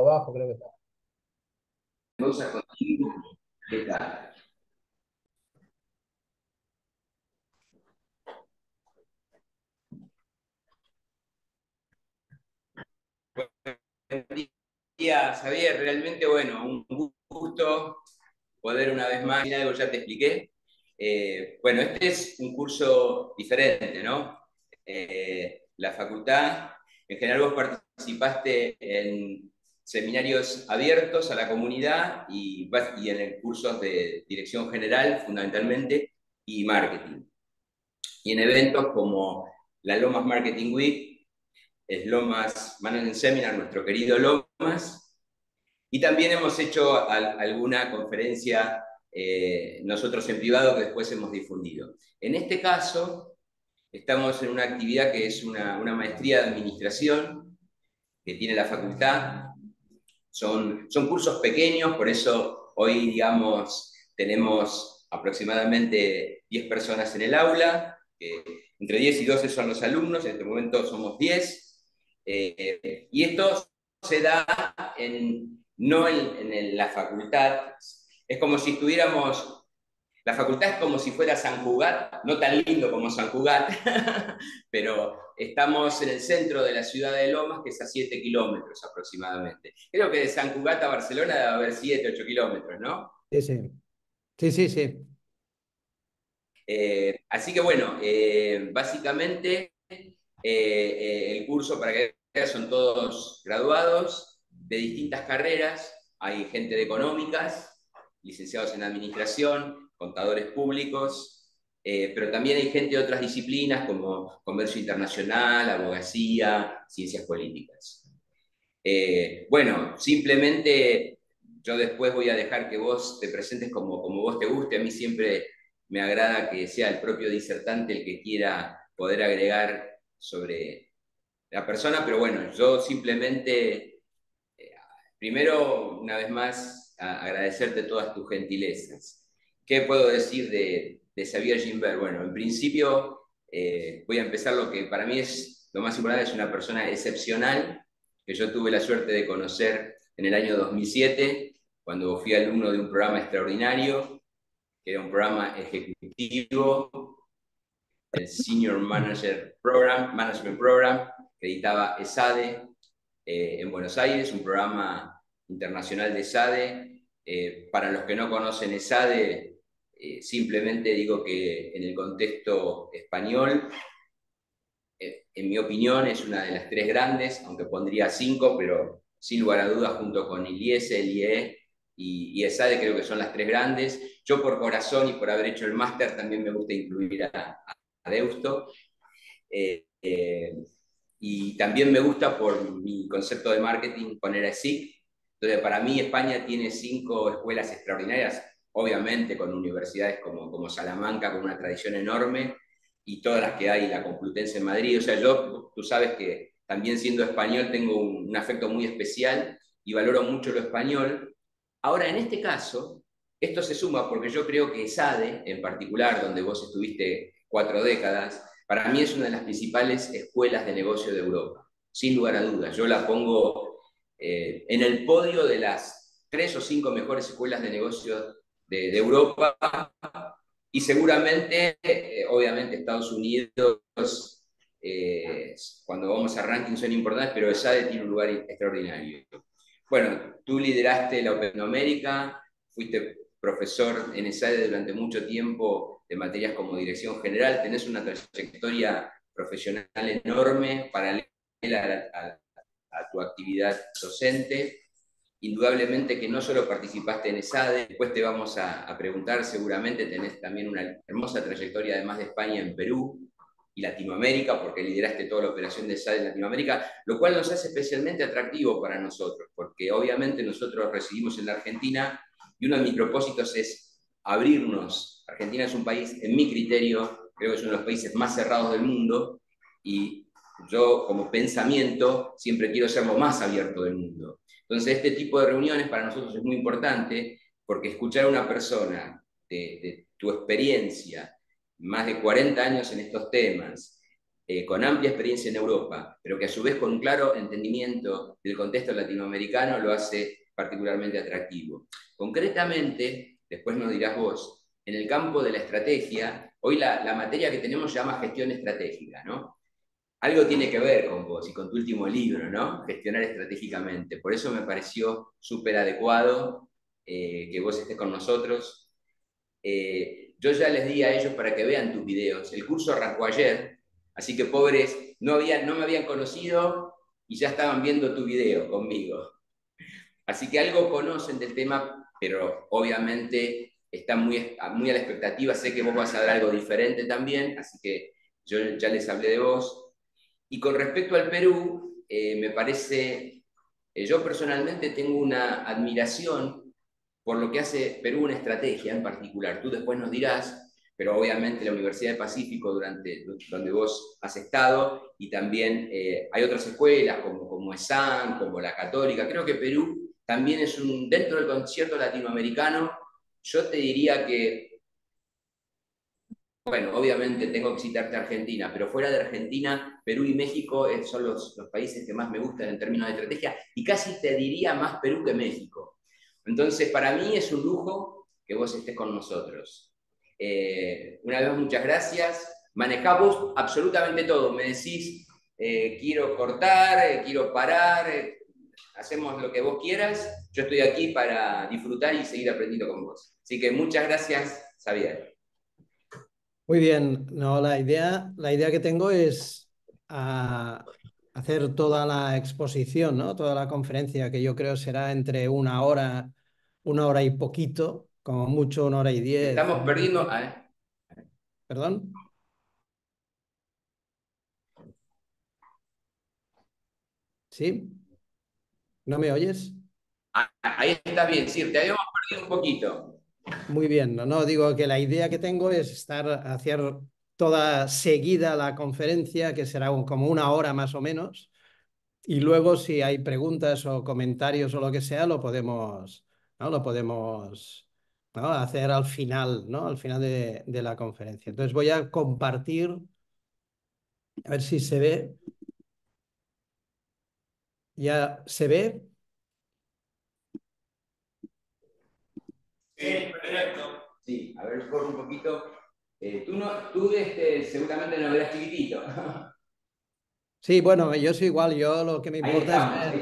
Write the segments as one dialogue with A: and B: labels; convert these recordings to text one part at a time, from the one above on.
A: abajo creo que está.
B: a ¿Qué tal? Buen día, Javier. Realmente, bueno, un gusto
A: poder una vez más, ya
B: te expliqué. Eh, bueno, este es un curso diferente, ¿no? Eh, la facultad, en general vos participaste en seminarios abiertos a la comunidad y, y en el cursos de dirección general fundamentalmente y marketing. Y en eventos como la Lomas Marketing Week, es Lomas Management Seminar, nuestro querido Lomas, y también hemos hecho alguna conferencia eh, nosotros en privado que después hemos difundido. En este caso, estamos en una actividad que es una, una maestría de administración que tiene la facultad son, cursos pequeños, por eso hoy, digamos, tenemos aproximadamente 10 personas en el aula, entre 10 y 12 son los alumnos, en este momento somos 10, eh, y esto se da en, no en la facultad, es como si estuviéramos la facultad es como si fuera San Cugat, no tan lindo como San Cugat, pero estamos en el centro de la ciudad de Lomas, que es a 7 kilómetros aproximadamente. Creo que de San Cugat a Barcelona debe haber 7, 8 kilómetros, ¿no?
A: Sí, sí. Sí, sí,
B: eh, así que bueno, eh, básicamente eh, el curso para que son todos graduados de distintas carreras, hay gente de económicas, licenciados en administración, contadores públicos, eh, pero también hay gente de otras disciplinas como comercio internacional, abogacía, ciencias políticas. Eh, bueno, simplemente yo después voy a dejar que vos te presentes como, vos te guste. A mí siempre me agrada que sea el propio disertante el que quiera poder agregar sobre la persona, pero bueno, yo simplemente, eh, primero, una vez más, agradecerte todas tus gentilezas. ¿Qué puedo decir de, Xavier Gimbert? Bueno, en principio eh, voy a empezar lo que para mí es lo más importante, es una persona excepcional que yo tuve la suerte de conocer en el año 2007, cuando fui alumno de un programa extraordinario, que era un programa ejecutivo, el Senior Manager Program, Management Program, que editaba ESADE e, eh, en Buenos Aires, un programa internacional de ESADE. E. Eh, para los que no conocen ESADE, eh, simplemente digo que en el contexto español, eh, en mi opinión, es una de las tres grandes, aunque pondría cinco, pero sin lugar a dudas, junto con Iliese, IE y, y ESADE, creo que son las tres grandes. Yo por corazón y por haber hecho el máster también me gusta incluir a, Deusto. Eh, y también me gusta por mi concepto de marketing poner a SIC. Entonces, para mí España tiene cinco escuelas extraordinarias, obviamente con universidades como, como Salamanca, con una tradición enorme, y todas las que hay, la Complutense en Madrid. O sea, yo, tú sabes que también siendo español tengo un, afecto muy especial y valoro mucho lo español. Ahora, en este caso, esto se suma porque yo creo que SADE, en particular, donde vos estuviste cuatro décadas, para mí es una de las principales escuelas de negocio de Europa, sin lugar a dudas. Yo la pongo eh, en el podio de las tres o cinco mejores escuelas de negocio de, Europa y seguramente, eh, obviamente, Estados Unidos, eh, cuando vamos a ranking son importantes, pero ya tiene un lugar extraordinario. Bueno, tú lideraste la Open América, fuiste profesor en SAE durante mucho tiempo de materias como dirección general, tenés una trayectoria profesional enorme paralela a tu actividad docente indudablemente que no solo participaste en ESADE, e, después te vamos a, preguntar, seguramente tenés también una hermosa trayectoria además de España en Perú y Latinoamérica, porque lideraste toda la operación de ESADE e en Latinoamérica, lo cual nos hace especialmente atractivo para nosotros, porque obviamente nosotros residimos en la Argentina y uno de mis propósitos es abrirnos. Argentina es un país, en mi criterio, creo que es uno de los países más cerrados del mundo y yo como pensamiento siempre quiero ser lo más abierto del mundo entonces, este tipo de reuniones para nosotros es muy importante porque escuchar a una persona de, tu experiencia, más de 40 años en estos temas, eh, con amplia experiencia en Europa, pero que a su vez con un claro entendimiento del contexto latinoamericano lo hace particularmente atractivo. Concretamente, después nos dirás vos, en el campo de la estrategia, hoy la, la materia que tenemos se llama gestión estratégica, ¿no? algo tiene que ver con vos y con tu último libro, ¿no? Gestionar estratégicamente. Por eso me pareció súper adecuado eh, que vos estés con nosotros. Eh, yo ya les di a ellos para que vean tus videos. El curso arrancó ayer, así que pobres, no, habían, no me habían conocido y ya estaban viendo tu video conmigo. Así que algo conocen del tema, pero obviamente están muy, muy a la expectativa. Sé que vos vas a ver algo diferente también, así que yo ya les hablé de vos. Y con respecto al Perú, eh, me parece, eh, yo personalmente tengo una admiración por lo que hace Perú una estrategia en particular. Tú después nos dirás, pero obviamente la Universidad del Pacífico, durante, donde vos has estado, y también eh, hay otras escuelas como, como ESAN, como la Católica, creo que Perú también es un, dentro del concierto latinoamericano, yo te diría que bueno, obviamente tengo que citarte Argentina, pero fuera de Argentina, Perú y México eh, son los, países que más me gustan en términos de estrategia y casi te diría más Perú que México. Entonces, para mí es un lujo que vos estés con nosotros. Eh, una vez, muchas gracias. Manejamos absolutamente todo. Me decís, eh, quiero cortar, quiero parar, hacemos lo que vos quieras. Yo estoy aquí para disfrutar y seguir aprendiendo con vos. Así que muchas gracias, Xavier.
A: Muy bien, no, la idea, la idea que tengo es a ah, hacer toda la exposición, ¿no? toda la conferencia, que yo creo será entre una hora, una hora y poquito, como mucho una hora y diez. Estamos perdiendo. Ah, eh. ¿Perdón? ¿Sí? ¿No me oyes?
B: Ah, ahí está bien, sí, te habíamos perdido un poquito.
A: Muy bien, no, no, digo que la idea que tengo es estar, hacer toda seguida la conferencia, que será como una hora más o menos, y luego si hay preguntas o comentarios o lo que sea, lo podemos, ¿no? lo podemos hacer al final, ¿no? al final de la conferencia. Entonces voy a compartir, a ver si se ve. ¿Ya se ve?
B: Sí, perfecto. Sí, a ver, corre un poquito. Eh, tú no, tú este, seguramente no verás chiquitito.
A: Sí, bueno, yo soy igual, yo lo que me importa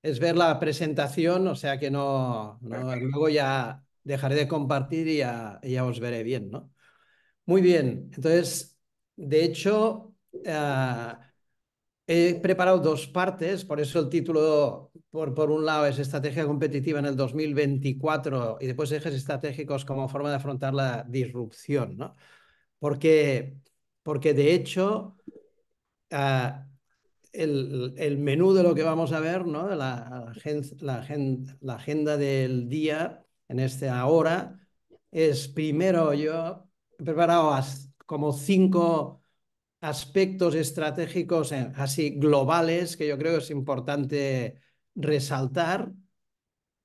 A: es, ver, la presentación, o sea que no, luego ya dejaré de compartir y ya, os veré bien, ¿no? Muy bien, entonces, de hecho, eh, He preparado dos partes, por eso el título, por, por, un lado, es Estrategia competitiva en el 2024 y después ejes estratégicos como forma de afrontar la disrupción, ¿no? Porque, porque de hecho, ah, el, menú de lo que vamos a ver, ¿no? La, la, agenda del día en este ahora, es primero yo he preparado como cinco aspectos estratégicos eh, así globales que yo creo que es importante resaltar.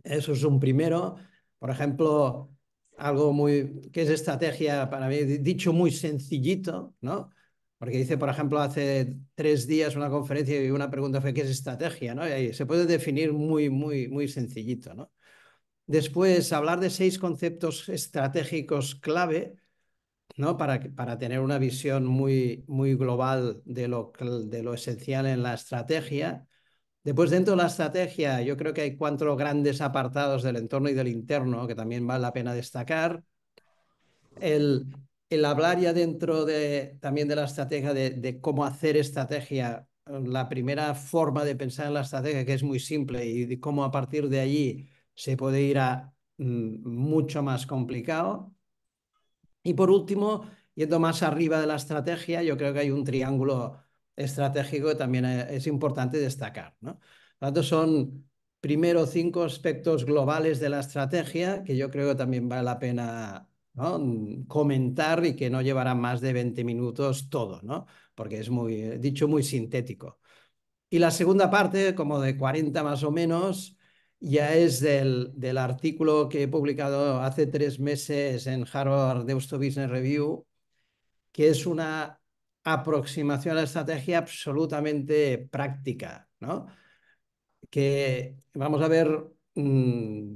A: Eso es un primero. Por ejemplo, algo muy que es estrategia para mí, dicho muy sencillito, ¿no? Porque dice, por ejemplo, hace tres días una conferencia y una pregunta fue qué es estrategia, ¿no? Y ahí se puede definir muy, muy, muy sencillito, ¿no? Después, hablar de seis conceptos estratégicos clave para, tener una visión muy, muy global de lo, esencial en la estrategia. Después, dentro de la estrategia, yo creo que hay cuatro grandes apartados del entorno y del interno que también vale la pena destacar. El, hablar ya dentro también de la estrategia, de, cómo hacer estrategia, la primera forma de pensar en la estrategia, que es muy simple, y cómo a partir de allí se puede ir a mm, mucho más complicado. Y por último, yendo más arriba de la estrategia, yo creo que hay un triángulo estratégico que también eh, es importante destacar. ¿no? son primero cinco aspectos globales de la estrategia que yo creo que también vale la pena comentar y que no llevará más de 20 minutos todo, ¿no? porque es muy, dicho muy sintético. Y la segunda parte, como de 40 más o menos, ya es del, artículo que he publicado hace tres meses en Harvard Deusto Business Review, que es una aproximación a la estrategia absolutamente práctica, ¿no? Que vamos a ver mm,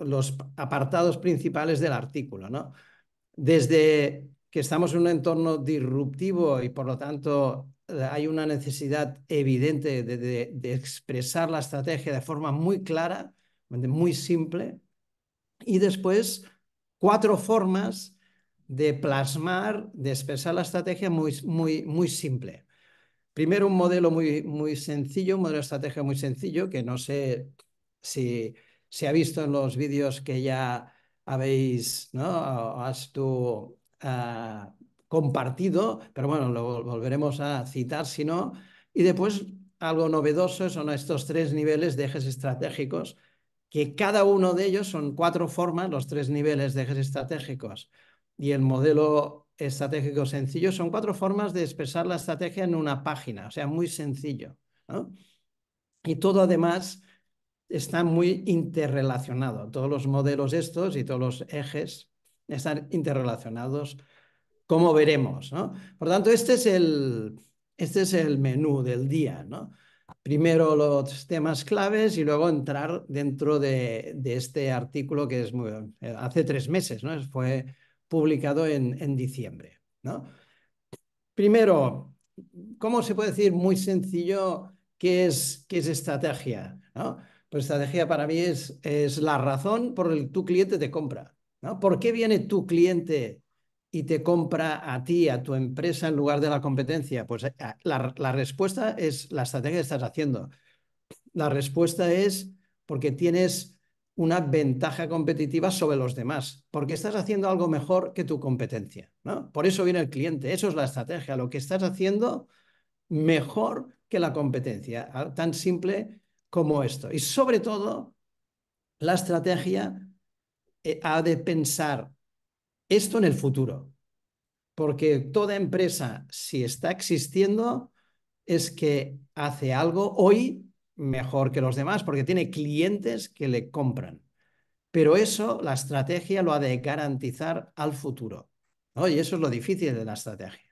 A: los apartados principales del artículo, ¿no? Desde que estamos en un entorno disruptivo y por lo tanto hay una necesidad evidente de, expresar la estrategia de forma muy clara, muy simple, y después cuatro formas de plasmar, de expresar la estrategia muy, muy, muy simple. Primero, un modelo muy, muy sencillo, un modelo de estrategia muy sencillo, que no sé si se ha visto en los vídeos que ya habéis, ¿no? Has tú ah, compartido, pero bueno, lo volveremos a citar si no. Y después, algo novedoso son estos tres niveles de ejes estratégicos, que cada uno de ellos son cuatro formas, los tres niveles de ejes estratégicos y el modelo estratégico sencillo, son cuatro formas de expresar la estrategia en una página, o sea, muy sencillo. Y todo además está muy interrelacionado. Todos los modelos estos y todos los ejes están interrelacionados como veremos. Por tanto, este es, el, este es el menú del día. Primero los temas claves y luego entrar dentro de, este artículo que es muy, hace tres meses, ¿no? fue publicado en, diciembre. ¿no? Primero, ¿cómo se puede decir muy sencillo qué es, qué es estrategia? Pues estrategia para mí es, es la razón por la que tu cliente te compra. ¿Por qué viene tu cliente y te compra a ti, a tu empresa, en lugar de la competencia? Pues eh, ah, la, respuesta es la estrategia que estás haciendo. La respuesta es porque tienes una ventaja competitiva sobre los demás, porque estás haciendo algo mejor que tu competencia. ¿no? Por eso viene el cliente, eso es la estrategia, lo que estás haciendo mejor que la competencia, tan simple como esto. Y sobre todo, la estrategia eh, ha de pensar esto en el futuro. Porque toda empresa, si está existiendo, es que hace algo hoy mejor que los demás, porque tiene clientes que le compran. Pero eso la estrategia lo ha de garantizar al futuro. Y eso es lo difícil de la estrategia.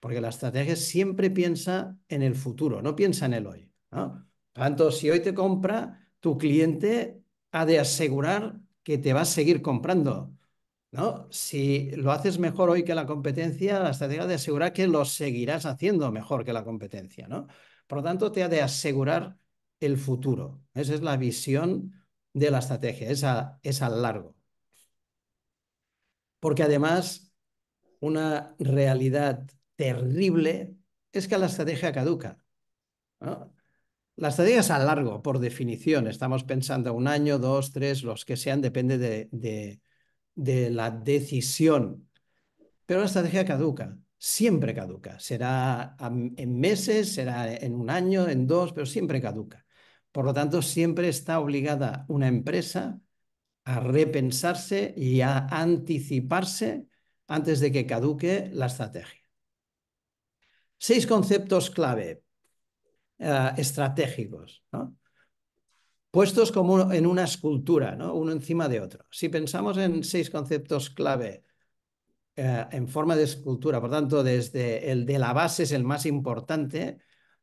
A: Porque la estrategia siempre piensa en el futuro, no piensa en el hoy. Tanto si hoy te compra, tu cliente ha de asegurar que te va a seguir comprando. ¿no? Si lo haces mejor hoy que la competencia, la estrategia de asegurar que lo seguirás haciendo mejor que la competencia, ¿no? Por lo tanto, te ha de asegurar el futuro. Esa es la visión de la estrategia, es a, es largo. Porque además, una realidad terrible es que la estrategia caduca. La estrategia es a largo, por definición. Estamos pensando un año, dos, tres, los que sean, depende de de la decisión. Pero la estrategia caduca, siempre caduca. Será en meses, será en un año, en dos, pero siempre caduca. Por lo tanto, siempre está obligada una empresa a repensarse y a anticiparse antes de que caduque la estrategia. Seis conceptos clave eh, estratégicos puestos como en una escultura, ¿no? uno encima de otro. Si pensamos en seis conceptos clave eh, en forma de escultura, por tanto, desde el de la base es el más importante,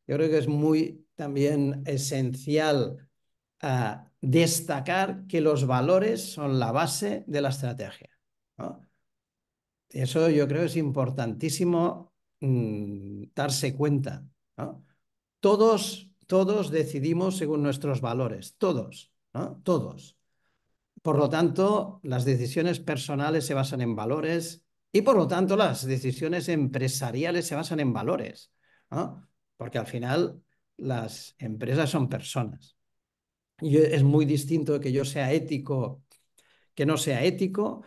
A: yo creo que es muy también esencial eh, destacar que los valores son la base de la estrategia. Eso yo creo es importantísimo mm, darse cuenta. Todos todos decidimos según nuestros valores, todos, ¿no? Todos. Por lo tanto, las decisiones personales se basan en valores y por lo tanto las decisiones empresariales se basan en valores, ¿no? Porque al final las empresas son personas. Y es muy distinto que yo sea ético, que no sea ético,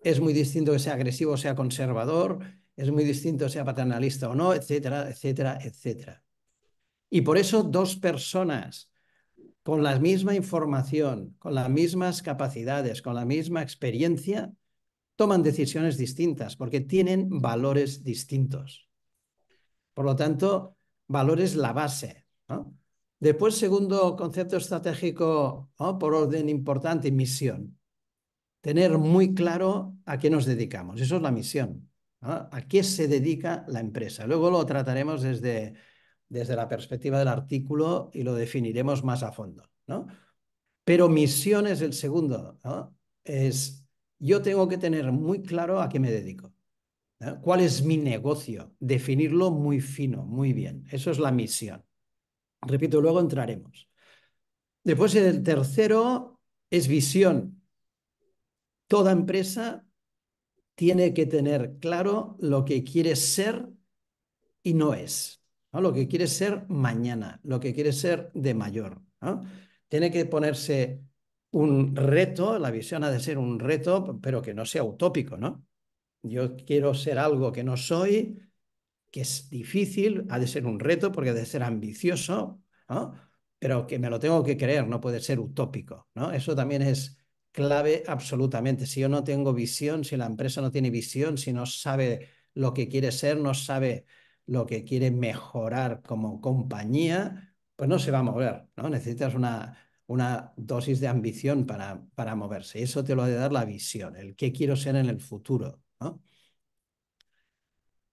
A: es muy distinto que sea agresivo o sea conservador, es muy distinto sea paternalista o no, etcétera, etcétera, etcétera. Y por eso dos personas con la misma información, con las mismas capacidades, con la misma experiencia, toman decisiones distintas porque tienen valores distintos. Por lo tanto, valor es la base. Después, segundo concepto estratégico, por orden importante, misión. Tener muy claro a qué nos dedicamos. Eso es la misión. A qué se dedica la empresa. Luego lo trataremos desde desde la perspectiva del artículo y lo definiremos más a fondo. ¿no? Pero misión es el segundo. Es, yo tengo que tener muy claro a qué me dedico. ¿Cuál es mi negocio? Definirlo muy fino, muy bien. Eso es la misión. Repito, luego entraremos. Después el tercero es visión. Toda empresa tiene que tener claro lo que quiere ser y no es lo que quiere ser mañana, lo que quiere ser de mayor. Tiene que ponerse un reto, la visión ha de ser un reto, pero que no sea utópico, ¿no? Yo quiero ser algo que no soy, que es difícil, ha de ser un reto porque ha de ser ambicioso, pero que me lo tengo que creer, no puede ser utópico, ¿no? Eso también es clave absolutamente. Si yo no tengo visión, si la empresa no tiene visión, si no sabe lo que quiere ser, no sabe lo que quiere mejorar como compañía, pues no se va a mover, ¿no? Necesitas una, una dosis de ambición para, para moverse. Eso te lo ha de dar la visión, el qué quiero ser en el futuro, ¿no?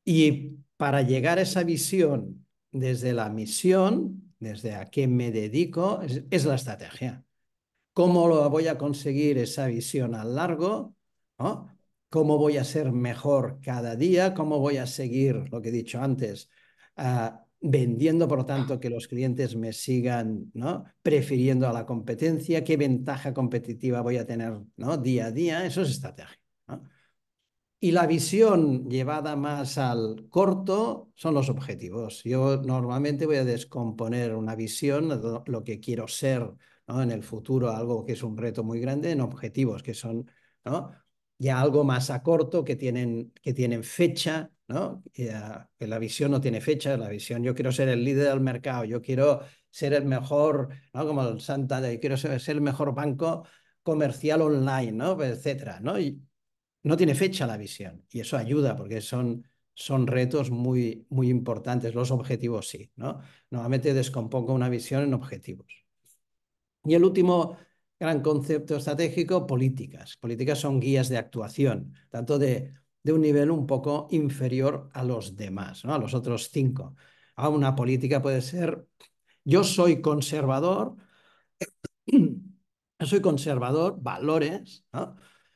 A: Y para llegar a esa visión desde la misión, desde a qué me dedico, es, la estrategia. ¿Cómo lo voy a conseguir esa visión a largo? ¿no? cómo voy a ser mejor cada día, cómo voy a seguir lo que he dicho antes, ah, vendiendo, por lo tanto, que los clientes me sigan ¿no? prefiriendo a la competencia, qué ventaja competitiva voy a tener ¿no? día a día, eso es estrategia. Y la visión llevada más al corto son los objetivos. Yo normalmente voy a descomponer una visión, lo que quiero ser no, en el futuro, algo que es un reto muy grande, en objetivos, que son ¿no? ya algo más a corto, que tienen, que tienen fecha, ¿no? Ah, la visión no tiene fecha, la visión, yo quiero ser el líder del mercado, yo quiero ser el mejor, ¿no? Como el Santander, quiero ser, el mejor banco comercial online, ¿no? Etcétera, ¿no? Y no tiene fecha la visión y eso ayuda porque son, son retos muy, muy importantes, los objetivos sí, ¿no? Normalmente descompongo una visión en objetivos. Y el último gran concepto estratégico, políticas. Políticas son guías de actuación, tanto de, de un nivel un poco inferior a los demás, ¿no? a los otros cinco. A ah, una política puede ser, yo soy conservador, soy conservador, valores,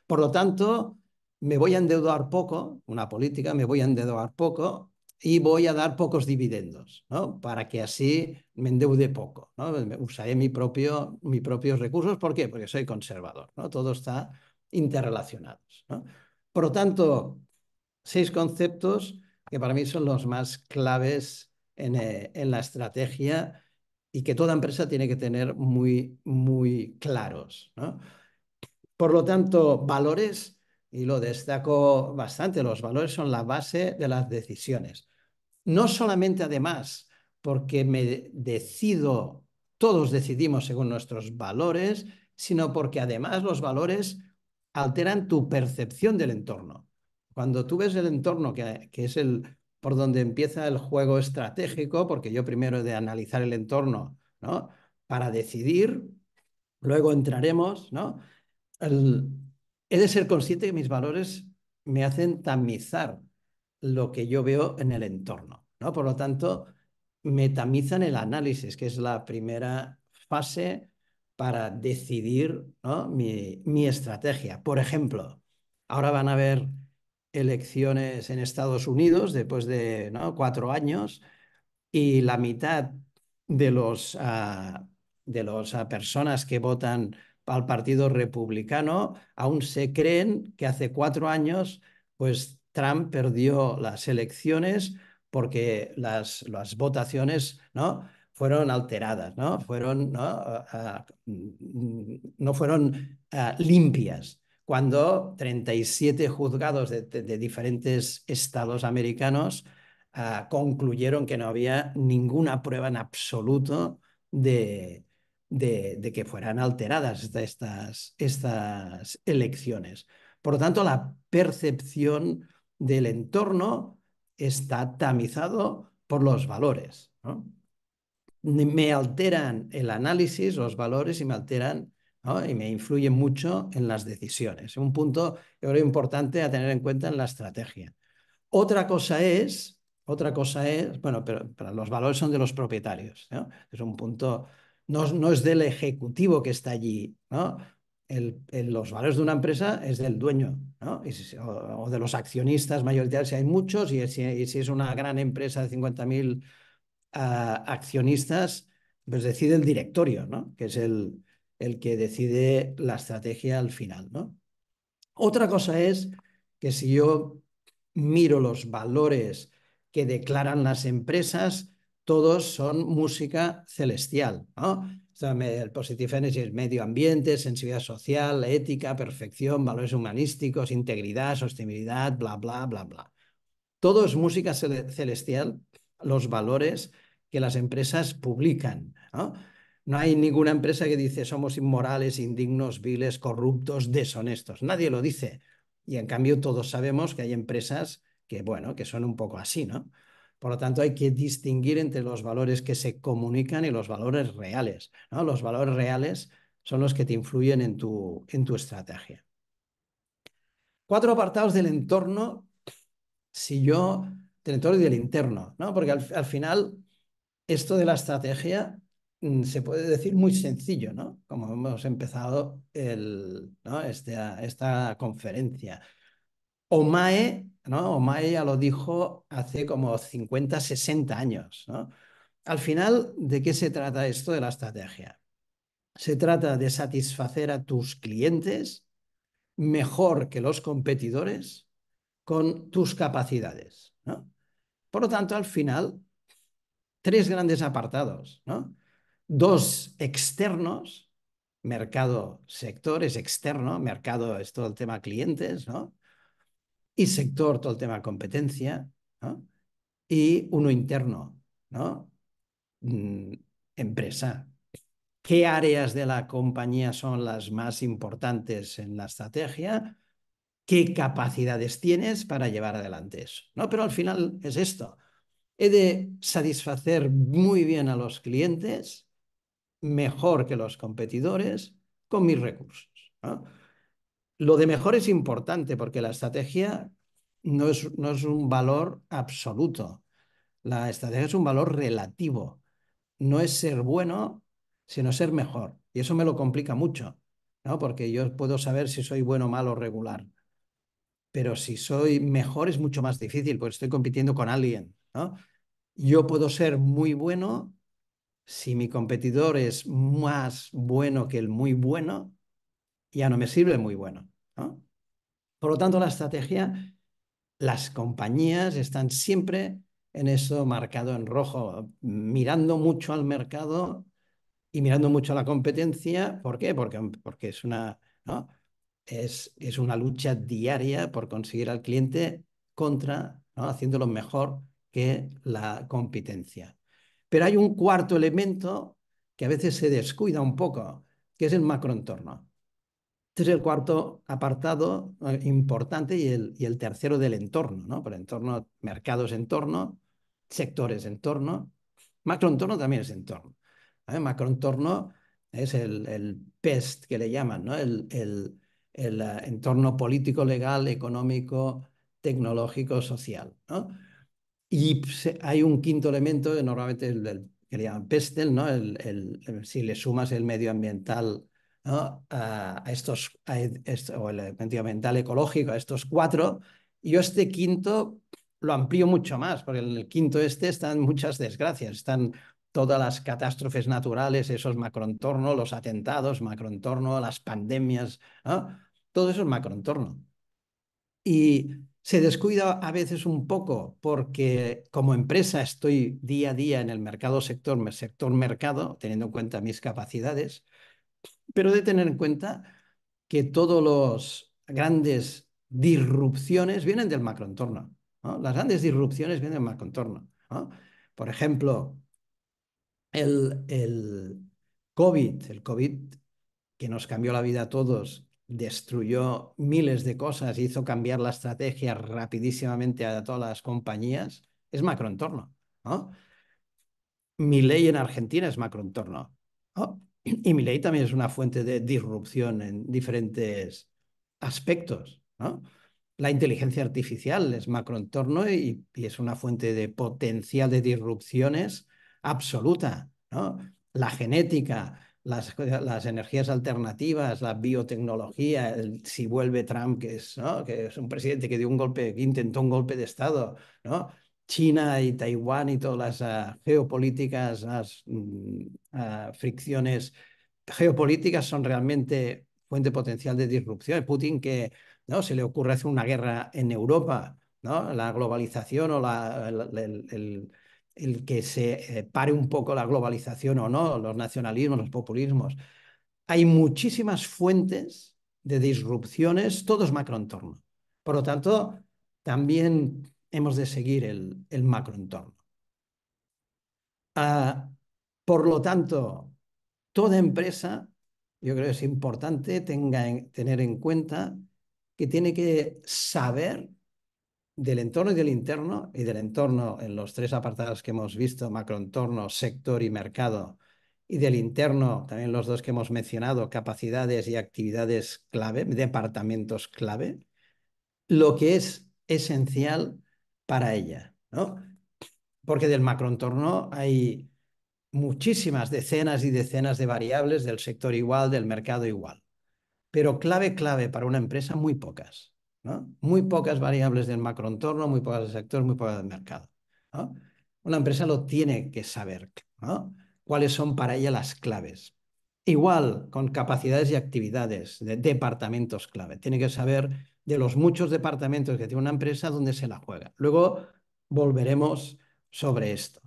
A: por lo tanto, me voy a endeudar poco, una política, me voy a endeudar poco, y voy a dar pocos dividendos, ¿no? Para que así me endeude poco, ¿no? Usaré mi propio, mis propios recursos, ¿por qué? Porque soy conservador, ¿no? Todo está interrelacionado, ¿no? Por lo tanto, seis conceptos que para mí son los más claves en, eh, en la estrategia y que toda empresa tiene que tener muy, muy claros, ¿no? Por lo tanto, valores y lo destaco bastante, los valores son la base de las decisiones. No solamente además porque me decido, todos decidimos según nuestros valores, sino porque además los valores alteran tu percepción del entorno. Cuando tú ves el entorno, que, es el por donde empieza el juego estratégico, porque yo primero he de analizar el entorno, ¿no? Para decidir, luego entraremos, ¿no? El, He de ser consciente que mis valores me hacen tamizar lo que yo veo en el entorno, ¿no? Por lo tanto, me tamizan el análisis, que es la primera fase para decidir mi, estrategia. Por ejemplo, ahora van a haber elecciones en Estados Unidos después de cuatro años y la mitad de ah, de las ah, personas que votan al Partido Republicano, aún se creen que hace cuatro años, pues Trump perdió las elecciones porque las, las votaciones ¿no? fueron alteradas, ¿no? Fueron, ¿no? Mm, no fueron ah, limpias, cuando 37 juzgados de, diferentes estados americanos ah, concluyeron que no había ninguna prueba en absoluto de, de, que fueran alteradas estas, estas elecciones. Por lo tanto, la percepción del entorno está tamizado por los valores. Me alteran el análisis, los valores y me alteran y me influyen mucho en las decisiones. Un punto importante a tener en cuenta en la estrategia. Otra cosa es, otra cosa es, bueno, pero, los valores son de los propietarios. Es un punto no, es del ejecutivo que está allí, ¿no? los valores de una empresa es del dueño ¿no? o, de los accionistas mayoritarios, si hay muchos, y si, es una gran empresa de 50.000 ah, accionistas, pues decide el directorio, ¿no? que es el, el que decide la estrategia al final. Otra cosa es que si yo miro los valores que declaran las empresas, todos son música celestial. ¿no? El Positive Energy es medio ambiente, sensibilidad social, ética, perfección, valores humanísticos, integridad, sostenibilidad, bla, bla, bla, bla. Todo es música celestial, los valores que las empresas publican. ¿no? No hay ninguna empresa que dice somos inmorales, indignos, viles, corruptos, deshonestos. Nadie lo dice. Y en cambio todos sabemos que hay empresas que, bueno, que son un poco así, ¿no? Por lo tanto, hay que distinguir entre los valores que se comunican y los valores reales. ¿no? Los valores reales son los que te influyen en tu, en tu estrategia. Cuatro apartados del entorno, si yo, del entorno del interno, ¿no? porque al, final esto de la estrategia mm, se puede decir muy sencillo, ¿no? Como hemos empezado el, este, esta conferencia. OMAE ¿no? ya lo dijo hace como 50, 60 años, ¿no? Al final, ¿de qué se trata esto de la estrategia? Se trata de satisfacer a tus clientes mejor que los competidores con tus capacidades, ¿no? Por lo tanto, al final, tres grandes apartados, ¿no? Dos externos, mercado sector es externo, mercado es todo el tema clientes, ¿no? y sector, todo el tema competencia, y uno interno, ¿no? Mm, empresa. ¿Qué áreas de la compañía son las más importantes en la estrategia? ¿Qué capacidades tienes para llevar adelante eso? ¿no? Pero al final es esto. He de satisfacer muy bien a los clientes, mejor que los competidores, con mis recursos. Lo de mejor es importante porque la estrategia no es, un valor absoluto. La estrategia es un valor relativo. No es ser bueno, sino ser mejor. Y eso me lo complica mucho, ¿no? porque yo puedo saber si soy bueno, malo o regular. Pero si soy mejor es mucho más difícil, porque estoy compitiendo con alguien. ¿no? Yo puedo ser muy bueno si mi competidor es más bueno que el muy bueno, ya no me sirve muy bueno. Por lo tanto, la estrategia, las compañías están siempre en eso marcado en rojo, mirando mucho al mercado y mirando mucho a la competencia. ¿Por qué? Porque, porque es, una, es, es una lucha diaria por conseguir al cliente contra, haciéndolo mejor que la competencia. Pero hay un cuarto elemento que a veces se descuida un poco, que es el macroentorno. Este es el cuarto apartado eh, importante y el, tercero del entorno, ¿no? Por entorno, mercados entorno, sectores entorno, macroentorno también es entorno. Macroentorno es el, PEST que le llaman, ¿no? El, eh, entorno político, legal, económico, tecnológico, social, ¿no? Y hay un quinto elemento, normalmente el, el que le llaman PESTEL, ¿no? si le sumas el medioambiental a, estos, o el mental ecológico, a estos cuatro, y yo este quinto lo amplío mucho más, porque en el quinto este están muchas desgracias, están todas las catástrofes naturales, esos macroentorno, los atentados, macroentorno, las pandemias, todo eso es macroentorno. Y se descuida a veces un poco porque como empresa estoy día a día en el mercado sector, sector mercado, teniendo en cuenta mis capacidades, pero de tener en cuenta que todos los grandes disrupciones vienen del macroentorno. Las grandes disrupciones vienen del macroentorno. ¿no? Por ejemplo, el, el COVID, el COVID que nos cambió la vida a todos, destruyó miles de cosas, hizo cambiar la estrategia rapidísimamente a todas las compañías, es macroentorno. Mi ley en Argentina es macroentorno. Y ley también es una fuente de disrupción en diferentes aspectos, ¿no? La inteligencia artificial es macroentorno y, y es una fuente de potencial de disrupciones absoluta, ¿no? La genética, las, las, energías alternativas, la biotecnología, si vuelve Trump, que es, ¿no? que es un presidente que dio un golpe, intentó un golpe de Estado, ¿no? China y Taiwán y todas las ah, geopolíticas, las mm, ah, fricciones geopolíticas son realmente fuente potencial de disrupción. Putin que no se le ocurre hacer una guerra en Europa, ¿no? la globalización o el, que se eh, pare un poco la globalización o no, los nacionalismos, los populismos. Hay muchísimas fuentes de disrupciones, todos es macroentorno. Por lo tanto, también hemos de seguir el, macroentorno. Ah, por lo tanto, toda empresa, yo creo que es importante tenga tener en cuenta que tiene que saber del entorno y del interno, y del entorno en los tres apartados que hemos visto, macroentorno, sector y mercado, y del interno, también los dos que hemos mencionado, capacidades y actividades clave, departamentos clave, lo que es esencial para ella, ¿no? Porque del macroentorno hay muchísimas decenas y decenas de variables del sector igual, del mercado igual. Pero clave, clave para una empresa, muy pocas. ¿no? Muy pocas variables del macroentorno, muy pocas del sector, muy pocas del mercado. Una empresa lo tiene que saber, ¿no? Cuáles son para ella las claves. Igual con capacidades y actividades de departamentos clave. Tiene que saber de los muchos departamentos que tiene una empresa donde se la juega. Luego volveremos sobre esto.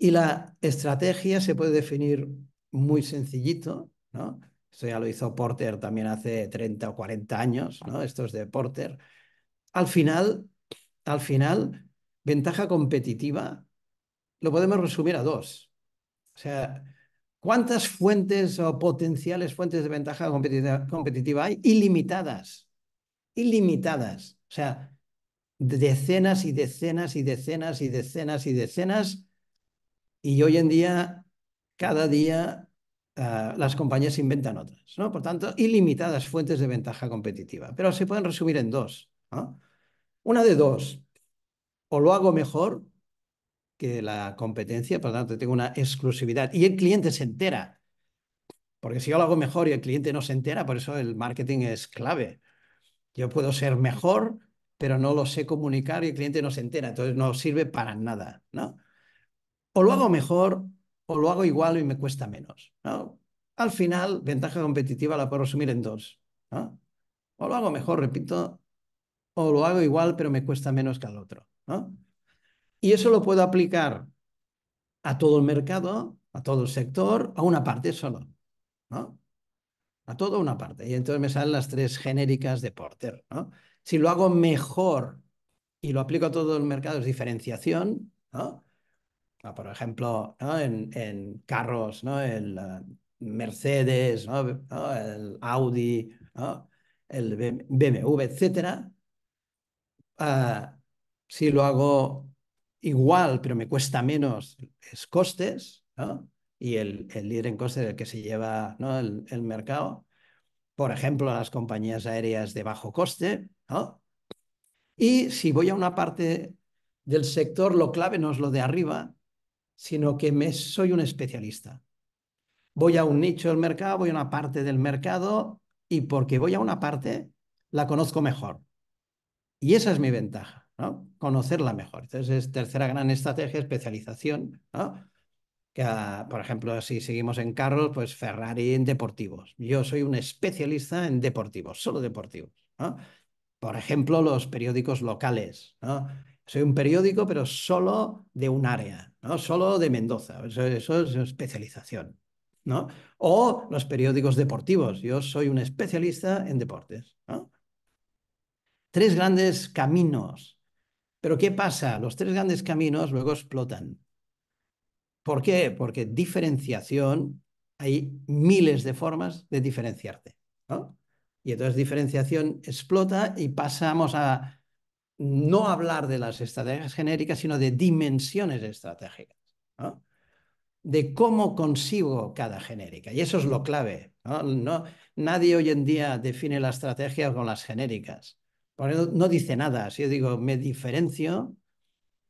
A: Y la estrategia se puede definir muy sencillito, ¿no? Esto ya lo hizo Porter también hace 30 o 40 años, ¿no? Esto es de Porter. Al final, al final, ventaja competitiva lo podemos resumir a dos. O sea, ¿Cuántas fuentes o potenciales fuentes de ventaja competitiva, hay? Ilimitadas. Ilimitadas. O sea, decenas y decenas y decenas y decenas y decenas. Y hoy en día, cada día, ah, las compañías inventan otras. ¿no? Por tanto, ilimitadas fuentes de ventaja competitiva. Pero se pueden resumir en dos. Una de dos. O lo hago mejor que la competencia, por lo tanto tengo una exclusividad y el cliente se entera. Porque si yo lo hago mejor y el cliente no se entera, por eso el marketing es clave. Yo puedo ser mejor, pero no lo sé comunicar y el cliente no se entera, entonces no sirve para nada, ¿no? O lo hago mejor o lo hago igual y me cuesta menos, ¿no? Al final, ventaja competitiva la puedo resumir en dos, ¿no? O lo hago mejor, repito, o lo hago igual, pero me cuesta menos que al otro, ¿no? Y eso lo puedo aplicar a todo el mercado, a todo el sector, a una parte solo, ¿no? A toda una parte. Y entonces me salen las tres genéricas de Porter, ¿no? Si lo hago mejor y lo aplico a todo el mercado, es diferenciación, ¿no? Ah, por ejemplo, en, carros, ¿no? El eh, Mercedes, ¿no? El Audi, ¿no? El BMW, etcétera. Ah, si lo hago igual, pero me cuesta menos, es costes, Y el, líder en costes es el que se lleva el, mercado. Por ejemplo, las compañías aéreas de bajo coste, Y si voy a una parte del sector, lo clave no es lo de arriba, sino que me, soy un especialista. Voy a un nicho del mercado, voy a una parte del mercado y porque voy a una parte, la conozco mejor. Y esa es mi ventaja conocerla mejor. Entonces, es tercera gran estrategia, especialización, que, ah, por ejemplo, si seguimos en carros, pues Ferrari en deportivos. Yo soy un especialista en deportivos, solo deportivos. Por ejemplo, los periódicos locales. Soy un periódico, pero solo de un área, solo de Mendoza. Eso, es especialización. O los periódicos deportivos. Yo soy un especialista en deportes. Tres grandes caminos pero ¿qué pasa? Los tres grandes caminos luego explotan. ¿Por qué? Porque diferenciación, hay miles de formas de diferenciarte. Y entonces diferenciación explota y pasamos a no hablar de las estrategias genéricas, sino de dimensiones estratégicas. de cómo consigo cada genérica. Y eso es lo clave. nadie hoy en día define la estrategia con las genéricas no dice nada. Si yo digo, me diferencio,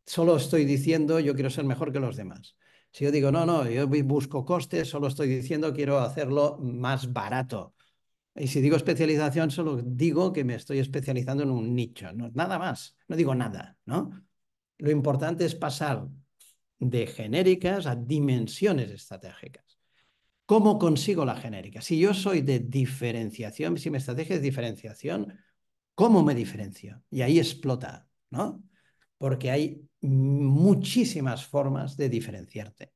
A: solo estoy diciendo, yo quiero ser mejor que los demás. Si yo digo, no, no, yo busco costes, solo estoy diciendo, quiero hacerlo más barato. Y si digo especialización, solo digo que me estoy especializando en un nicho, nada más, no digo nada, ¿no? Lo importante es pasar de genéricas a dimensiones estratégicas. ¿Cómo consigo la genérica? Si yo soy de diferenciación, si mi estrategia es diferenciación, ¿Cómo me diferencio? Y ahí explota, ¿no? Porque hay muchísimas formas de diferenciarte.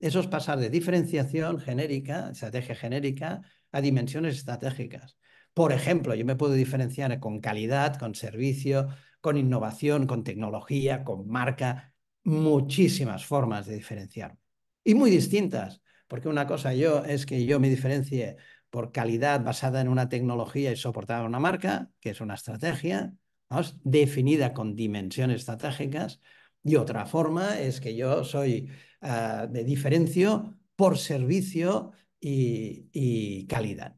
A: Eso es pasar de diferenciación genérica, estrategia genérica, a dimensiones estratégicas. Por ejemplo, yo me puedo diferenciar con calidad, con servicio, con innovación, con tecnología, con marca, muchísimas formas de diferenciar Y muy distintas, porque una cosa yo es que yo me diferencie por calidad basada en una tecnología y soportada por una marca, que es una estrategia definida con dimensiones estratégicas. Y otra forma es que yo soy de eh, diferencio por servicio y, calidad.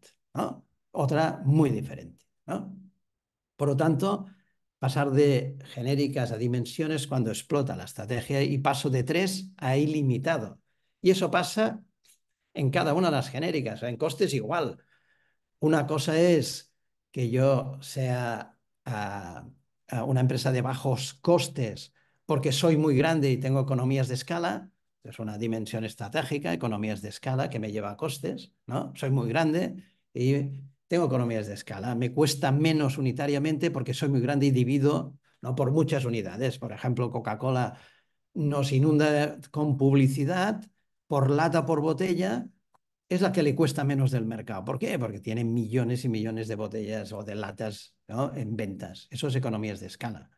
A: Otra muy diferente. Por lo tanto, pasar de genéricas a dimensiones cuando explota la estrategia y paso de tres a ilimitado. Y eso pasa en cada una de las genéricas, en costes igual. Una cosa es que yo sea ah, ah, una empresa de bajos costes porque soy muy grande y tengo economías de escala, es una dimensión estratégica, economías de escala que me lleva a costes, ¿no? Soy muy grande y tengo economías de escala, me cuesta menos unitariamente porque soy muy grande y divido ¿no? por muchas unidades. Por ejemplo, Coca-Cola nos inunda con publicidad por lata por botella es la que le cuesta menos del mercado. ¿Por qué? Porque tiene millones y millones de botellas o de latas en ventas. Eso es economías de escala.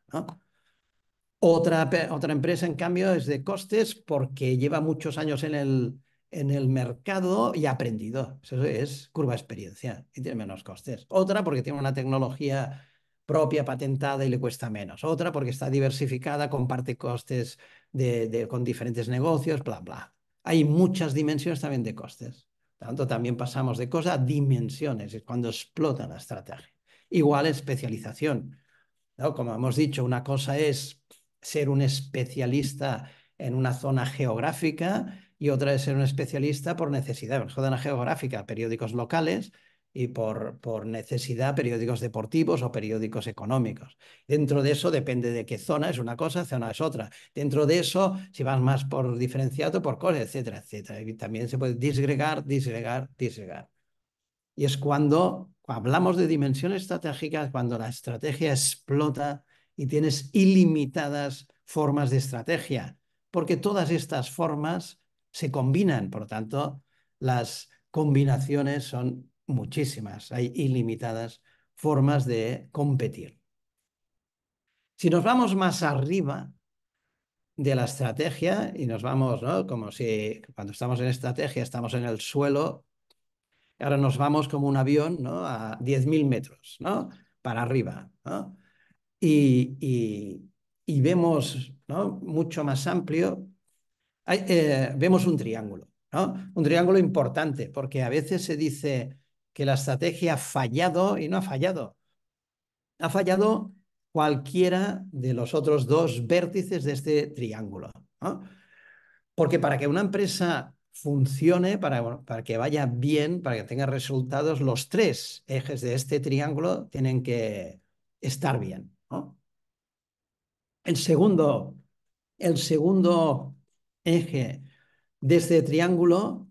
A: Otra, otra empresa, en cambio, es de costes porque lleva muchos años en el, en el mercado y ha aprendido. Eso es curva experiencia y tiene menos costes. Otra porque tiene una tecnología propia, patentada y le cuesta menos. Otra porque está diversificada, comparte costes con diferentes negocios, bla, bla hay muchas dimensiones también de costes. Tanto también pasamos de cosas a dimensiones, es cuando explota la estrategia. Igual especialización. Como hemos dicho, una cosa es ser un especialista en una zona geográfica y otra es ser un especialista por necesidad, una zona geográfica, periódicos locales, y por, por necesidad periódicos deportivos o periódicos económicos. Dentro de eso depende de qué zona es una cosa, zona es otra. Dentro de eso, si vas más por diferenciado, por cosas, etcétera, etcétera. Y también se puede disgregar, disgregar, disgregar. Y es cuando hablamos de dimensiones estratégicas, cuando la estrategia explota y tienes ilimitadas formas de estrategia, porque todas estas formas se combinan, por lo tanto, las combinaciones son muchísimas, hay ilimitadas formas de competir. Si nos vamos más arriba de la estrategia y nos vamos, ¿no? Como si cuando estamos en estrategia estamos en el suelo, ahora nos vamos como un avión, ¿no? A 10.000 metros, ¿no? Para arriba, Y, vemos, ¿no? Mucho más amplio, eh, vemos un triángulo, ¿no? Un triángulo importante, porque a veces se dice, que la estrategia ha fallado y no ha fallado. Ha fallado cualquiera de los otros dos vértices de este triángulo. Porque para que una empresa funcione, para, que vaya bien, para que tenga resultados, los tres ejes de este triángulo tienen que estar bien. segundo, el segundo eje de este triángulo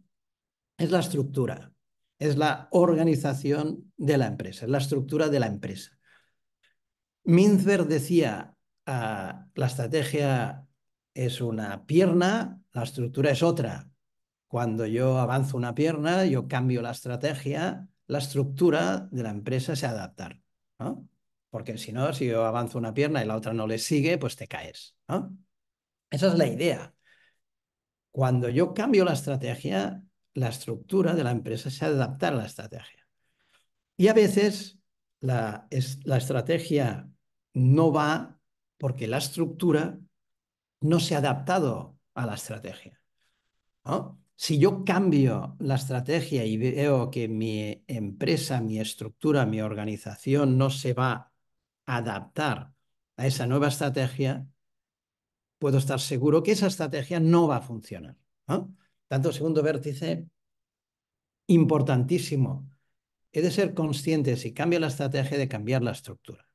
A: es la estructura es la organización de la empresa, es la estructura de la empresa. Mintzberg decía, ah, la estrategia es una pierna, la estructura es otra. Cuando yo avanzo una pierna, yo cambio la estrategia, la estructura de la empresa se adaptar, Porque si no, si yo avanzo una pierna y la otra no le sigue, pues te caes, Esa es la idea. Cuando yo cambio la estrategia, la estructura de la empresa se ha de adaptar a la estrategia. Y a veces la, estrategia no va porque la estructura no se ha adaptado a la estrategia. Si yo cambio la estrategia y veo que mi empresa, mi estructura, mi organización no se va a adaptar a esa nueva estrategia, puedo estar seguro que esa estrategia no va a funcionar. Tanto segundo vértice, importantísimo. He de ser consciente, si cambia la estrategia, de cambiar la estructura.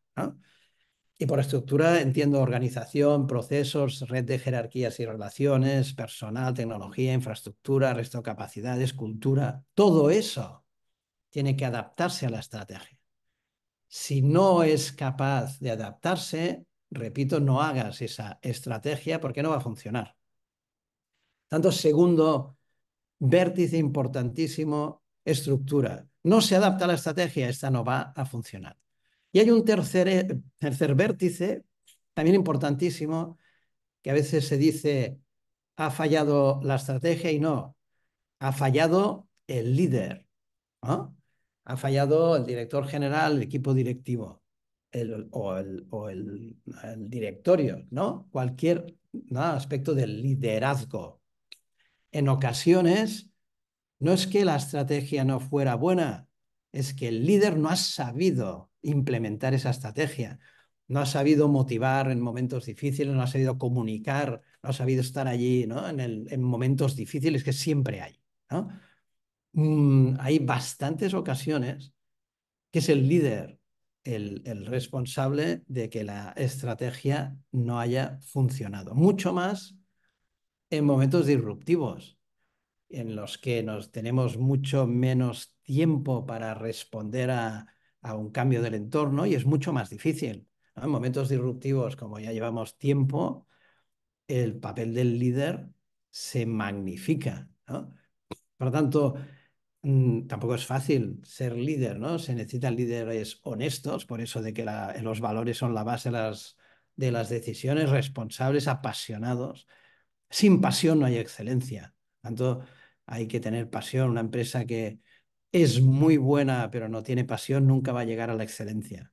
A: Y por estructura entiendo organización, procesos, red de jerarquías y relaciones, personal, tecnología, infraestructura, resto de capacidades, cultura. Todo eso tiene que adaptarse a la estrategia. Si no es capaz de adaptarse, repito, no hagas esa estrategia porque no va a funcionar. Tanto segundo vértice importantísimo, estructura. No se adapta la estrategia, esta no va a funcionar. Y hay un tercer, eh, tercer vértice, también importantísimo, que a veces se dice, ha fallado la estrategia y no, ha fallado el líder, ha fallado el director general, el equipo directivo o, el, directorio, ¿no? cualquier aspecto del liderazgo en ocasiones no es que la estrategia no fuera buena, es que el líder no ha sabido implementar esa estrategia, no ha sabido motivar en momentos difíciles, no ha sabido comunicar, no ha sabido estar allí ¿no? en, momentos difíciles que siempre hay. Mm, hay bastantes ocasiones que es el líder el, responsable de que la estrategia no haya funcionado. Mucho más en momentos disruptivos, en los que nos tenemos mucho menos tiempo para responder a, un cambio del entorno y es mucho más difícil. En momentos disruptivos, como ya llevamos tiempo, el papel del líder se magnifica. Por lo tanto, mm, tampoco es fácil ser líder, ¿no? Se necesitan líderes honestos, por eso de que los valores son la base de las decisiones, responsables, apasionados sin pasión no hay excelencia. Tanto hay que tener pasión. Una empresa que es muy buena pero no tiene pasión nunca va a llegar a la excelencia.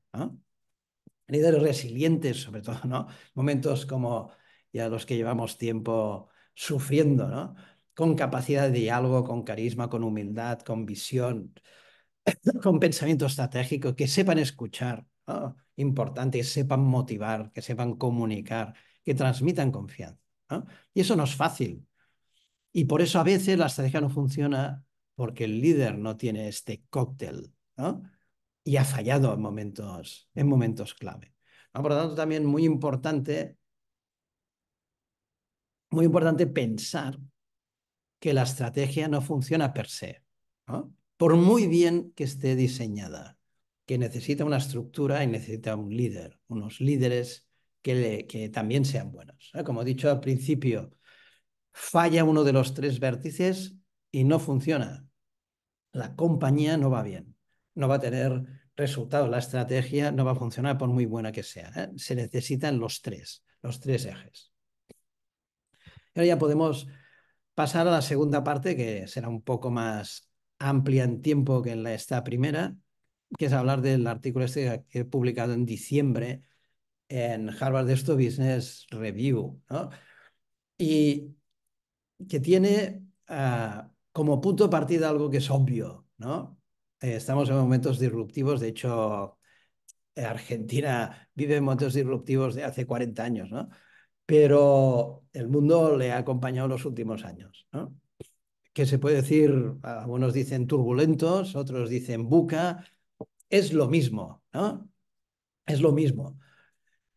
A: Líderes resilientes, sobre todo, ¿no? Momentos como ya los que llevamos tiempo sufriendo, ¿no? Con capacidad de diálogo, con carisma, con humildad, con visión, con pensamiento estratégico, que sepan escuchar, importante, que sepan motivar, que sepan comunicar, que transmitan confianza. Y eso no es fácil. Y por eso a veces la estrategia no funciona porque el líder no tiene este cóctel, Y ha fallado en momentos, en momentos clave. Por lo tanto, también muy importante, muy importante pensar que la estrategia no funciona per se, por muy bien que esté diseñada, que necesita una estructura y necesita un líder, unos líderes que, también sean buenos. ¿eh? Como he dicho al principio, falla uno de los tres vértices y no funciona. La compañía no va bien, no va a tener resultados, la estrategia no va a funcionar por muy buena que sea. ¿eh? Se necesitan los tres, los tres ejes. Ahora ya podemos pasar a la segunda parte, que será un poco más amplia en tiempo que en la, esta primera, que es hablar del artículo este que he publicado en diciembre en Harvard esto Business Review, ¿no? Y que tiene ah, como punto de partida algo que es obvio, ¿no? Eh, estamos en momentos disruptivos, de hecho, Argentina vive en momentos disruptivos de hace 40 años, ¿no? Pero el mundo le ha acompañado los últimos años, ¿no? Que se puede decir, algunos dicen turbulentos, otros dicen buca, es lo mismo, ¿no? Es lo mismo.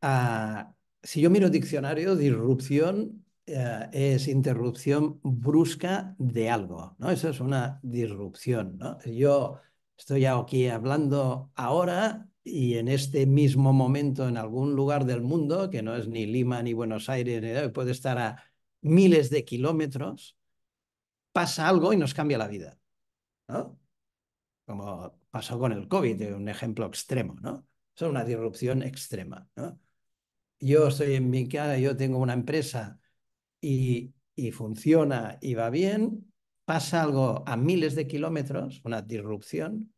A: Ah, si yo miro diccionario, disrupción eh, es interrupción brusca de algo, ¿no? Eso es una disrupción, Yo estoy aquí hablando ahora y en este mismo momento en algún lugar del mundo, que no es ni Lima ni Buenos Aires, puede estar a miles de kilómetros, pasa algo y nos cambia la vida, Como pasó con el COVID, un ejemplo extremo, ¿no? Es una disrupción extrema, yo estoy en mi cara, yo tengo una empresa y, funciona y va bien, pasa algo a miles de kilómetros, una disrupción,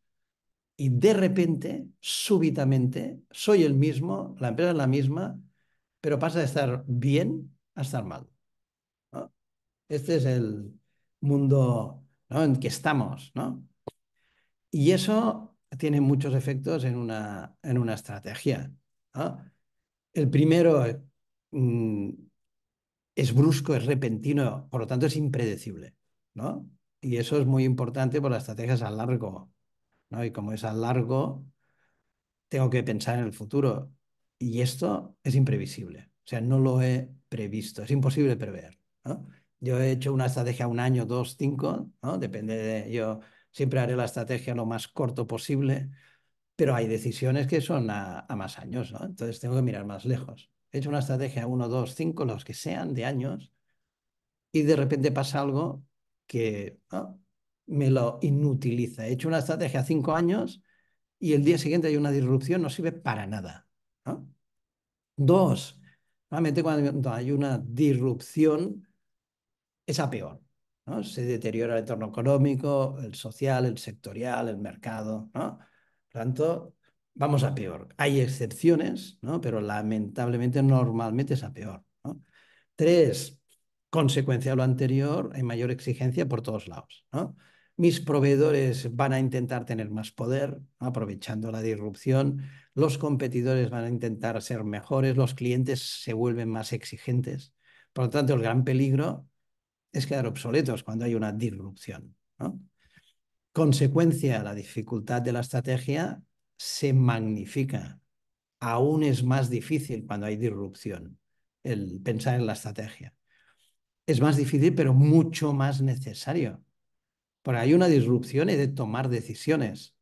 A: y de repente, súbitamente, soy el mismo, la empresa es la misma, pero pasa de estar bien a estar mal. Este es el mundo en que estamos, ¿no? Y eso tiene muchos efectos en una, en una estrategia. El primero mm, es brusco, es repentino, por lo tanto es impredecible, ¿no? Y eso es muy importante por estrategia es a largo, ¿no? Y como es a largo, tengo que pensar en el futuro. Y esto es imprevisible, o sea, no lo he previsto, es imposible prever, Yo he hecho una estrategia un año, dos, cinco, ¿no? Depende de, yo siempre haré la estrategia lo más corto posible, pero hay decisiones que son a, más años, ¿no? Entonces tengo que mirar más lejos. He hecho una estrategia uno, dos, 5, los que sean de años, y de repente pasa algo que me lo inutiliza. He hecho una estrategia a 5 años y el día siguiente hay una disrupción, no sirve para nada. ¿no? Dos, normalmente cuando hay una disrupción es a peor. ¿no? Se deteriora el entorno económico, el social, el sectorial, el mercado. ¿no? Por tanto, vamos a peor. Hay excepciones, pero lamentablemente normalmente es a peor. Tres, consecuencia de lo anterior, hay mayor exigencia por todos lados. Mis proveedores van a intentar tener más poder, aprovechando la disrupción. Los competidores van a intentar ser mejores, los clientes se vuelven más exigentes. Por lo tanto, el gran peligro es quedar obsoletos cuando hay una disrupción. Consecuencia, la dificultad de la estrategia se magnifica. Aún es más difícil cuando hay disrupción el pensar en la estrategia. Es más difícil, pero mucho más necesario. Porque hay una disrupción y de tomar decisiones.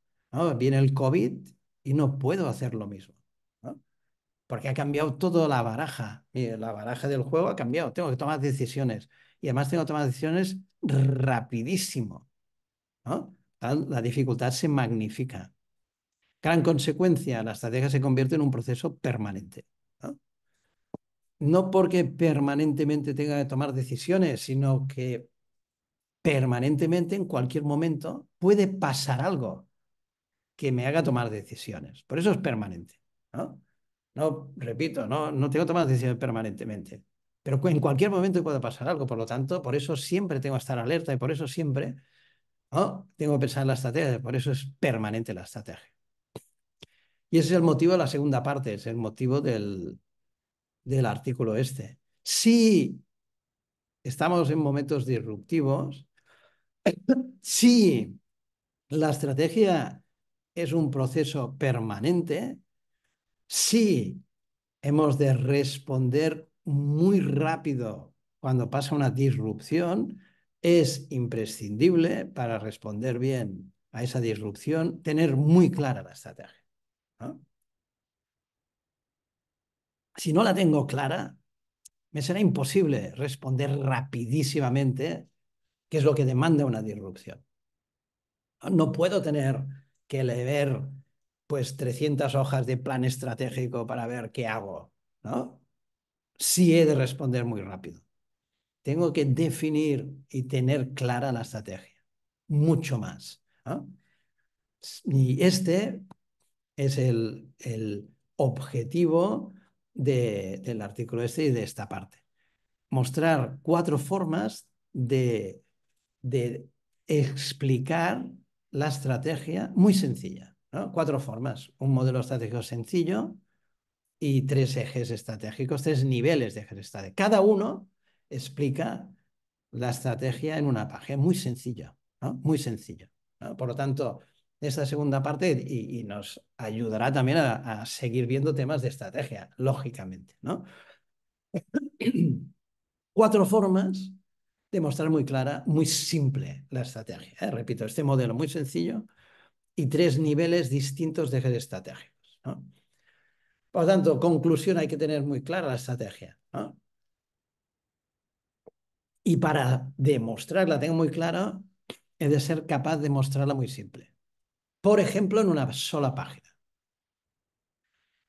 A: Viene el COVID y no puedo hacer lo mismo. Porque ha cambiado toda la baraja. Mire, la baraja del juego ha cambiado. Tengo que tomar decisiones. Y además tengo que tomar decisiones rapidísimo. ¿no? la dificultad se magnifica. Gran consecuencia, la estrategia se convierte en un proceso permanente. ¿no? porque permanentemente tenga que tomar decisiones, sino que permanentemente, en cualquier momento, puede pasar algo que me haga tomar decisiones. Por eso es permanente. No, repito, no, no tengo que tomar decisiones permanentemente. Pero en cualquier momento puede pasar algo, por lo tanto, por eso siempre tengo que estar alerta y por eso siempre Oh, tengo que pensar en la estrategia, por eso es permanente la estrategia. Y ese es el motivo de la segunda parte, es el motivo del, del artículo este. Si estamos en momentos disruptivos, si la estrategia es un proceso permanente, si hemos de responder muy rápido cuando pasa una disrupción, es imprescindible para responder bien a esa disrupción tener muy clara la estrategia. Si no la tengo clara, me será imposible responder rapidísimamente qué es lo que demanda una disrupción. No puedo tener que leer pues 300 hojas de plan estratégico para ver qué hago, ¿no? Sí he de responder muy rápido tengo que definir y tener clara la estrategia, mucho más. ¿ah? Y este es el, objetivo del artículo este y de esta parte. Mostrar cuatro formas de, explicar la estrategia muy sencilla. Cuatro formas. Un modelo estratégico sencillo y tres ejes estratégicos, tres niveles de ejes estratégicos. Cada uno explica la estrategia en una página, muy sencilla, ¿no? muy sencilla. ¿no? Por lo tanto, esta segunda parte y, nos ayudará también a, seguir viendo temas de estrategia, lógicamente. ¿no? Cuatro formas de mostrar muy clara, muy simple la estrategia. ¿eh? Repito, este modelo muy sencillo y tres niveles distintos de ejes estratégicos. ¿no? Por lo tanto, conclusión, hay que tener muy clara la estrategia. ¿no? Y para demostrarla, tengo muy clara, he de ser capaz de mostrarla muy simple. Por ejemplo, en una sola página.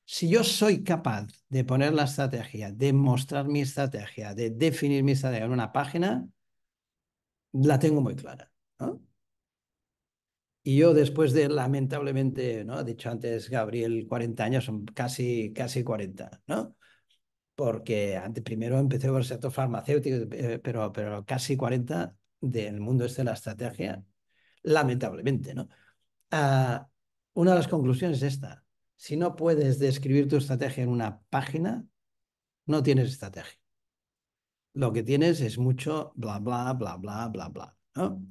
A: Si yo soy capaz de poner la estrategia, de mostrar mi estrategia, de definir mi estrategia en una página, la tengo muy clara. ¿no? Y yo después de, lamentablemente, ¿no? He dicho antes Gabriel, 40 años, son casi, casi 40, ¿no? porque antes, primero empecé con el sector farmacéutico, eh, pero, casi 40 del mundo es este de la estrategia, lamentablemente, ¿no? Ah, una de las conclusiones es esta. Si no puedes describir tu estrategia en una página, no tienes estrategia. Lo que tienes es mucho bla, bla, bla, bla, bla, bla, ¿no?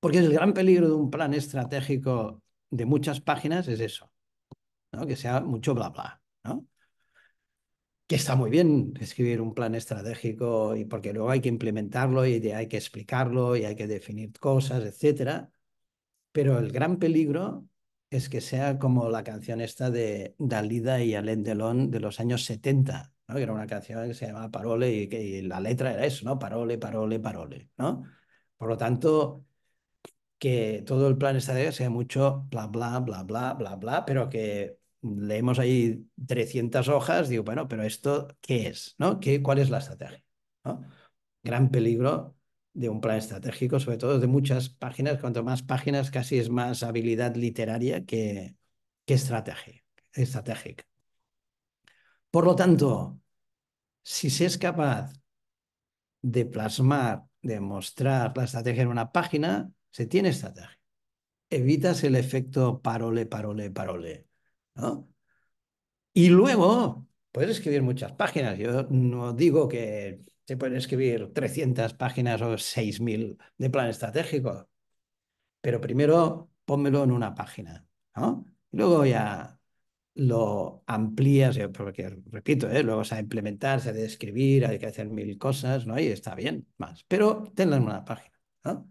A: Porque el gran peligro de un plan estratégico de muchas páginas es eso, Que sea mucho bla, bla, ¿no? que está muy bien escribir un plan estratégico y porque luego hay que implementarlo y hay que explicarlo y hay que definir cosas, etcétera. Pero el gran peligro es que sea como la canción esta de Dalida y Alain Delon de los años 70, ¿no? que era una canción que se llamaba Parole y, que, la letra era eso, ¿no? Parole, parole, parole, ¿no? Por lo tanto, que todo el plan estratégico sea mucho bla, bla, bla, bla, bla, bla, pero que leemos ahí 300 hojas, digo, bueno, pero esto, ¿qué es? ¿Qué, ¿Cuál es la estrategia? Gran peligro de un plan estratégico, sobre todo de muchas páginas. Cuanto más páginas, casi es más habilidad literaria que, que estrategia, estratégica. Por lo tanto, si se es capaz de plasmar, de mostrar la estrategia en una página, se tiene estrategia. Evitas el efecto parole, parole, parole y luego, puedes escribir muchas páginas. Yo no digo que se pueden escribir 300 páginas o 6.000 de plan estratégico, pero primero pónmelo en una página, ¿no? luego ya lo amplías, eh, porque repito, eh, luego se a implementar, se ha de escribir, hay que hacer mil cosas, ¿no? Y está bien, más. Pero tenlo en una página, ¿no?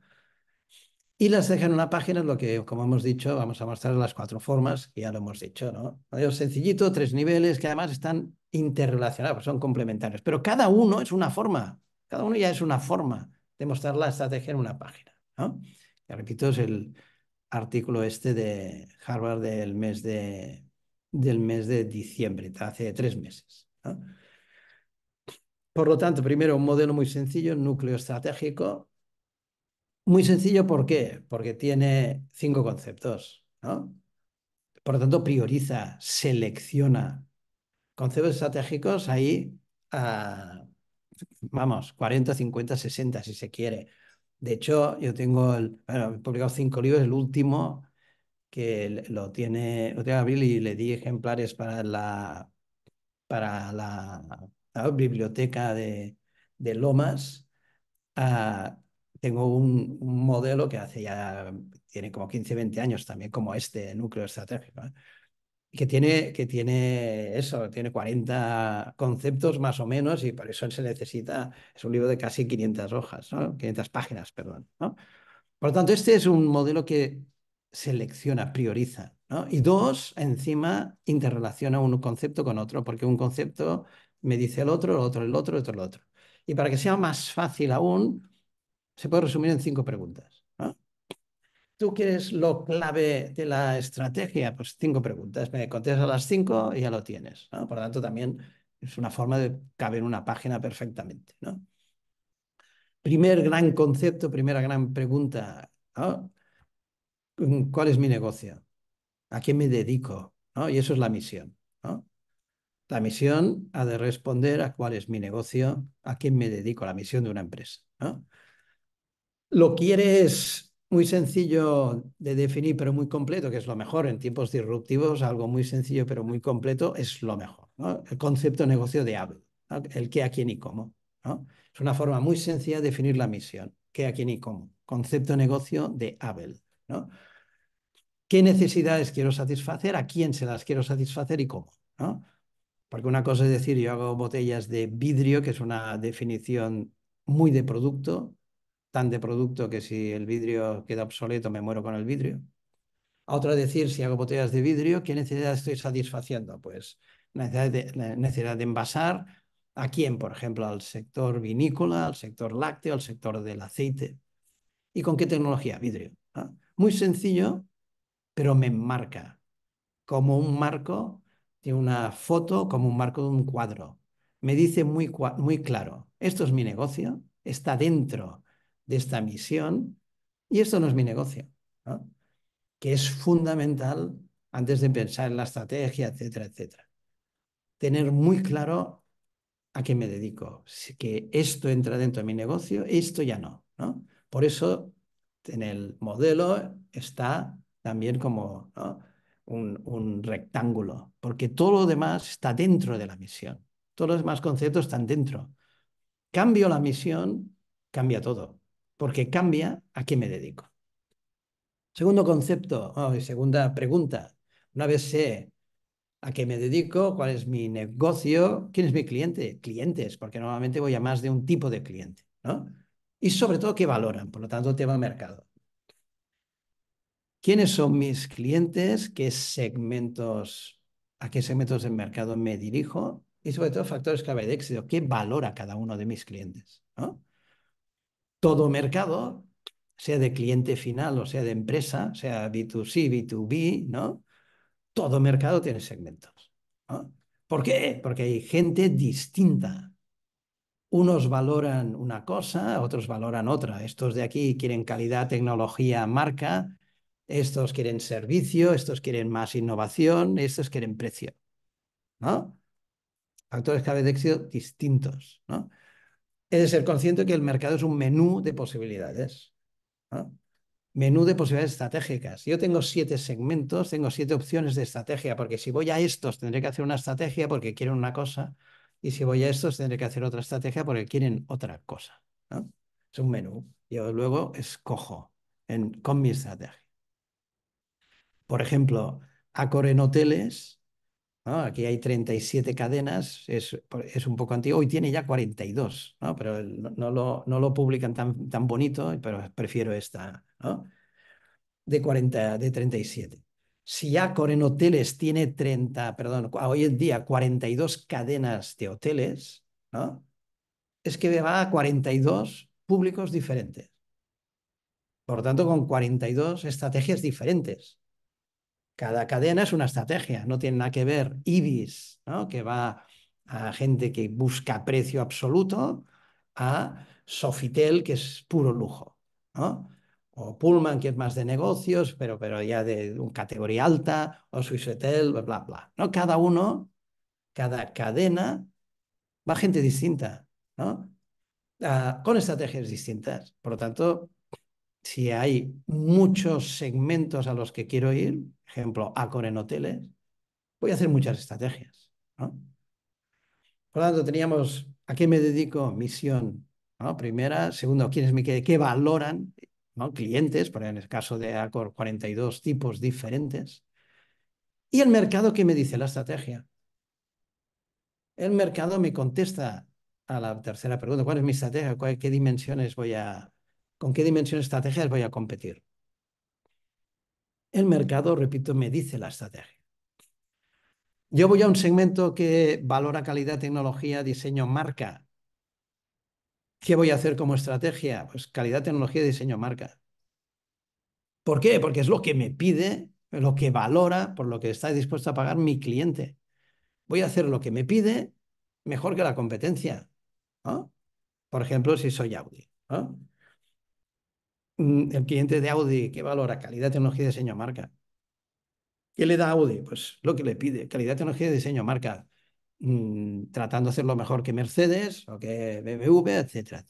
A: y las dejan en una página, lo que, como hemos dicho, vamos a mostrar las cuatro formas, que ya lo hemos dicho, ¿no? sencillito, tres niveles, que además están interrelacionados, son complementarios, pero cada uno es una forma, cada uno ya es una forma de mostrar la estrategia en una página, repito, es el artículo este de Harvard del mes de, del mes de diciembre, hace tres meses. Por lo tanto, primero, un modelo muy sencillo, núcleo estratégico, muy sencillo, ¿por qué? Porque tiene cinco conceptos, ¿no? Por lo tanto, prioriza, selecciona. Conceptos estratégicos ahí, vamos, 40, 50, 60 si se quiere. De hecho, yo tengo, el, bueno, he publicado cinco libros, el último que lo tiene, lo tengo Abril y le di ejemplares para la, para la, biblioteca de, Lomas. Ah, tengo un, modelo que hace ya, tiene como 15, 20 años también, como este núcleo estratégico, ¿eh? que, tiene, que tiene eso, tiene 40 conceptos más o menos y por eso se necesita, es un libro de casi 500 hojas, 500 páginas, perdón. Por lo tanto, este es un modelo que selecciona, prioriza. Y dos, encima, interrelaciona un concepto con otro, porque un concepto me dice el otro, el otro, el otro, el otro, el otro. Y para que sea más fácil aún, se puede resumir en cinco preguntas. ¿Tú qué quieres lo clave de la estrategia? Pues cinco preguntas. Me contestas a las cinco y ya lo tienes. Por lo tanto, también es una forma de caber una página perfectamente. Primer gran concepto, primera gran pregunta. ¿Cuál es mi negocio? ¿A quién me dedico? Y eso es la misión. La misión ha de responder a cuál es mi negocio, a quién me dedico, la misión de una empresa. ¿no? Lo quieres muy sencillo de definir, pero muy completo, que es lo mejor. En tiempos disruptivos, algo muy sencillo, pero muy completo es lo mejor. El concepto negocio de Abel. el qué, a quién y cómo. Es una forma muy sencilla de definir la misión, qué, a quién y cómo. Concepto negocio de Abel. ¿Qué necesidades quiero satisfacer? ¿A quién se las quiero satisfacer y cómo? Porque una cosa es decir, yo hago botellas de vidrio, que es una definición muy de producto, tan de producto que si el vidrio queda obsoleto me muero con el vidrio. A otra decir, si hago botellas de vidrio, ¿qué necesidad estoy satisfaciendo? Pues necesidad de, necesidad de envasar. ¿A quién? Por ejemplo, al sector vinícola, al sector lácteo, al sector del aceite. ¿Y con qué tecnología? Vidrio. Muy sencillo, pero me enmarca. Como un marco, tiene una foto como un marco de un cuadro. Me dice muy, muy claro, esto es mi negocio, está dentro de esta misión y esto no es mi negocio, que es fundamental antes de pensar en la estrategia, etcétera, etcétera. Tener muy claro a qué me dedico, que esto entra dentro de mi negocio, esto ya no, Por eso en el modelo está también como un rectángulo, porque todo lo demás está dentro de la misión, todos los demás conceptos están dentro. Cambio la misión, cambia todo porque cambia a qué me dedico. Segundo concepto, oh, y segunda pregunta. Una vez sé a qué me dedico, cuál es mi negocio, quién es mi cliente, clientes, porque normalmente voy a más de un tipo de cliente, ¿no? Y sobre todo, ¿qué valoran? Por lo tanto, tema mercado. ¿Quiénes son mis clientes? ¿Qué segmentos, a qué segmentos del mercado me dirijo? Y sobre todo, factores clave de éxito. ¿Qué valora cada uno de mis clientes? ¿no? todo mercado, sea de cliente final o sea de empresa, sea B2C, B2B, ¿no? Todo mercado tiene segmentos. ¿Por qué? Porque hay gente distinta. Unos valoran una cosa, otros valoran otra. Estos de aquí quieren calidad, tecnología, marca. Estos quieren servicio, estos quieren más innovación, estos quieren precio. ¿No? Factores que de éxito distintos, ¿no? He de ser consciente que el mercado es un menú de posibilidades. Menú de posibilidades estratégicas. Yo tengo siete segmentos, tengo siete opciones de estrategia, porque si voy a estos tendré que hacer una estrategia porque quieren una cosa, y si voy a estos tendré que hacer otra estrategia porque quieren otra cosa. Es un menú. Yo luego escojo con mi estrategia. Por ejemplo, Accor en hoteles Aquí hay 37 cadenas, es, un poco antiguo, hoy tiene ya 42, ¿no? Pero no lo, no lo publican tan, tan bonito, pero prefiero esta, ¿no? De, 40, de 37. Si ya en Hoteles tiene 30, perdón, hoy en día 42 cadenas de hoteles, ¿no? Es que va a 42 públicos diferentes. Por lo tanto, con 42 estrategias diferentes. Cada cadena es una estrategia, no tiene nada que ver IBIS, que va a gente que busca precio absoluto, a Sofitel, que es puro lujo, o Pullman, que es más de negocios, pero, pero ya de categoría alta, o Swissetel, bla, bla, bla. ¿no? Cada uno, cada cadena, va gente distinta, ah, con estrategias distintas. Por lo tanto, si hay muchos segmentos a los que quiero ir, ejemplo, Acor en hoteles, voy a hacer muchas estrategias. Por lo tanto, teníamos a qué me dedico, misión, primera, segundo, quiénes me qué valoran, ¿no? clientes, por en el caso de Accor, 42 tipos diferentes. Y el mercado, ¿qué me dice la estrategia? El mercado me contesta a la tercera pregunta, ¿cuál es mi estrategia? qué dimensiones voy a, ¿Con qué dimensiones estrategias voy a competir? el mercado, repito, me dice la estrategia. Yo voy a un segmento que valora calidad, tecnología, diseño, marca. ¿Qué voy a hacer como estrategia? Pues calidad, tecnología, diseño, marca. ¿Por qué? Porque es lo que me pide, lo que valora, por lo que está dispuesto a pagar mi cliente. Voy a hacer lo que me pide mejor que la competencia. Por ejemplo, si soy Audi. ¿no? el cliente de Audi, ¿qué valora? Calidad, tecnología, diseño, marca. ¿Qué le da Audi? Pues lo que le pide, calidad, tecnología, diseño, marca. Mm, tratando de hacerlo mejor que Mercedes o que BMW, etcétera.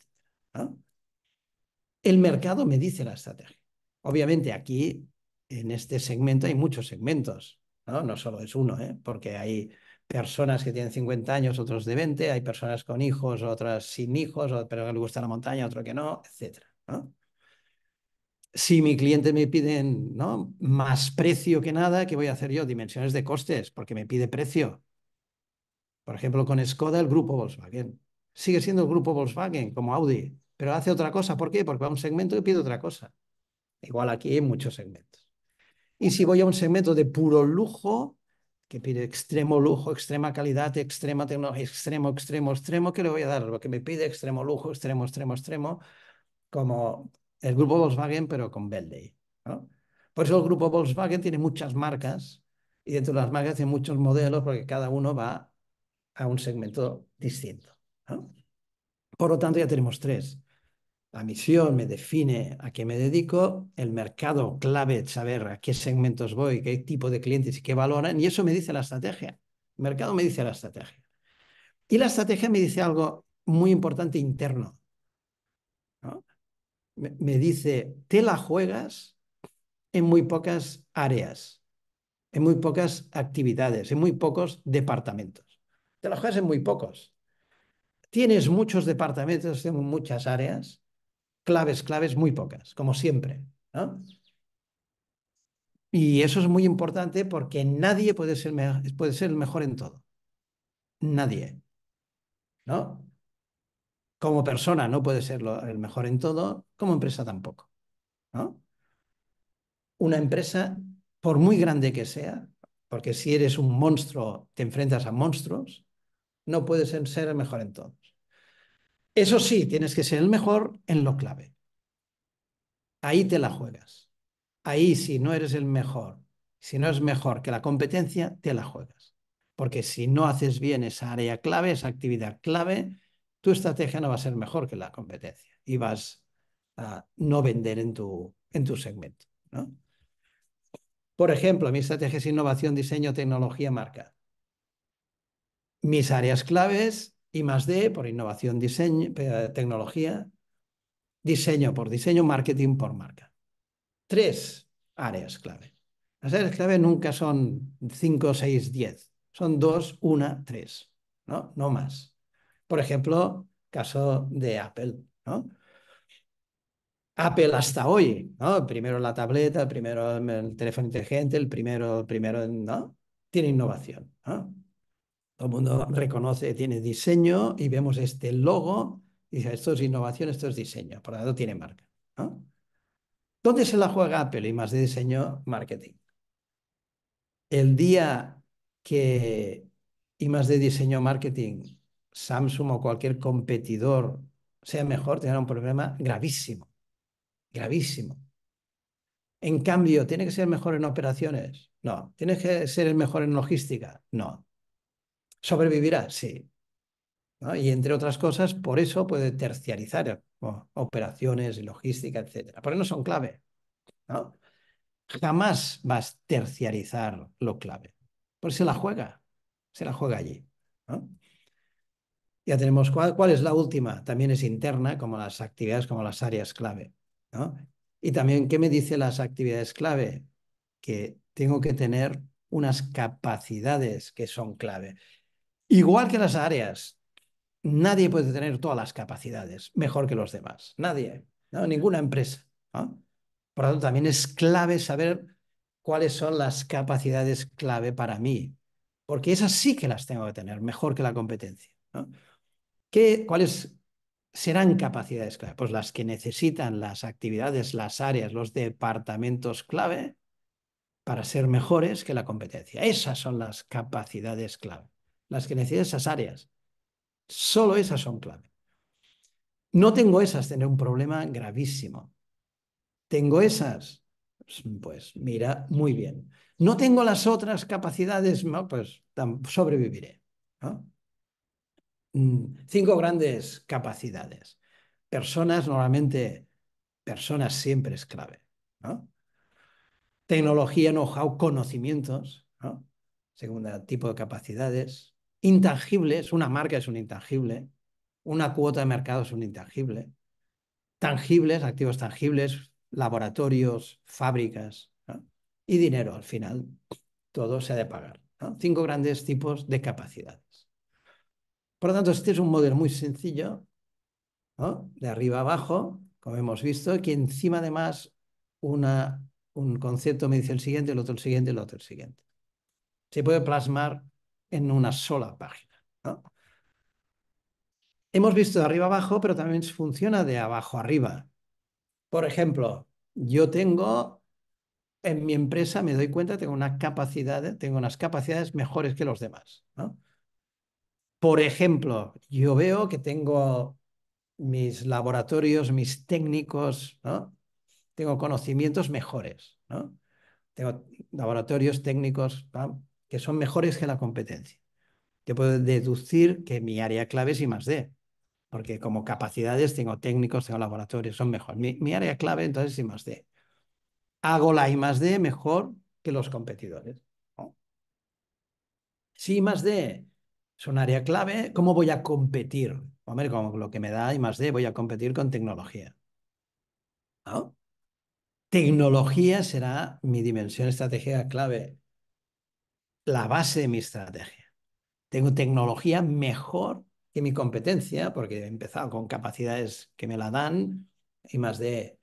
A: El mercado me dice la estrategia. Obviamente aquí, en este segmento, hay muchos segmentos. No, solo es uno, ¿eh? porque hay personas que tienen 50 años, otros de 20, hay personas con hijos, otras sin hijos, pero que le gusta la montaña, otro que no, etcétera si mi cliente me pide ¿no? más precio que nada, ¿qué voy a hacer yo? Dimensiones de costes, porque me pide precio. Por ejemplo, con Skoda, el grupo Volkswagen. Sigue siendo el grupo Volkswagen, como Audi, pero hace otra cosa. ¿Por qué? Porque va a un segmento y pide otra cosa. Igual aquí hay muchos segmentos. Y si voy a un segmento de puro lujo, que pide extremo lujo, extrema calidad, extrema tecnología, extremo, extremo, extremo, ¿qué le voy a dar? Lo que me pide extremo lujo, extremo, extremo, extremo, como el grupo Volkswagen, pero con Bentley. ¿no? Por eso el grupo Volkswagen tiene muchas marcas y dentro de las marcas hay muchos modelos porque cada uno va a un segmento distinto. ¿no? Por lo tanto, ya tenemos tres. La misión me define a qué me dedico, el mercado clave es saber a qué segmentos voy, qué tipo de clientes y qué valoran, y eso me dice la estrategia. El mercado me dice la estrategia. Y la estrategia me dice algo muy importante interno. ¿no? me dice, te la juegas en muy pocas áreas, en muy pocas actividades, en muy pocos departamentos. Te la juegas en muy pocos. Tienes muchos departamentos, en muchas áreas, claves, claves muy pocas, como siempre. ¿no? Y eso es muy importante porque nadie puede ser, puede ser el mejor en todo. Nadie. ¿No? Como persona no puede ser el mejor en todo, como empresa tampoco. Una empresa, por muy grande que sea, porque si eres un monstruo, te enfrentas a monstruos, no puedes ser el mejor en todos. Eso sí, tienes que ser el mejor en lo clave. Ahí te la juegas. Ahí si no eres el mejor, si no es mejor que la competencia, te la juegas. Porque si no haces bien esa área clave, esa actividad clave, tu estrategia no va a ser mejor que la competencia y vas a no vender en tu, en tu segmento. Por ejemplo, mi estrategia es innovación, diseño, tecnología, marca. Mis áreas claves, I más D por innovación, diseño, eh, tecnología, diseño por diseño, marketing por marca. Tres áreas clave. Las áreas clave nunca son 5, 6, 10. Son dos, una, tres ¿no? no más. Por ejemplo, caso de Apple, Apple hasta hoy, ¿no? Primero la tableta, primero el teléfono inteligente, el primero, primero, ¿no? Tiene innovación, Todo el mundo reconoce, tiene diseño y vemos este logo y dice, esto es innovación, esto es diseño, por lo tanto tiene marca, ¿no? ¿Dónde se la juega Apple y más de diseño, marketing? El día que y más de diseño, marketing Samsung o cualquier competidor sea mejor, tendrá un problema gravísimo, gravísimo. En cambio, ¿tiene que ser mejor en operaciones? No. ¿Tiene que ser el mejor en logística? No. ¿Sobrevivirá? Sí. Y entre otras cosas, por eso puede terciarizar operaciones operaciones, logística, etcétera. Por eso no son clave. ¿no? Jamás vas a terciarizar lo clave. Porque se la juega. Se la juega allí. ¿no? Ya tenemos cuál, es la última. También es interna, como las actividades, como las áreas clave. ¿no? Y también, ¿qué me dice las actividades clave? Que tengo que tener unas capacidades que son clave. Igual que las áreas, nadie puede tener todas las capacidades mejor que los demás. Nadie, ¿no? ninguna empresa. Por lo tanto, también es clave saber cuáles son las capacidades clave para mí, porque esas sí que las tengo que tener mejor que la competencia. ¿Cuáles serán capacidades clave? Pues las que necesitan las actividades, las áreas, los departamentos clave para ser mejores que la competencia. Esas son las capacidades clave, las que necesitan esas áreas. Solo esas son clave. No tengo esas, tener un problema gravísimo. Tengo esas, pues mira, muy bien. No tengo las otras capacidades, pues sobreviviré. ¿no? Mm, cinco grandes capacidades. Personas, normalmente, personas siempre es clave. Tecnología, know-how, conocimientos, segundo tipo de capacidades. Intangibles, una marca es un intangible, una cuota de mercado es un intangible. Tangibles, activos tangibles, laboratorios, fábricas y dinero. Al final, todo se ha de pagar. Cinco grandes tipos de capacidades. Por lo tanto, este es un modelo muy sencillo, de arriba abajo, como hemos visto, que encima además una, un concepto me dice el siguiente, el otro el siguiente, el otro el siguiente. Se puede plasmar en una sola página. Hemos visto de arriba abajo, pero también funciona de abajo arriba. Por ejemplo, yo tengo en mi empresa, me doy cuenta, tengo, una capacidad, tengo unas capacidades mejores que los demás. Por ejemplo, yo veo que tengo mis laboratorios, mis técnicos, Tengo conocimientos mejores, ¿no? Tengo laboratorios técnicos que son mejores que la competencia. Yo puedo deducir que mi área clave es I más D, porque como capacidades tengo técnicos, tengo laboratorios, son mejores. Mi, área clave entonces es I más D. Hago la I más D mejor que los competidores. ¿no? Si I más D es un área clave. ¿Cómo voy a competir? Hombre, con lo que me da y más de, voy a competir con tecnología. Tecnología será mi dimensión estratégica clave, la base de mi estrategia. Tengo tecnología mejor que mi competencia, porque he empezado con capacidades que me la dan y más de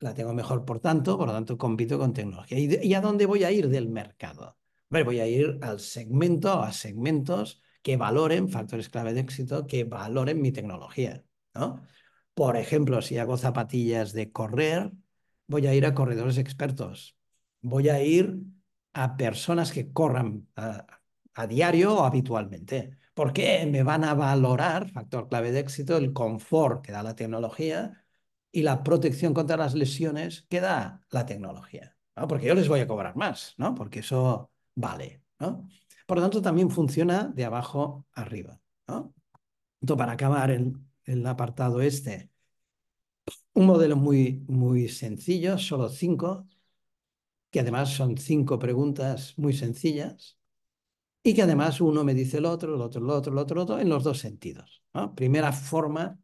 A: la tengo mejor, por tanto, por lo tanto compito con tecnología. ¿Y, a dónde voy a ir del mercado? voy a ir al segmento, a segmentos que valoren factores clave de éxito, que valoren mi tecnología, ¿no? Por ejemplo, si hago zapatillas de correr, voy a ir a corredores expertos, voy a ir a personas que corran a, diario o habitualmente. porque Me van a valorar, factor clave de éxito, el confort que da la tecnología y la protección contra las lesiones que da la tecnología. Porque yo les voy a cobrar más, ¿no? Porque eso vale, ¿no? Por lo tanto, también funciona de abajo arriba. para acabar el, apartado este, un modelo muy, muy sencillo, solo cinco, que además son cinco preguntas muy sencillas y que además uno me dice el otro, el otro, el otro, el otro, el otro en los dos sentidos. Primera forma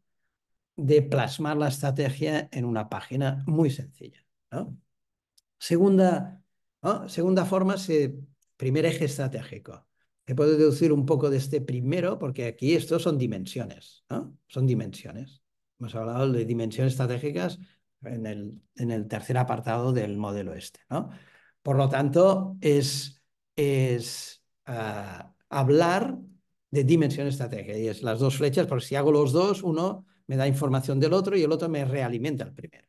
A: de plasmar la estrategia en una página muy sencilla. Segunda, Segunda forma se primer eje estratégico. Que puedo deducir un poco de este primero, porque aquí estos son dimensiones, ¿no? Son dimensiones. Hemos hablado de dimensiones estratégicas en el, en el tercer apartado del modelo este, ¿no? Por lo tanto, es, es ah, hablar de dimensión estratégica. Y es las dos flechas, porque si hago los dos, uno me da información del otro y el otro me realimenta el primero.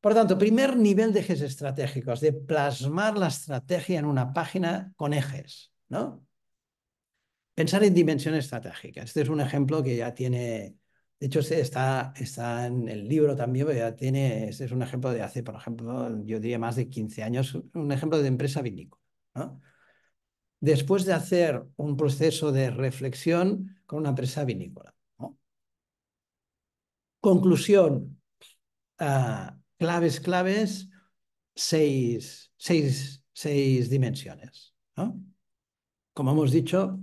A: Por lo tanto, primer nivel de ejes estratégicos, de plasmar la estrategia en una página con ejes, ¿no? Pensar en dimensión estratégica. Este es un ejemplo que ya tiene, de hecho este está, está en el libro también, pero ya tiene, este es un ejemplo de hace, por ejemplo, yo diría más de 15 años, un ejemplo de empresa vinícola, Después de hacer un proceso de reflexión con una empresa vinícola. ¿no? Conclusión, ah, claves, claves, seis, dimensiones. ¿no? Como hemos dicho,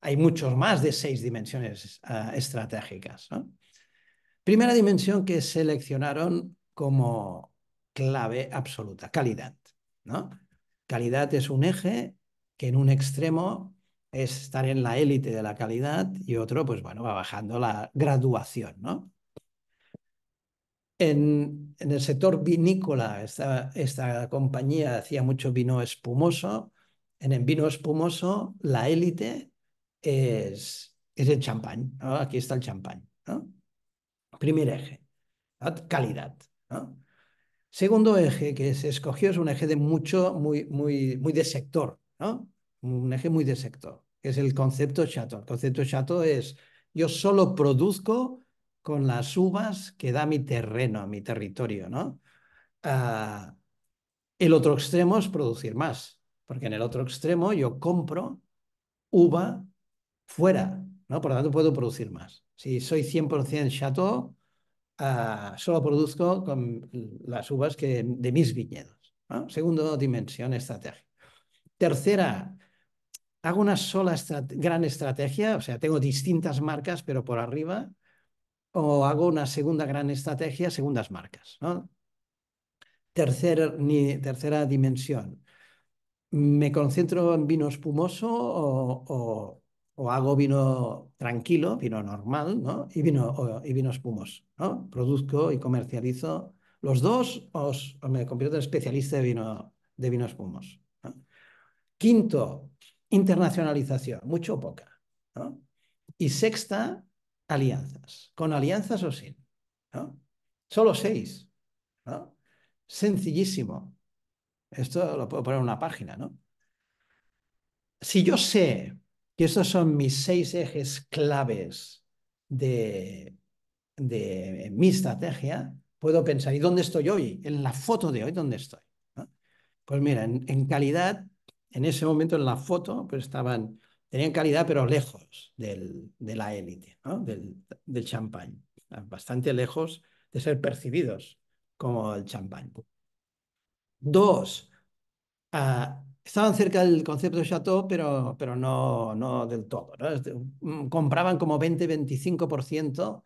A: hay muchos más de seis dimensiones ah, estratégicas. Primera dimensión que seleccionaron como clave absoluta, calidad. ¿no? Calidad es un eje que en un extremo es estar en la élite de la calidad y otro, pues bueno, va bajando la graduación, ¿no? En, el sector vinícola, esta, esta, compañía hacía mucho vino espumoso. En el vino espumoso, la élite es, es el champán. Aquí está el champán. Primer eje, calidad. Segundo eje que se escogió es un eje de mucho, muy, muy, muy de sector, Un eje muy de sector, que es el concepto chato. El concepto chato es yo solo produzco con las uvas que da mi terreno, mi territorio, ¿no? Ah, el otro extremo es producir más, porque en el otro extremo yo compro uva fuera, ¿no? Por lo tanto puedo producir más. Si soy 100% chato, ah, solo produzco con las uvas que, de mis viñedos. Segunda dimensión, estrategia. Tercera, hago una sola gran estrategia, o sea, tengo distintas marcas, pero por arriba o hago una segunda gran estrategia, segundas marcas. ¿no? ni, tercera dimensión. ¿Me concentro en vino espumoso o, hago vino tranquilo, vino normal ¿no? y, vino, y espumoso? ¿no? Produzco y comercializo los dos o, me convierto en especialista de vino, de vinos espumoso. Quinto, internacionalización, mucho o poca. Y sexta, alianzas, con alianzas o sin. ¿no? Solo seis. Sencillísimo. Esto lo puedo poner en una página, ¿no? Si yo sé que estos son mis seis ejes claves de, mi estrategia, puedo pensar, ¿y dónde estoy hoy? En la foto de hoy, ¿dónde estoy? Pues mira, en, en, calidad, en ese momento en la foto, pues estaban tenían calidad, pero lejos de la élite, del, del champán, bastante lejos de ser percibidos como el champán. Dos, ah, estaban cerca del concepto de Chateau, pero, pero no, no del todo. Mm, compraban como 20-25%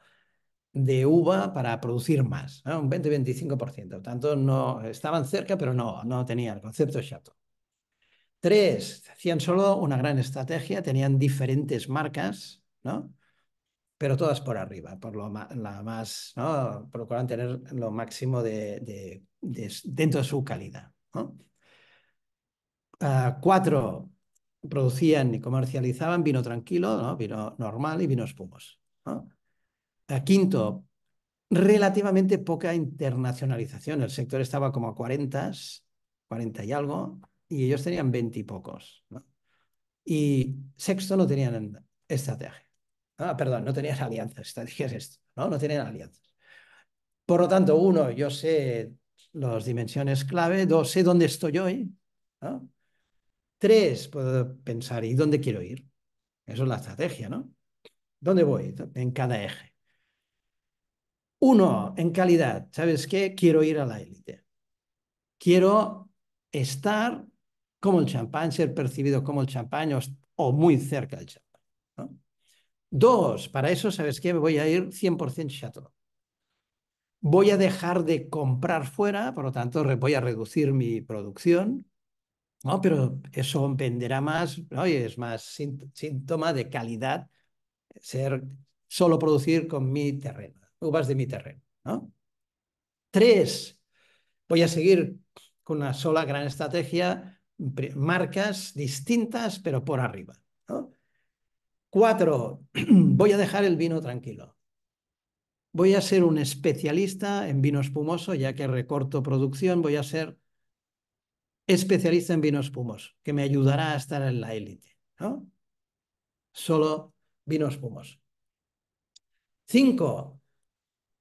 A: de uva para producir más, un 20-25%. Tanto no estaban cerca, pero no, no tenían el concepto de Chateau. Tres, hacían solo una gran estrategia, tenían diferentes marcas, ¿no? Pero todas por arriba, por lo más, ¿no? tener lo máximo de, dentro de su calidad, ah, cuatro, producían y comercializaban vino tranquilo, ¿no? vino normal y vino espumos. Ah, quinto, relativamente poca internacionalización. El sector estaba como a 40, cuarenta y algo, y ellos tenían veintipocos. ¿no? Y sexto no tenían estrategia. Ah, perdón, no tenían alianzas. Estrategia es esto, ¿no? No tenían alianzas. Por lo tanto, uno, yo sé las dimensiones clave. Dos, sé dónde estoy hoy. Tres, puedo pensar, ¿y dónde quiero ir? Eso es la estrategia, ¿no? ¿Dónde voy? En cada eje. Uno, en calidad. ¿Sabes qué? Quiero ir a la élite. Quiero estar como el champán, ser percibido como el champán o, muy cerca del champán. Dos, para eso, ¿sabes qué? Me voy a ir 100% chato. Voy a dejar de comprar fuera, por lo tanto, voy a reducir mi producción, ¿no? pero eso venderá más ¿no? es más síntoma de calidad ser solo producir con mi terreno, uvas de mi terreno. Tres, voy a seguir con una sola gran estrategia marcas distintas, pero por arriba. Cuatro, voy a dejar el vino tranquilo. Voy a ser un especialista en vino espumoso, ya que recorto producción, voy a ser especialista en vino espumoso, que me ayudará a estar en la élite. Solo vino espumoso. Cinco,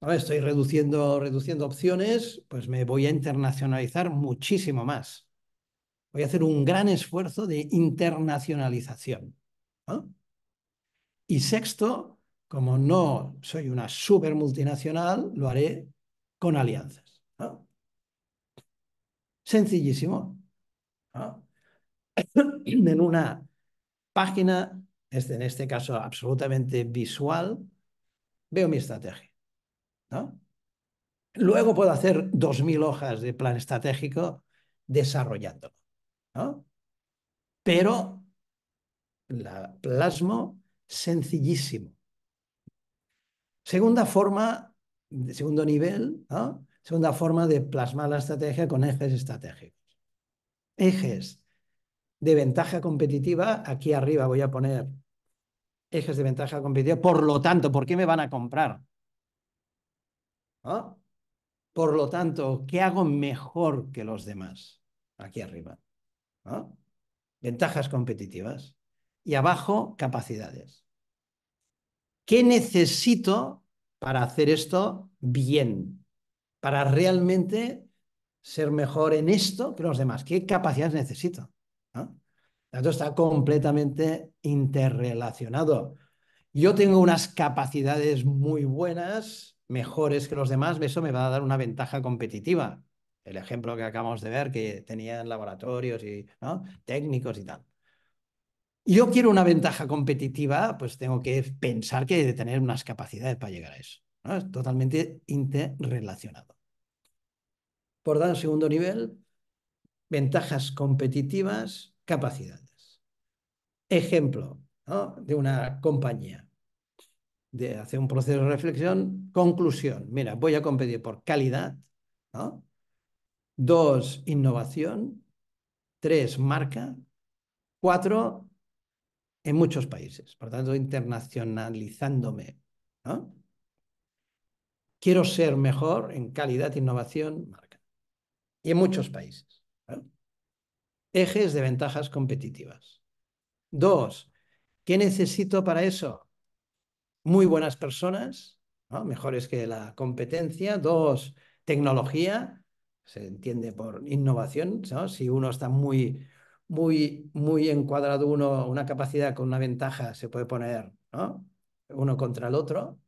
A: estoy reduciendo, reduciendo opciones, pues me voy a internacionalizar muchísimo más voy a hacer un gran esfuerzo de internacionalización. Y sexto, como no soy una super multinacional, lo haré con alianzas. Sencillísimo. en una página, este, en este caso absolutamente visual, veo mi estrategia. Luego puedo hacer 2.000 hojas de plan estratégico desarrollándolo. Pero la plasmo sencillísimo. Segunda forma, segundo nivel, segunda forma de plasmar la estrategia con ejes estratégicos. Ejes de ventaja competitiva, aquí arriba voy a poner ejes de ventaja competitiva, por lo tanto, ¿por qué me van a comprar? Por lo tanto, ¿qué hago mejor que los demás? Aquí arriba. Ventajas competitivas. Y abajo, capacidades. ¿Qué necesito para hacer esto bien? Para realmente ser mejor en esto que los demás. ¿Qué capacidades necesito? Esto está completamente interrelacionado. Yo tengo unas capacidades muy buenas, mejores que los demás, eso me va a dar una ventaja competitiva. El ejemplo que acabamos de ver, que tenían laboratorios y técnicos y tal. Yo quiero una ventaja competitiva, pues tengo que pensar que hay de tener unas capacidades para llegar a eso. Es totalmente interrelacionado. Por tanto, segundo nivel, ventajas competitivas, capacidades. Ejemplo de una compañía de hacer un proceso de reflexión, conclusión, mira, voy a competir por calidad, ¿no? Dos, innovación. Tres, marca. Cuatro, en muchos países. Por tanto, internacionalizándome. Quiero ser mejor en calidad, innovación, marca. Y en muchos países. Ejes de ventajas competitivas. Dos, ¿qué necesito para eso? Muy buenas personas, mejores que la competencia. Dos, tecnología se entiende por innovación, Si uno está muy, muy, muy encuadrado uno, una capacidad con una ventaja, se puede poner, ¿no? Uno contra el otro,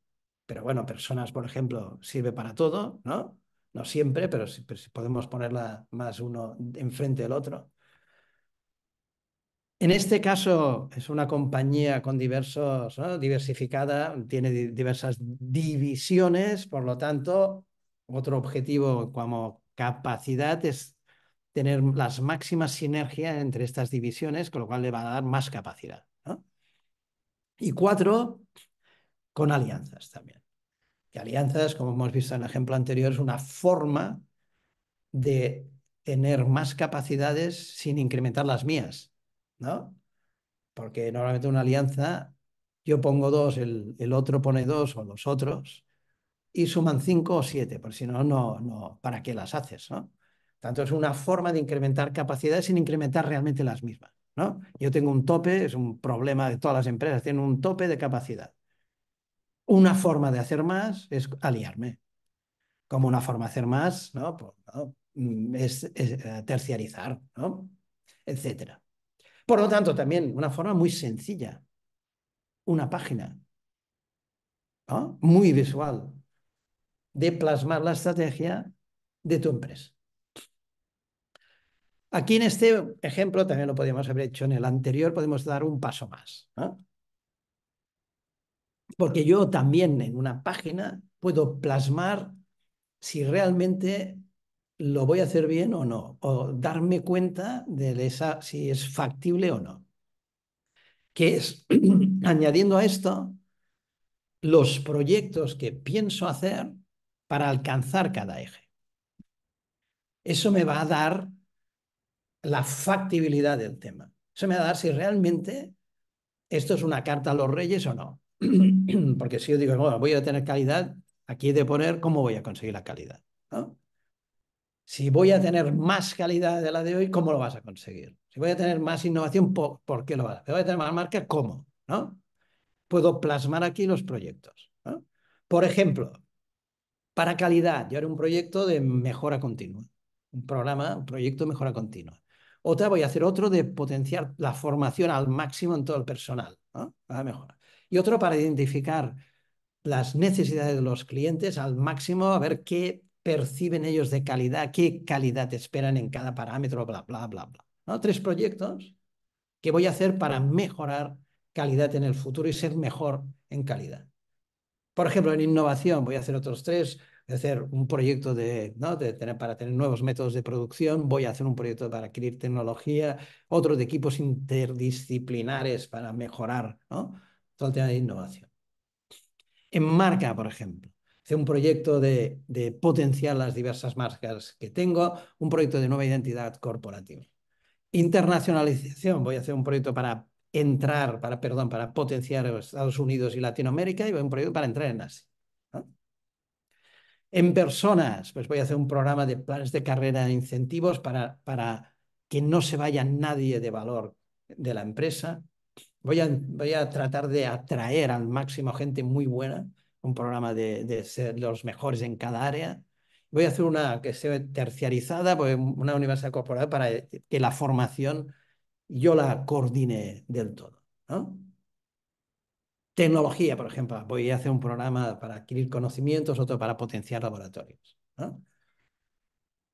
A: pero bueno, personas, por ejemplo, sirve para todo, ¿no? No siempre, pero si, podemos ponerla más uno enfrente del otro. En este caso es una compañía con diversos, diversificada, tiene diversas divisiones, por lo tanto, otro objetivo como capacidad es tener las máximas sinergias entre estas divisiones, con lo cual le va a dar más capacidad. Y cuatro, con alianzas también. Y alianzas, como hemos visto en el ejemplo anterior, es una forma de tener más capacidades sin incrementar las mías, ¿no? Porque normalmente una alianza, yo pongo dos, el, el otro pone dos o los otros, y suman cinco o siete por si no, no, no, ¿para qué las haces? ¿no? Tanto es una forma de incrementar capacidades sin incrementar realmente las mismas. ¿no? Yo tengo un tope, es un problema de todas las empresas, tienen un tope de capacidad. Una forma de hacer más es aliarme. Como una forma de hacer más ¿no? Pues, mm, es, eh, terciarizar, ¿no? etcétera. Por lo tanto, también una forma muy sencilla. Una página. ¿no? Muy visual de plasmar la estrategia de tu empresa. Aquí en este ejemplo, también lo podríamos haber hecho en el anterior, podemos dar un paso más. Porque yo también en una página puedo plasmar si realmente lo voy a hacer bien o no, o darme cuenta de esa, si es factible o no. Que es, añadiendo a esto, los proyectos que pienso hacer para alcanzar cada eje. Eso me va a dar la factibilidad del tema. Eso me va a dar si realmente esto es una carta a los reyes o no. Porque si yo digo, voy a tener calidad, aquí he de poner cómo voy a conseguir la calidad. Si voy a tener más calidad de la de hoy, ¿cómo lo vas a conseguir? Si voy a tener más innovación, ¿por, qué lo vas a hacer? voy a tener más marca, ¿cómo? ¿No? Puedo plasmar aquí los proyectos. Por ejemplo, para calidad, yo haré un proyecto de mejora continua, un programa, un proyecto de mejora continua. Otra, voy a hacer otro de potenciar la formación al máximo en todo el personal, ¿no? Y otro para identificar las necesidades de los clientes al máximo, a ver qué perciben ellos de calidad, qué calidad esperan en cada parámetro, bla, bla, bla, bla. ¿no? Tres proyectos que voy a hacer para mejorar calidad en el futuro y ser mejor en calidad. Por ejemplo, en innovación voy a hacer otros tres, voy a hacer un proyecto de, para tener nuevos métodos de producción, voy a hacer un proyecto para adquirir tecnología, otro de equipos interdisciplinares para mejorar todo el tema de innovación. En marca, por ejemplo. hacer un proyecto de potenciar las diversas marcas que tengo, un proyecto de nueva identidad corporativa. Internacionalización, voy a hacer un proyecto para entrar, para, perdón, para potenciar Estados Unidos y Latinoamérica y voy un proyecto para entrar en Asia. En personas, pues voy a hacer un programa de planes de carrera e incentivos para, para que no se vaya nadie de valor de la empresa. Voy a, voy a tratar de atraer al máximo gente muy buena, un programa de, ser los mejores en cada área voy a hacer una que sea terciarizada, pues, una universidad corporal para que la formación yo la coordiné del todo. Tecnología, por ejemplo, voy a hacer un programa para adquirir conocimientos, otro para potenciar laboratorios.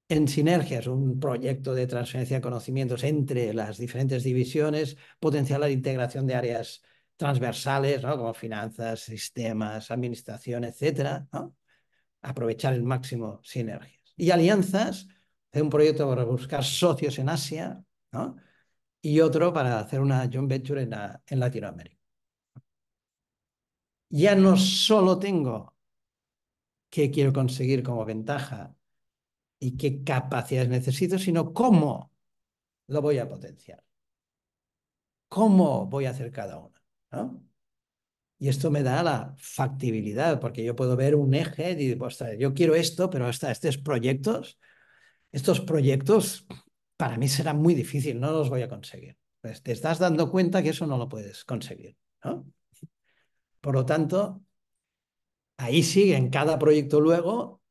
A: En sinergias, un proyecto de transferencia de conocimientos entre las diferentes divisiones, potenciar la integración de áreas transversales, como finanzas, sistemas, administración, etcétera, aprovechar el máximo sinergias. Y alianzas, hacer un proyecto para buscar socios en Asia, ¿no? y otro para hacer una joint venture en, Latinoamérica. Ya no solo tengo qué quiero conseguir como ventaja y qué capacidades necesito, sino cómo lo voy a potenciar. ¿Cómo voy a hacer cada una? Y esto me da la factibilidad, porque yo puedo ver un eje y digo, yo quiero esto, pero hasta estos proyectos, estos proyectos para mí será muy difícil, no los voy a conseguir. Pues te estás dando cuenta que eso no lo puedes conseguir. ¿no? Por lo tanto, ahí sigue en cada proyecto luego,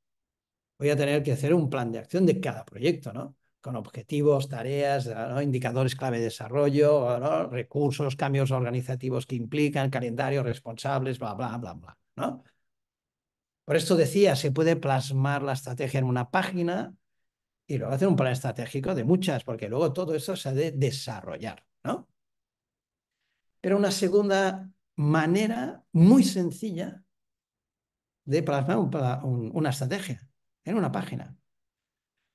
A: voy a tener que hacer un plan de acción de cada proyecto, ¿no? Con objetivos, tareas, indicadores clave de desarrollo, recursos, cambios organizativos que implican, calendario, responsables, bla, bla, bla, bla, ¿no? Por esto decía, se puede plasmar la estrategia en una página y luego hacer un plan estratégico de muchas, porque luego todo eso se ha de desarrollar, ¿no? Pero una segunda manera muy sencilla de plasmar una estrategia en una página.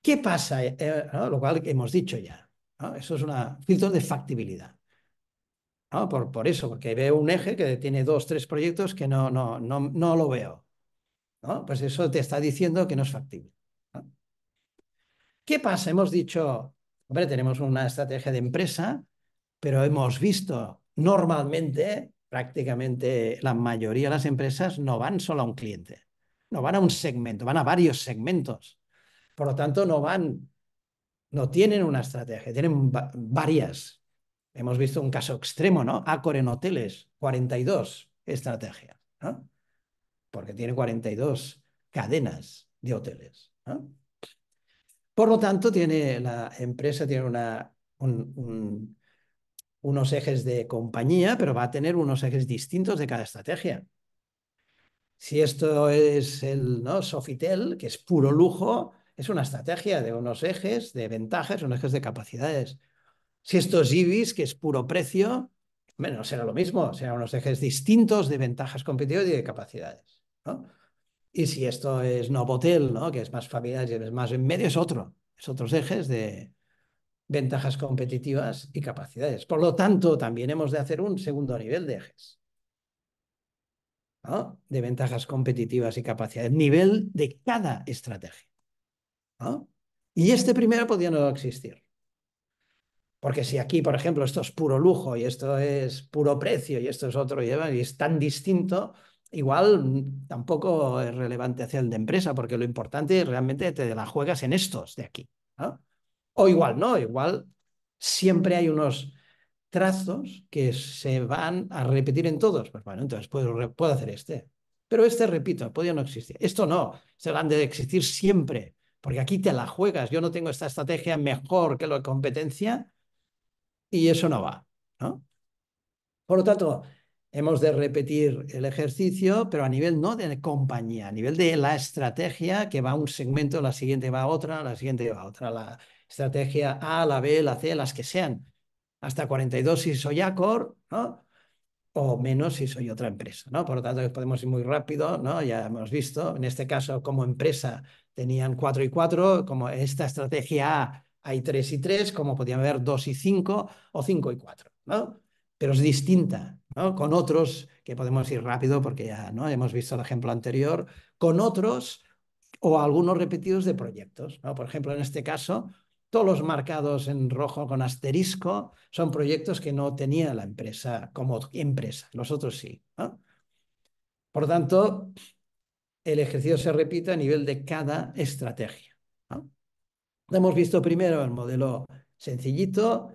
A: ¿Qué pasa? Eh, eh, lo cual hemos dicho ya. Eso es un filtro de factibilidad. Por, por, eso, porque veo un eje que tiene dos, tres proyectos que no, no, no, no lo veo. Pues eso te está diciendo que no es factible. ¿Qué pasa? Hemos dicho, hombre, tenemos una estrategia de empresa, pero hemos visto normalmente, prácticamente la mayoría de las empresas no van solo a un cliente, no van a un segmento, van a varios segmentos. Por lo tanto, no van, no tienen una estrategia, tienen varias. Hemos visto un caso extremo, ¿no? Accor en hoteles, 42 estrategias, ¿no? Porque tiene 42 cadenas de hoteles, ¿no? Por lo tanto, tiene, la empresa tiene unos ejes de compañía, pero va a tener unos ejes distintos de cada estrategia. Si esto es el ¿no? Sofitel, que es puro lujo, es una estrategia de unos ejes de ventajas, unos ejes de capacidades. Si esto es Ibis, que es puro precio, bueno, será lo mismo, serán unos ejes distintos de ventajas competitivas y de capacidades. Y si esto es Novotel, ¿no? que es más familiar y es más en medio, es otro. Es otros ejes de ventajas competitivas y capacidades. Por lo tanto, también hemos de hacer un segundo nivel de ejes. De ventajas competitivas y capacidades. Nivel de cada estrategia. Y este primero podría no existir. Porque si aquí, por ejemplo, esto es puro lujo y esto es puro precio y esto es otro y es tan distinto, igual mm, tampoco es relevante hacia el de empresa, porque lo importante es realmente te la juegas en estos de aquí. O igual no, igual siempre hay unos trazos que se van a repetir en todos. Pues bueno, entonces puedo, puedo hacer este. Pero este, repito, podía no existir. Esto no, se van de existir siempre, porque aquí te la juegas. Yo no tengo esta estrategia mejor que la competencia y eso no va. ¿no? Por lo tanto, Hemos de repetir el ejercicio, pero a nivel no de compañía, a nivel de la estrategia, que va a un segmento, la siguiente va a otra, la siguiente va a otra, la estrategia A, la B, la C, las que sean, hasta 42 si soy Acor, ¿no? O menos si soy otra empresa, ¿no? Por lo tanto, podemos ir muy rápido, ¿no? Ya hemos visto, en este caso, como empresa tenían 4 y 4, como esta estrategia A hay 3 y 3, como podían haber 2 y 5 o 5 y 4, ¿no? Pero es distinta, con otros, que podemos ir rápido porque ya hemos visto el ejemplo anterior, con otros o algunos repetidos de proyectos. Por ejemplo, en este caso, todos los marcados en rojo con asterisco son proyectos que no tenía la empresa como empresa, los otros sí. ¿no? Por tanto, el ejercicio se repite a nivel de cada estrategia. Hemos visto primero el modelo sencillito,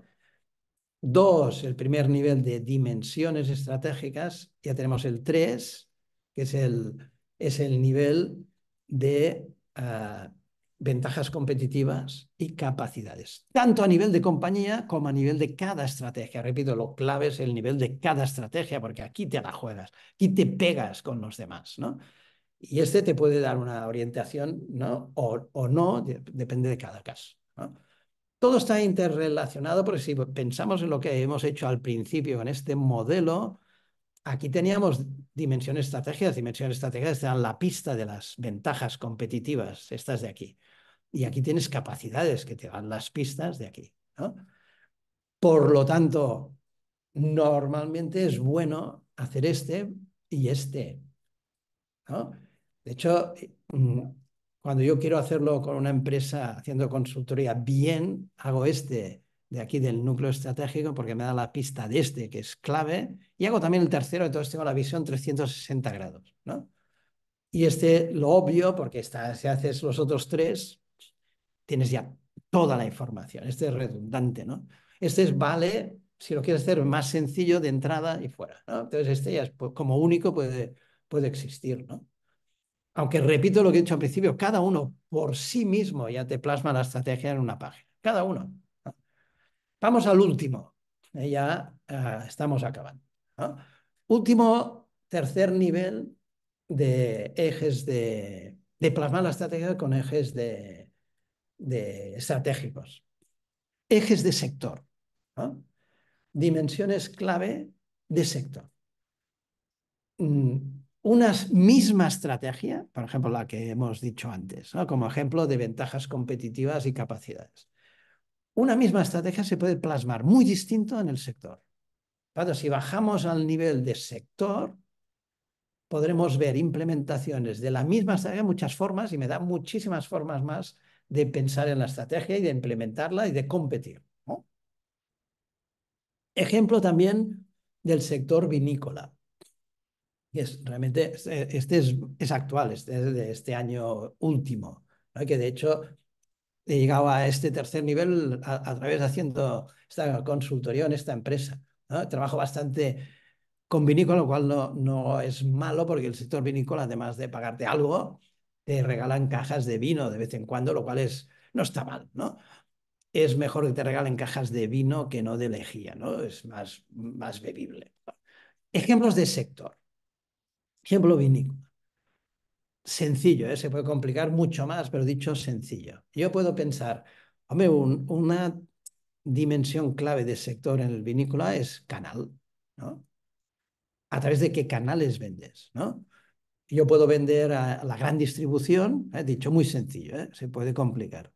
A: Dos, el primer nivel de dimensiones estratégicas. Ya tenemos el tres, que es el, es el nivel de ah, ventajas competitivas y capacidades, tanto a nivel de compañía como a nivel de cada estrategia. Repito, lo clave es el nivel de cada estrategia, porque aquí te la juegas, aquí te pegas con los demás, ¿no? Y este te puede dar una orientación, ¿no? O, no, depende de cada caso, todo está interrelacionado porque si pensamos en lo que hemos hecho al principio, en este modelo, aquí teníamos dimensiones estratégicas. Dimensiones estratégicas te dan la pista de las ventajas competitivas, estas de aquí. Y aquí tienes capacidades que te dan las pistas de aquí. Por lo tanto, normalmente es bueno hacer este y este. De hecho, eh, mm, cuando yo quiero hacerlo con una empresa haciendo consultoría bien, hago este de aquí del núcleo estratégico porque me da la pista de este que es clave y hago también el tercero, entonces tengo la visión 360 grados, ¿no? Y este lo obvio porque si haces los otros tres, tienes ya toda la información. Este es redundante, ¿no? Este es vale si lo quieres hacer más sencillo de entrada y fuera, ¿no? Entonces este ya pues, como único puede, puede existir, ¿no? aunque repito lo que he dicho al principio, cada uno por sí mismo ya te plasma la estrategia en una página, cada uno. Vamos al último, eh, ya ah, estamos acabando. Último, tercer nivel de ejes de, de plasmar la estrategia con ejes de, de estratégicos. Ejes de sector, dimensiones clave de sector. Mm, una misma estrategia, por ejemplo, la que hemos dicho antes, como ejemplo de ventajas competitivas y capacidades. Una misma estrategia se puede plasmar muy distinto en el sector. si bajamos al nivel de sector, podremos ver implementaciones de la misma estrategia, muchas formas, y me da muchísimas formas más de pensar en la estrategia y de implementarla y de competir. Ejemplo también del sector vinícola es, realmente este, este es, actual, este es de este año último, que de hecho he llegado a este tercer nivel a, través de haciendo esta consultoría en esta empresa. Trabajo bastante con vinícola, lo cual no, no es malo porque el sector vinícola, además de pagarte algo, te regalan cajas de vino de vez en cuando, lo cual es, no está mal, ¿no? Es mejor que te regalen cajas de vino que no de lejía, ¿no? Es más, más bebible. Ejemplos de sector. Ejemplo vinícola. Sencillo, ¿eh? se puede complicar mucho más, pero dicho sencillo. Yo puedo pensar, hombre, una dimensión clave de sector en el vinícola es canal, ¿no? A través de qué canales vendes, ¿no? Yo puedo vender a la gran distribución, ¿eh? dicho muy sencillo, ¿eh? se puede complicar.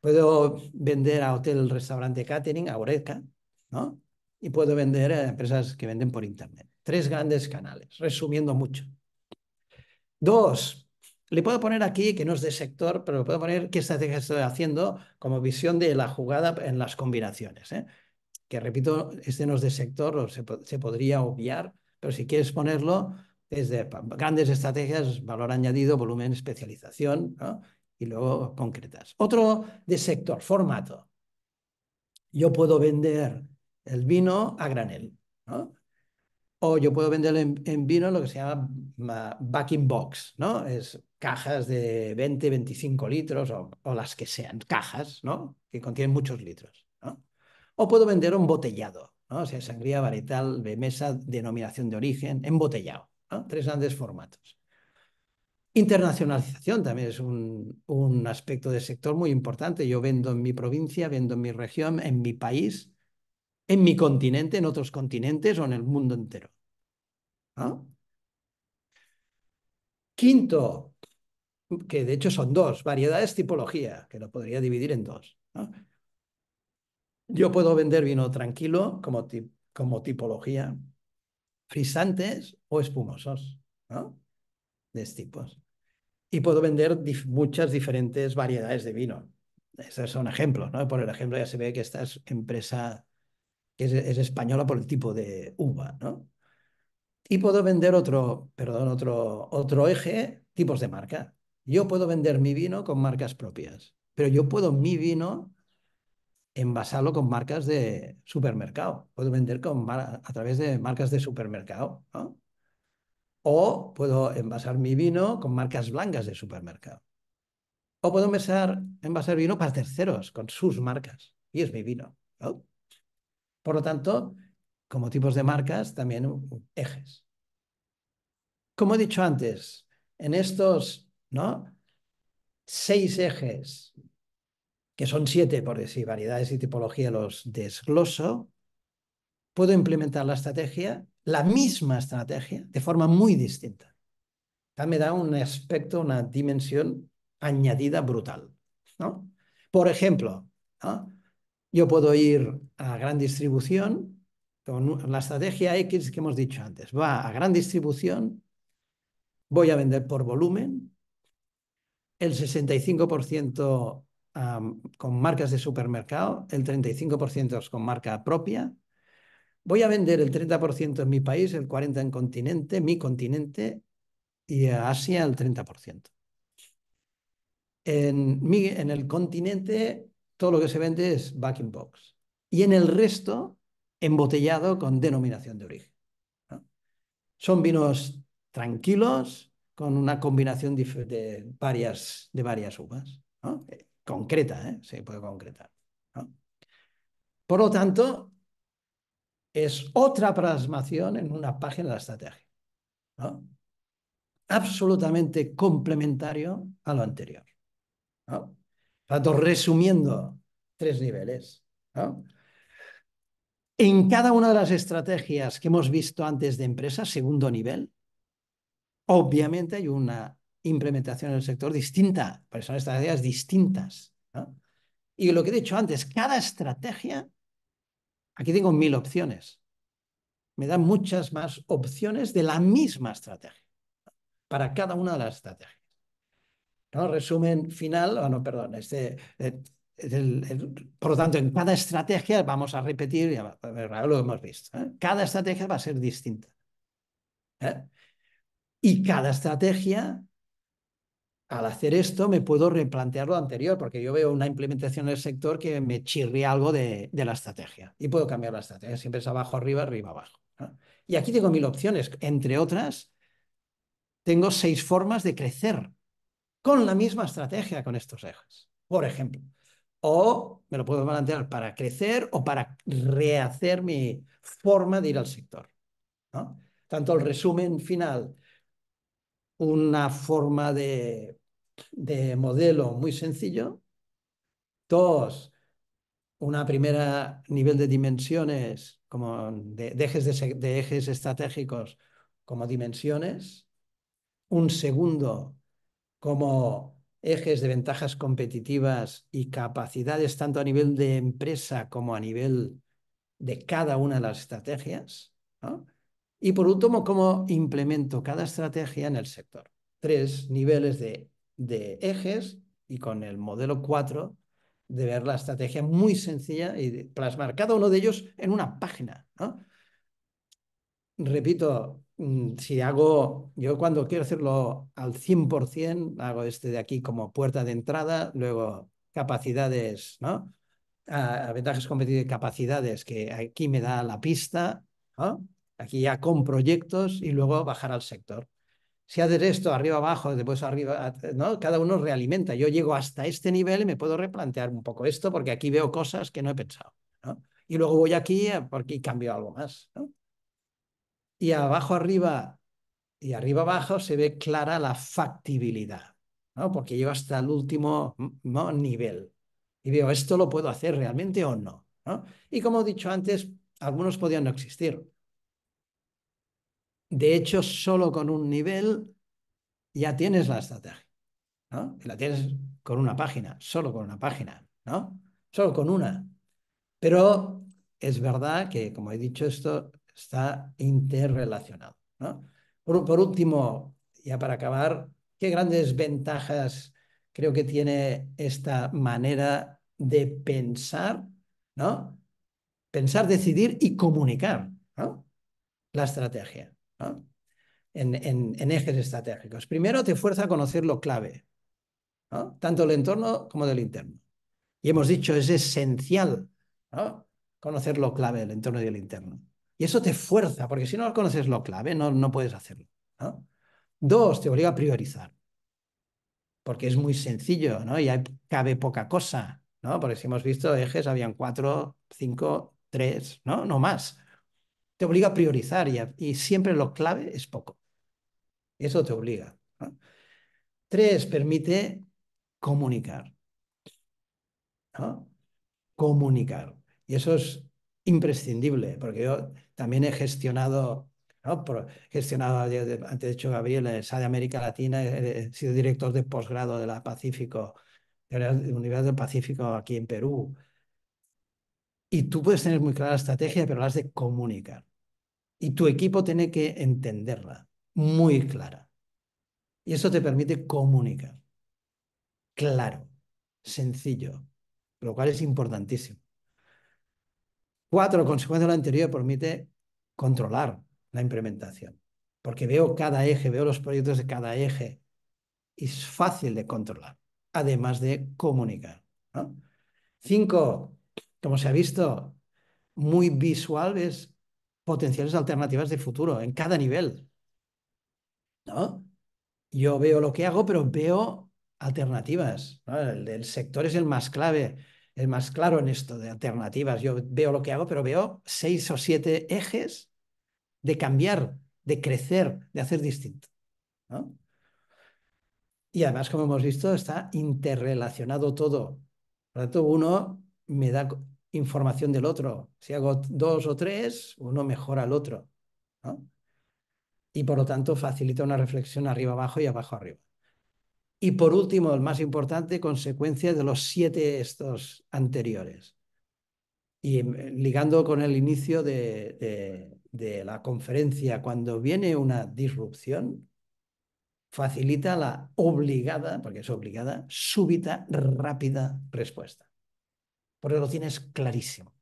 A: Puedo vender a hotel, restaurante, catering, a Oreca, ¿no? Y puedo vender a empresas que venden por internet. Tres grandes canales, resumiendo mucho. Dos, le puedo poner aquí, que no es de sector, pero le puedo poner qué estrategia estoy haciendo como visión de la jugada en las combinaciones. ¿eh? Que repito, este no es de sector, se, podría obviar, pero si quieres ponerlo, es de grandes estrategias, valor añadido, volumen, especialización, y luego concretas. Otro de sector, formato. Yo puedo vender el vino a granel. ¿no? O yo puedo vender en, vino lo que se llama backing box, ¿no? Es cajas de 20, 25 litros o, las que sean, cajas, ¿no? Que contienen muchos litros, O puedo venderlo embotellado, ¿no? O sea, sangría varietal de mesa, denominación de origen, embotellado, ¿no? Tres grandes formatos. Internacionalización también es un, un, aspecto del sector muy importante. Yo vendo en mi provincia, vendo en mi región, en mi país, en mi continente, en otros continentes o en el mundo entero. ¿Ah? Quinto, que de hecho son dos, variedades tipología, que lo podría dividir en dos. Yo puedo vender vino tranquilo como, como tipología, frisantes o espumosos, De tipos. Y puedo vender muchas diferentes variedades de vino. Esos son ejemplos, ¿no? Por el ejemplo ya se ve que esta es empresa que es, española por el tipo de uva, ¿no? Y puedo vender otro, perdón, otro, otro eje, tipos de marca. Yo puedo vender mi vino con marcas propias, pero yo puedo mi vino envasarlo con marcas de supermercado. Puedo vender con a través de marcas de supermercado, ¿no? O puedo envasar mi vino con marcas blancas de supermercado. O puedo envasar, envasar vino para terceros con sus marcas. Y es mi vino. ¿no? Por lo tanto, como tipos de marcas, también ejes. Como he dicho antes, en estos ¿no? seis ejes, que son siete, por decir, variedades y tipología, los desgloso, puedo implementar la estrategia, la misma estrategia, de forma muy distinta. Me da un aspecto, una dimensión añadida brutal. Por ejemplo, ¿no? Yo puedo ir a gran distribución con la estrategia X que hemos dicho antes. Va a gran distribución, voy a vender por volumen, el 65% con marcas de supermercado, el 35% con marca propia. Voy a vender el 30% en mi país, el 40% en continente, mi continente, y Asia el 30%. En, en el continente todo lo que se vende es back in box. Y en el resto, embotellado con denominación de origen. Son vinos tranquilos con una combinación de varias, de varias uvas. Eh, concreta, ¿eh? se puede concretar. Por lo tanto, es otra plasmación en una página de la estrategia. Absolutamente complementario a lo anterior. ¿no? tanto, resumiendo, tres niveles. En cada una de las estrategias que hemos visto antes de empresa, segundo nivel, obviamente hay una implementación en el sector distinta, pero son estrategias distintas. Y lo que he dicho antes, cada estrategia, aquí tengo mil opciones, me dan muchas más opciones de la misma estrategia, para cada una de las estrategias. Resumen final, ah, no perdón, este, por lo tanto, en cada estrategia, vamos a repetir, ya, lo hemos visto, ¿eh? cada estrategia va a ser distinta. ¿eh? Y cada estrategia, al hacer esto, me puedo replantear lo anterior, porque yo veo una implementación en el sector que me chirría algo de, la estrategia. Y puedo cambiar la estrategia, siempre es abajo, arriba, arriba, abajo. Y aquí tengo mil opciones. Entre otras, tengo seis formas de crecer con la misma estrategia con estos ejes, por ejemplo. O me lo puedo plantear para crecer o para rehacer mi forma de ir al sector. Tanto el resumen final, una forma de, de modelo muy sencillo. Dos, una primera nivel de dimensiones, como de, ejes, de, de ejes estratégicos como dimensiones. Un segundo, como ejes de ventajas competitivas y capacidades tanto a nivel de empresa como a nivel de cada una de las estrategias. Y por último, cómo implemento cada estrategia en el sector. Tres niveles de, ejes y con el modelo 4 de ver la estrategia muy sencilla y plasmar cada uno de ellos en una página. Repito, Mm, si hago, yo cuando quiero hacerlo al 100%, hago este de aquí como puerta de entrada, luego capacidades, ¿no? Ah, ventajas competitivas y capacidades, que aquí me da la pista, ¿no? Aquí ya con proyectos y luego bajar al sector. Si haces esto arriba abajo, después arriba, ¿no? Cada uno realimenta. Yo llego hasta este nivel y me puedo replantear un poco esto porque aquí veo cosas que no he pensado, ¿no? Y luego voy aquí porque cambio algo más, ¿no? y abajo arriba y arriba abajo se ve clara la factibilidad, ¿no? porque llego hasta el último mm, nivel y veo, ¿esto lo puedo hacer realmente o no? ¿no? Y como he dicho antes, algunos podían no existir. De hecho, solo con un nivel ya tienes la estrategia. ¿no? la tienes con una página, solo con una página, ¿no? Solo con una. Pero es verdad que, como he dicho esto, está interrelacionado. Por, último, ya para acabar, ¿qué grandes ventajas creo que tiene esta manera de pensar, ¿no? Pensar, decidir y comunicar la estrategia En, ejes estratégicos. Primero, te fuerza a conocer lo clave, tanto del entorno como del interno. Y hemos dicho, es esencial conocer lo clave del entorno y del interno. Y eso te fuerza, porque si no conoces lo clave, no, no puedes hacerlo. Dos, te obliga a priorizar, porque es muy sencillo, ¿no? Y cabe poca cosa, ¿no? Porque si hemos visto ejes, habían cuatro, cinco, tres, ¿no? No más. Te obliga a priorizar y, siempre lo clave es poco. Eso te obliga. Tres, permite comunicar. Comunicar. Y eso es imprescindible, porque yo también he gestionado, ¿no? gestionado, antes de hecho, Gabriel, esa eh, de América Latina, eh, eh, he, sido director de posgrado de la Pacífico, de la Universidad del Pacífico aquí en Perú. Y tú puedes tener muy clara la estrategia, pero la has de comunicar. Y tu equipo tiene que entenderla muy clara. Y eso te permite comunicar. Claro, sencillo, lo cual es importantísimo. Cuatro, consecuencia de lo anterior permite controlar la implementación, porque veo cada eje, veo los proyectos de cada eje, es fácil de controlar, además de comunicar. Cinco, como se ha visto, muy visual es potenciales alternativas de futuro en cada nivel. Yo veo lo que hago, pero veo alternativas. el sector es el más clave es más claro en esto de alternativas. Yo veo lo que hago, pero veo seis o siete ejes de cambiar, de crecer, de hacer distinto. Y además, como hemos visto, está interrelacionado todo. Por lo tanto, uno me da información del otro. Si hago dos o tres, uno mejora al otro. Y por lo tanto, facilita una reflexión arriba abajo y abajo arriba. Y por último, el más importante, consecuencia de los siete estos anteriores. Y em, ligando con el inicio de, la conferencia, cuando viene una disrupción, facilita la obligada, porque es obligada, súbita, rápida respuesta. Porque lo tienes clarísimo.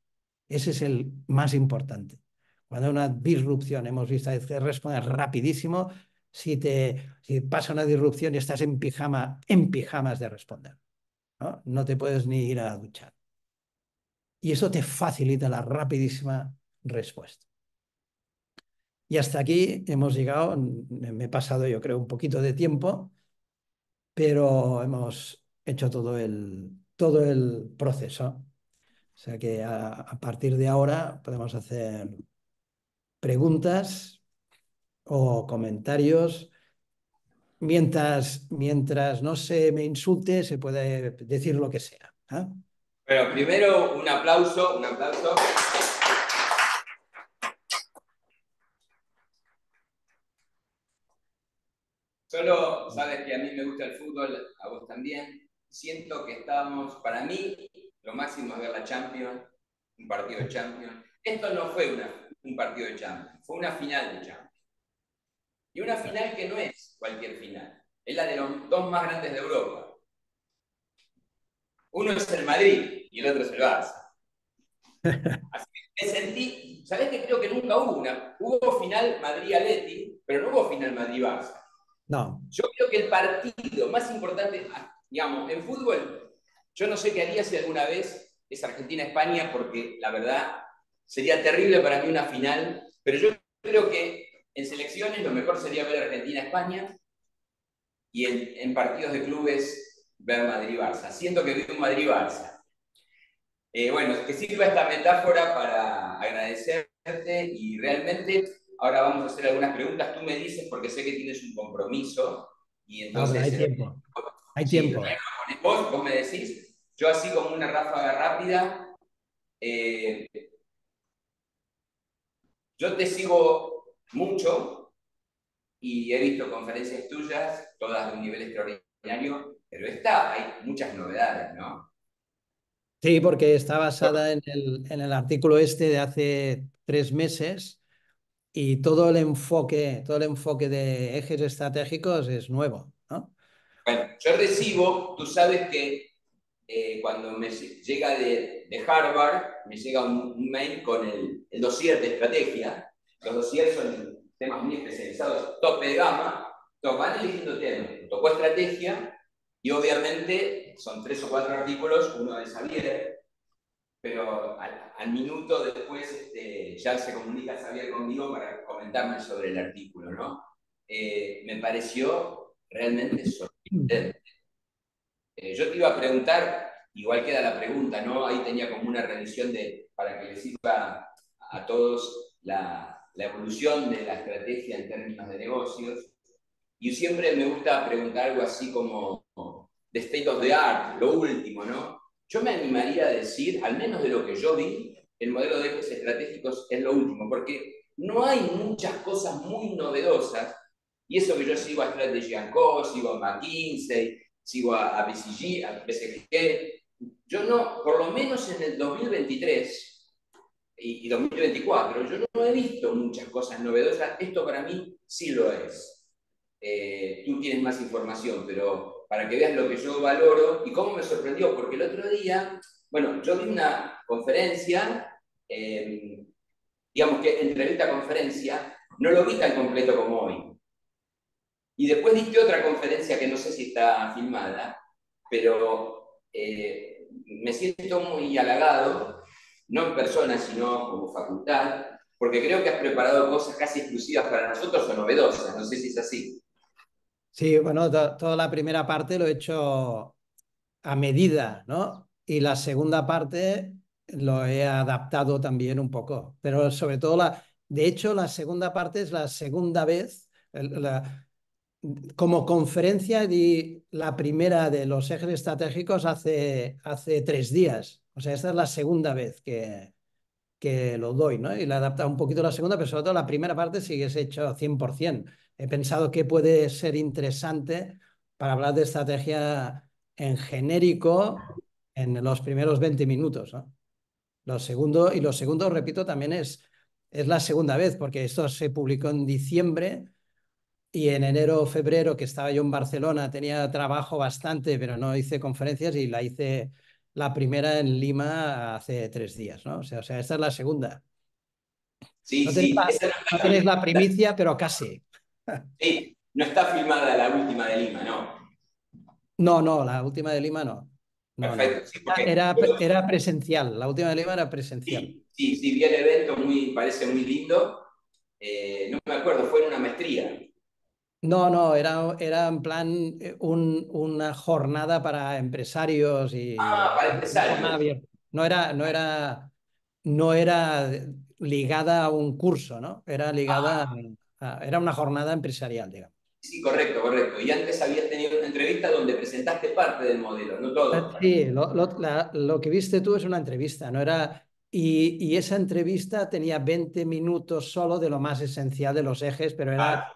A: Ese es el más importante. Cuando hay una disrupción, hemos visto, que responde rapidísimo, si, pasa una disrupción y estás en pijama, en pijamas de responder. ¿no? te puedes ni ir a duchar. Y eso te facilita la rapidísima respuesta. Y hasta aquí hemos llegado, me he pasado yo creo un poquito de tiempo, pero hemos hecho todo el, todo el proceso. O sea que a partir de ahora podemos hacer preguntas, o comentarios. Mientras, mientras no se me insulte, se puede decir lo que sea. ¿eh?
B: Bueno, primero un aplauso, Solo sabes que a mí me gusta el fútbol, a vos también. Siento que estábamos, para mí, lo máximo es ver la Champions, un partido de Champions. Esto no fue una, un partido de Champions, fue una final de Champions. Y una final que no es cualquier final, es la de los dos más grandes de Europa. Uno es el Madrid y el otro es el Barça. Así que me sentí, ¿sabés que creo que nunca hubo una? Hubo final Madrid-Aleti, pero no hubo final Madrid-Barça. No. Yo creo que el partido más importante, ah, digamos, en fútbol, yo no sé qué haría si alguna vez es Argentina-España, porque la verdad sería terrible para mí una final, pero yo creo que en selecciones lo mejor sería ver Argentina-España y en, partidos de clubes ver Madrid-Barça. Siento que vi un Madrid-Barça. Eh, bueno, que sirva esta metáfora para agradecerte y realmente ahora vamos a hacer algunas preguntas. Tú me dices porque sé que tienes un compromiso y ah, entonces... hay
A: tiempo. Hay tiempo.
B: Vos, me decís, yo así como una ráfaga rápida, eh, yo te sigo mucho y he visto conferencias tuyas, todas de un nivel extraordinario, pero está hay muchas novedades, ¿no?
A: Sí, porque está basada en el, en el artículo este de hace tres meses y todo el enfoque, todo el enfoque de ejes estratégicos es nuevo, ¿no?
B: Bueno, yo recibo, tú sabes que eh, cuando me llega de, de, Harvard, me llega un, mail con el, el dossier de estrategia los dossiers son temas muy especializados, tope de gama, Tocan temas, tocó estrategia y obviamente son tres o cuatro artículos, uno de Xavier, pero al, minuto después este, ya se comunica Xavier conmigo para comentarme sobre el artículo, ¿no? Eh, me pareció realmente sorprendente. Eh, yo te iba a preguntar, igual queda la pregunta, ¿no? Ahí tenía como una revisión de, para que le sirva a todos la, la evolución de la estrategia en términos de negocios. Y siempre me gusta preguntar algo así como de state of the art, lo último, ¿no? Yo me animaría a decir, al menos de lo que yo vi, el modelo de ejes estratégicos es lo último, porque no hay muchas cosas muy novedosas, y eso que yo sigo a Strategy Co, sigo a McKinsey, sigo a, BCG, a yo no, por lo menos en el 2023, y, 2024, yo no he visto muchas cosas novedosas. Esto para mí sí lo es. Eh, tú tienes más información, pero para que veas lo que yo valoro y cómo me sorprendió, porque el otro día, bueno, yo vi una conferencia, em, digamos que entrevista conferencia, no lo vi tan completo como hoy. Y después diste otra conferencia que no sé si está filmada, pero eh, me siento muy halagado no en persona, sino como facultad, porque creo que has preparado cosas casi exclusivas para nosotros o novedosas, no sé si es así.
A: Sí, bueno, toda la primera parte lo he hecho a medida, ¿no? Y la segunda parte lo he adaptado también un poco, pero sobre todo la, de hecho, la segunda parte es la segunda vez, como conferencia di la primera de los ejes estratégicos hace, hace tres días. O sea, esta es la segunda vez que, lo doy, ¿no? Y la he adaptado un poquito la segunda, pero sobre todo la primera parte sí que es hecho 100%. He pensado que puede ser interesante para hablar de estrategia en genérico en los primeros 20 minutos, ¿no? y lo segundo, repito, también es, es la segunda vez, porque esto se publicó en diciembre y en enero o febrero, que estaba yo en Barcelona, tenía trabajo bastante, pero no hice conferencias y la hice la primera en Lima hace tres días, ¿no? O sea, o sea esta es la segunda. Sí, sí. La, tienes la primicia, pero casi.
B: Sí, no está filmada la última de Lima, ¿no?
A: No, no, la última de Lima no. Perfecto. era, era, presencial, la última de Lima era presencial.
B: Sí, sí, sí vi el evento, muy, parece muy lindo. Eh, no me acuerdo, fue en una maestría.
A: No, no, era, era en plan eh, una jornada para empresarios y... Ah, para empresarios. No era, no era, no era ligada a un curso, ¿no? Era ligada ah. a, Era una jornada empresarial, digamos.
B: Sí, correcto, correcto. Y antes habías tenido una entrevista donde presentaste parte del modelo, no todo. Eh, sí,
A: lo, que viste tú es una entrevista, no era... Y, esa entrevista tenía 20 minutos solo de lo más esencial de los ejes, pero era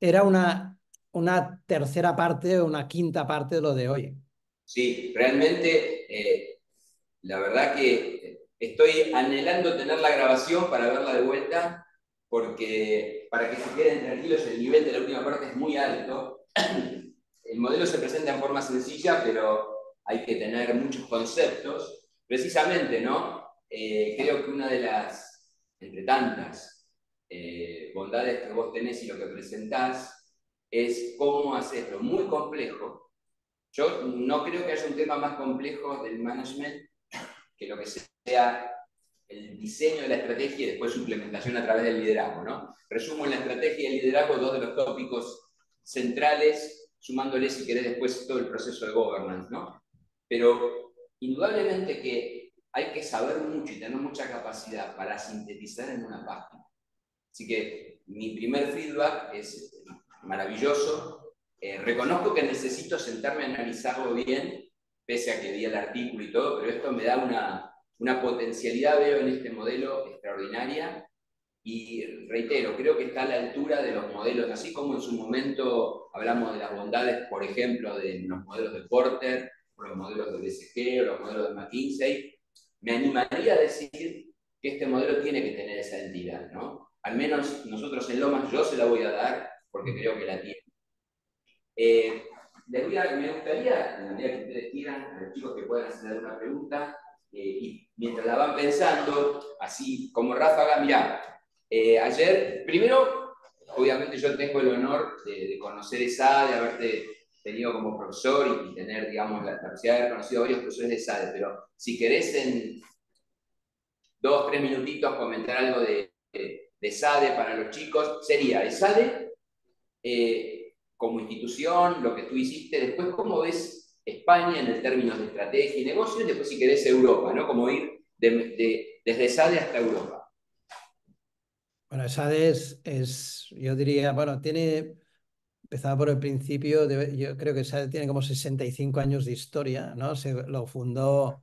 A: era una, una tercera parte o una quinta parte de lo de hoy.
B: Sí, realmente, eh, la verdad que estoy anhelando tener la grabación para verla de vuelta, porque para que se queden tranquilos, el nivel de la última parte es muy alto. El modelo se presenta en forma sencilla, pero hay que tener muchos conceptos. Precisamente, ¿no? Eh, creo que una de las, entre tantas, eh, bondades que vos tenés y lo que presentás es cómo hacerlo muy complejo. Yo no creo que haya un tema más complejo del management que lo que sea el diseño de la estrategia y después su implementación a través del liderazgo. ¿no? Resumo en la estrategia y el liderazgo dos de los tópicos centrales, sumándole, si querés, después todo el proceso de governance. ¿no? Pero indudablemente que hay que saber mucho y tener mucha capacidad para sintetizar en una página Así que mi primer feedback es maravilloso. Eh, reconozco que necesito sentarme a analizarlo bien, pese a que vi el artículo y todo, pero esto me da una, potencialidad, veo en este modelo extraordinaria. Y reitero, creo que está a la altura de los modelos, así como en su momento hablamos de las bondades, por ejemplo, de los modelos de Porter, o los modelos de BCG, los modelos de McKinsey, me animaría a decir que este modelo tiene que tener esa entidad, ¿no? al menos nosotros en Lomas, yo se la voy a dar porque creo que la tiene. Eh, les voy a, me gustaría, en la que ustedes quieran, a los chicos que puedan hacer alguna pregunta, eh, y mientras la van pensando, así como ráfaga, mirá, eh, ayer, primero, obviamente yo tengo el honor de, conocer esa, de haberte tenido como profesor y, tener, digamos, la, capacidad de haber conocido a varios profesores de SADE, pero si querés en dos, tres minutitos comentar algo de de SADE para los chicos, sería SADE e, eh, como institución, lo que tú hiciste, después cómo ves España en el términos de estrategia y negocio, y después si querés Europa, ¿no? Como ir desde SADE hasta Europa.
A: Bueno, SADE es, yo diría, bueno, tiene, empezaba por el principio, yo creo que SADE tiene como 65 años de historia, ¿no? Se lo fundó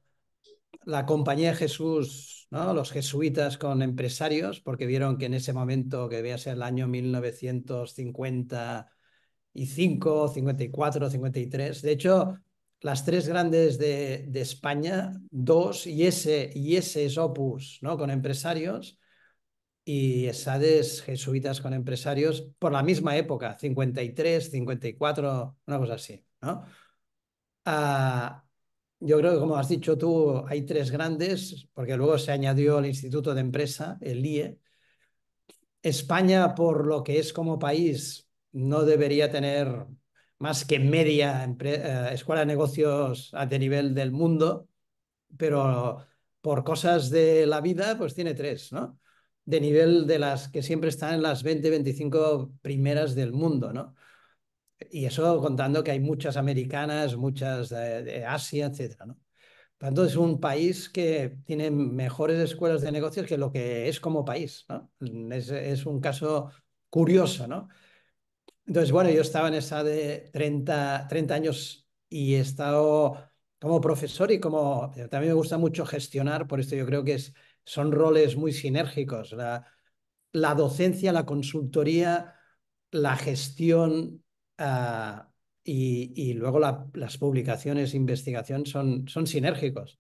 A: la compañía de Jesús, ¿no? los jesuitas con empresarios, porque vieron que en ese momento, que debía ser el año 1955, 54, 53, de hecho, las tres grandes de, de España, dos, y ese, y ese es Opus, ¿no? con empresarios, y Sades, jesuitas con empresarios, por la misma época, 53, 54, una cosa así. ¿no? Ah, yo creo que, como has dicho tú, hay tres grandes, porque luego se añadió el Instituto de Empresa, el IE. España, por lo que es como país, no debería tener más que media eh, escuela de negocios a de nivel del mundo, pero por cosas de la vida, pues tiene tres, ¿no? De nivel de las que siempre están en las 20, 25 primeras del mundo, ¿no? Y eso contando que hay muchas americanas, muchas de, Asia, etc. ¿no? tanto, es un país que tiene mejores escuelas de negocios que lo que es como país. ¿no? Es, un caso curioso. ¿no? Entonces, bueno, yo estaba en esa de 30, 30 años y he estado como profesor y como también me gusta mucho gestionar, por esto yo creo que son roles muy sinérgicos. la docencia, la consultoría, la gestión, Ah, y, luego las publicaciones, investigación son, son sinérgicos.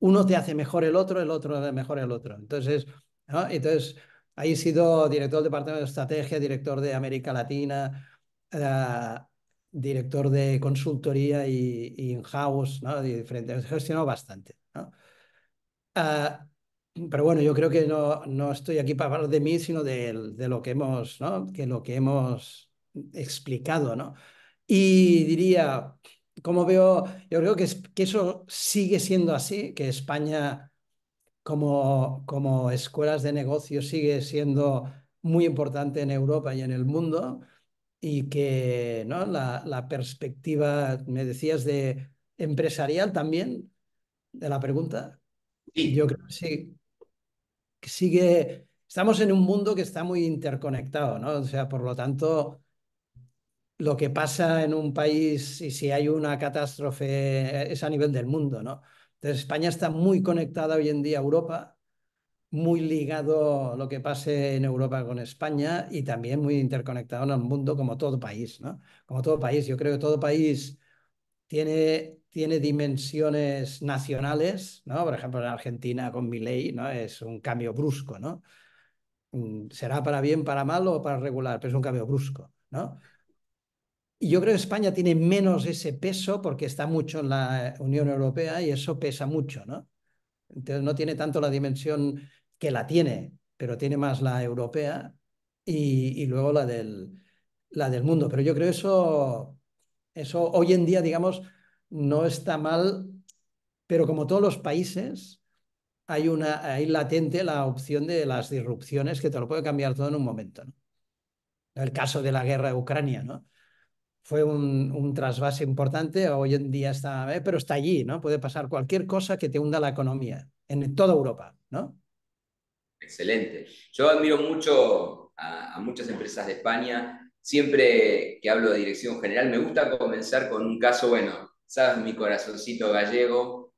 A: Uno te hace mejor el otro, el otro te hace mejor el otro. Entonces, ¿no? Entonces ahí he sido director del Departamento de Estrategia, director de América Latina, ah, director de consultoría y, y in-house, ¿no? diferentes, he gestionado bastante. Ah, pero bueno, yo creo que no, no estoy aquí para hablar de mí, sino de, de lo que hemos, ¿no? que lo que hemos explicado, ¿no? Y diría, como veo, yo creo que, eso sigue siendo así, que España como, como escuelas de negocio sigue siendo muy importante en Europa y en el mundo y que ¿no? la, perspectiva, me decías, de empresarial también, de la pregunta, yo creo que sí, que sigue, estamos en un mundo que está muy interconectado, ¿no? O sea, por lo tanto, lo que pasa en un país y si hay una catástrofe eh, es a nivel del mundo, ¿no? Entonces España está muy conectada hoy en día a Europa, muy ligado lo que pase en Europa con España y también muy interconectado en el mundo como todo país, ¿no? Como todo país, yo creo que todo país tiene, tiene dimensiones nacionales, ¿no? Por ejemplo, en Argentina con ley ¿no? Es un cambio brusco, ¿no? Mm, Será para bien, para mal o para regular, pero es un cambio brusco, ¿no? yo creo que España tiene menos ese peso porque está mucho en la Unión Europea y eso pesa mucho, ¿no? Entonces no tiene tanto la dimensión que la tiene, pero tiene más la europea y, luego la del, la del mundo. Pero yo creo eso, eso hoy en día, digamos, no está mal, pero como todos los países, hay, una, hay latente la opción de las disrupciones que te lo puede cambiar todo en un momento. ¿no? El caso de la guerra de Ucrania, ¿no? fue un, trasvase importante, hoy en día está, eh, pero está allí, ¿no? Puede pasar cualquier cosa que te hunda la economía en toda Europa, ¿no?
B: Excelente. Yo admiro mucho a, muchas empresas de España. Siempre que hablo de dirección general, me gusta comenzar con un caso, bueno, sabes, mi corazoncito gallego.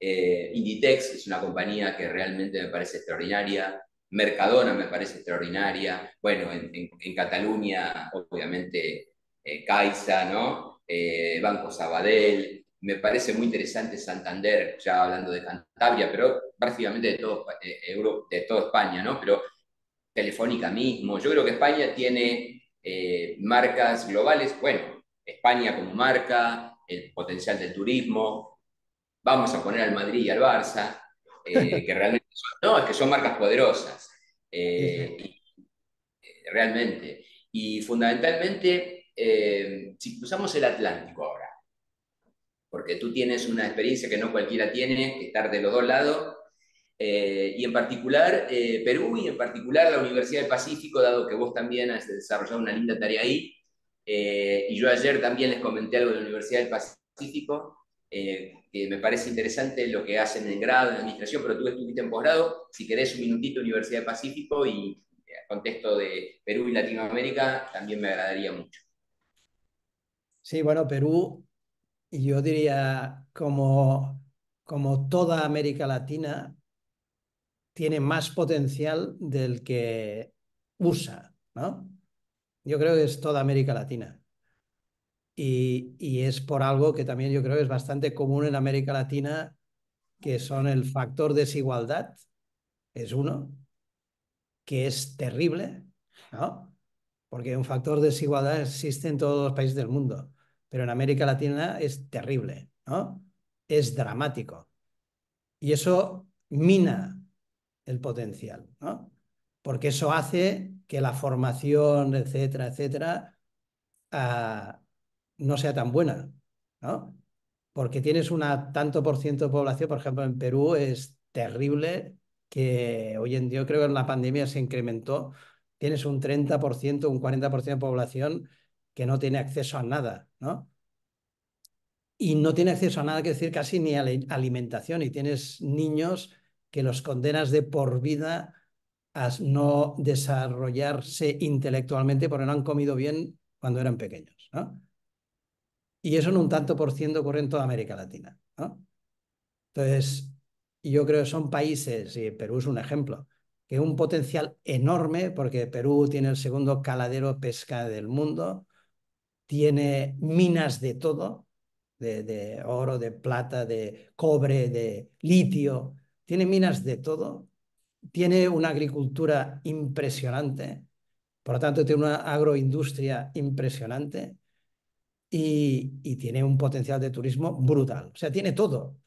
B: Eh, Inditex es una compañía que realmente me parece extraordinaria. Mercadona me parece extraordinaria. Bueno, en, en Cataluña, obviamente, eh, Caixa, ¿no? Eh, Banco Sabadell, me parece muy interesante Santander, ya hablando de Cantabria, pero prácticamente de todo, eh, de todo España, ¿no? Pero Telefónica mismo, yo creo que España tiene marcas globales, bueno, España como marca, el potencial del turismo, vamos a poner al Madrid y al Barça, que realmente son, no, que son marcas poderosas, realmente. Y fundamentalmente eh, si cruzamos el Atlántico ahora, porque tú tienes una experiencia que no cualquiera tiene, estar de los dos lados, eh, y en particular eh, Perú y en particular la Universidad del Pacífico, dado que vos también has desarrollado una linda tarea ahí, y yo ayer también les comenté algo de la Universidad del Pacífico, que me parece interesante lo que hacen en grado, en administración, pero tú estuviste en posgrado, si querés un minutito Universidad del Pacífico y contexto de Perú y Latinoamérica, también me agradaría mucho.
A: Sí, bueno, Perú, yo diría como, toda América Latina, tiene más potencial del que usa, ¿no? Yo creo que es toda América Latina. Y, y, es por algo que también yo creo que es bastante común en América Latina, que son el factor desigualdad, es uno, que es terrible, ¿no? Porque un factor desigualdad existe en todos los países del mundo pero en América Latina es terrible, ¿no? Es dramático. Y eso mina el potencial, ¿no? Porque eso hace que la formación, etcétera, etcétera, ah, no sea tan buena, ¿no? Porque tienes una tanto por ciento de población, por ejemplo, en Perú es terrible que hoy en día, creo que en la pandemia se incrementó, tienes un 30%, un 40% de población que no tiene acceso a nada, ¿no? Y no tiene acceso a nada, que decir, casi ni a la alimentación. Y tienes niños que los condenas de por vida a no desarrollarse intelectualmente porque no han comido bien cuando eran pequeños. ¿no? Y eso en un tanto por ciento ocurre en toda América Latina. Entonces, yo creo que son países, y Perú es un ejemplo, que un potencial enorme, porque Perú tiene el segundo caladero pesca del mundo, tiene minas de todo, de, oro, de plata, de cobre, de litio, tiene minas de todo, tiene una agricultura impresionante, por lo tanto tiene una agroindustria impresionante y, tiene un potencial de turismo brutal, o sea, tiene todo.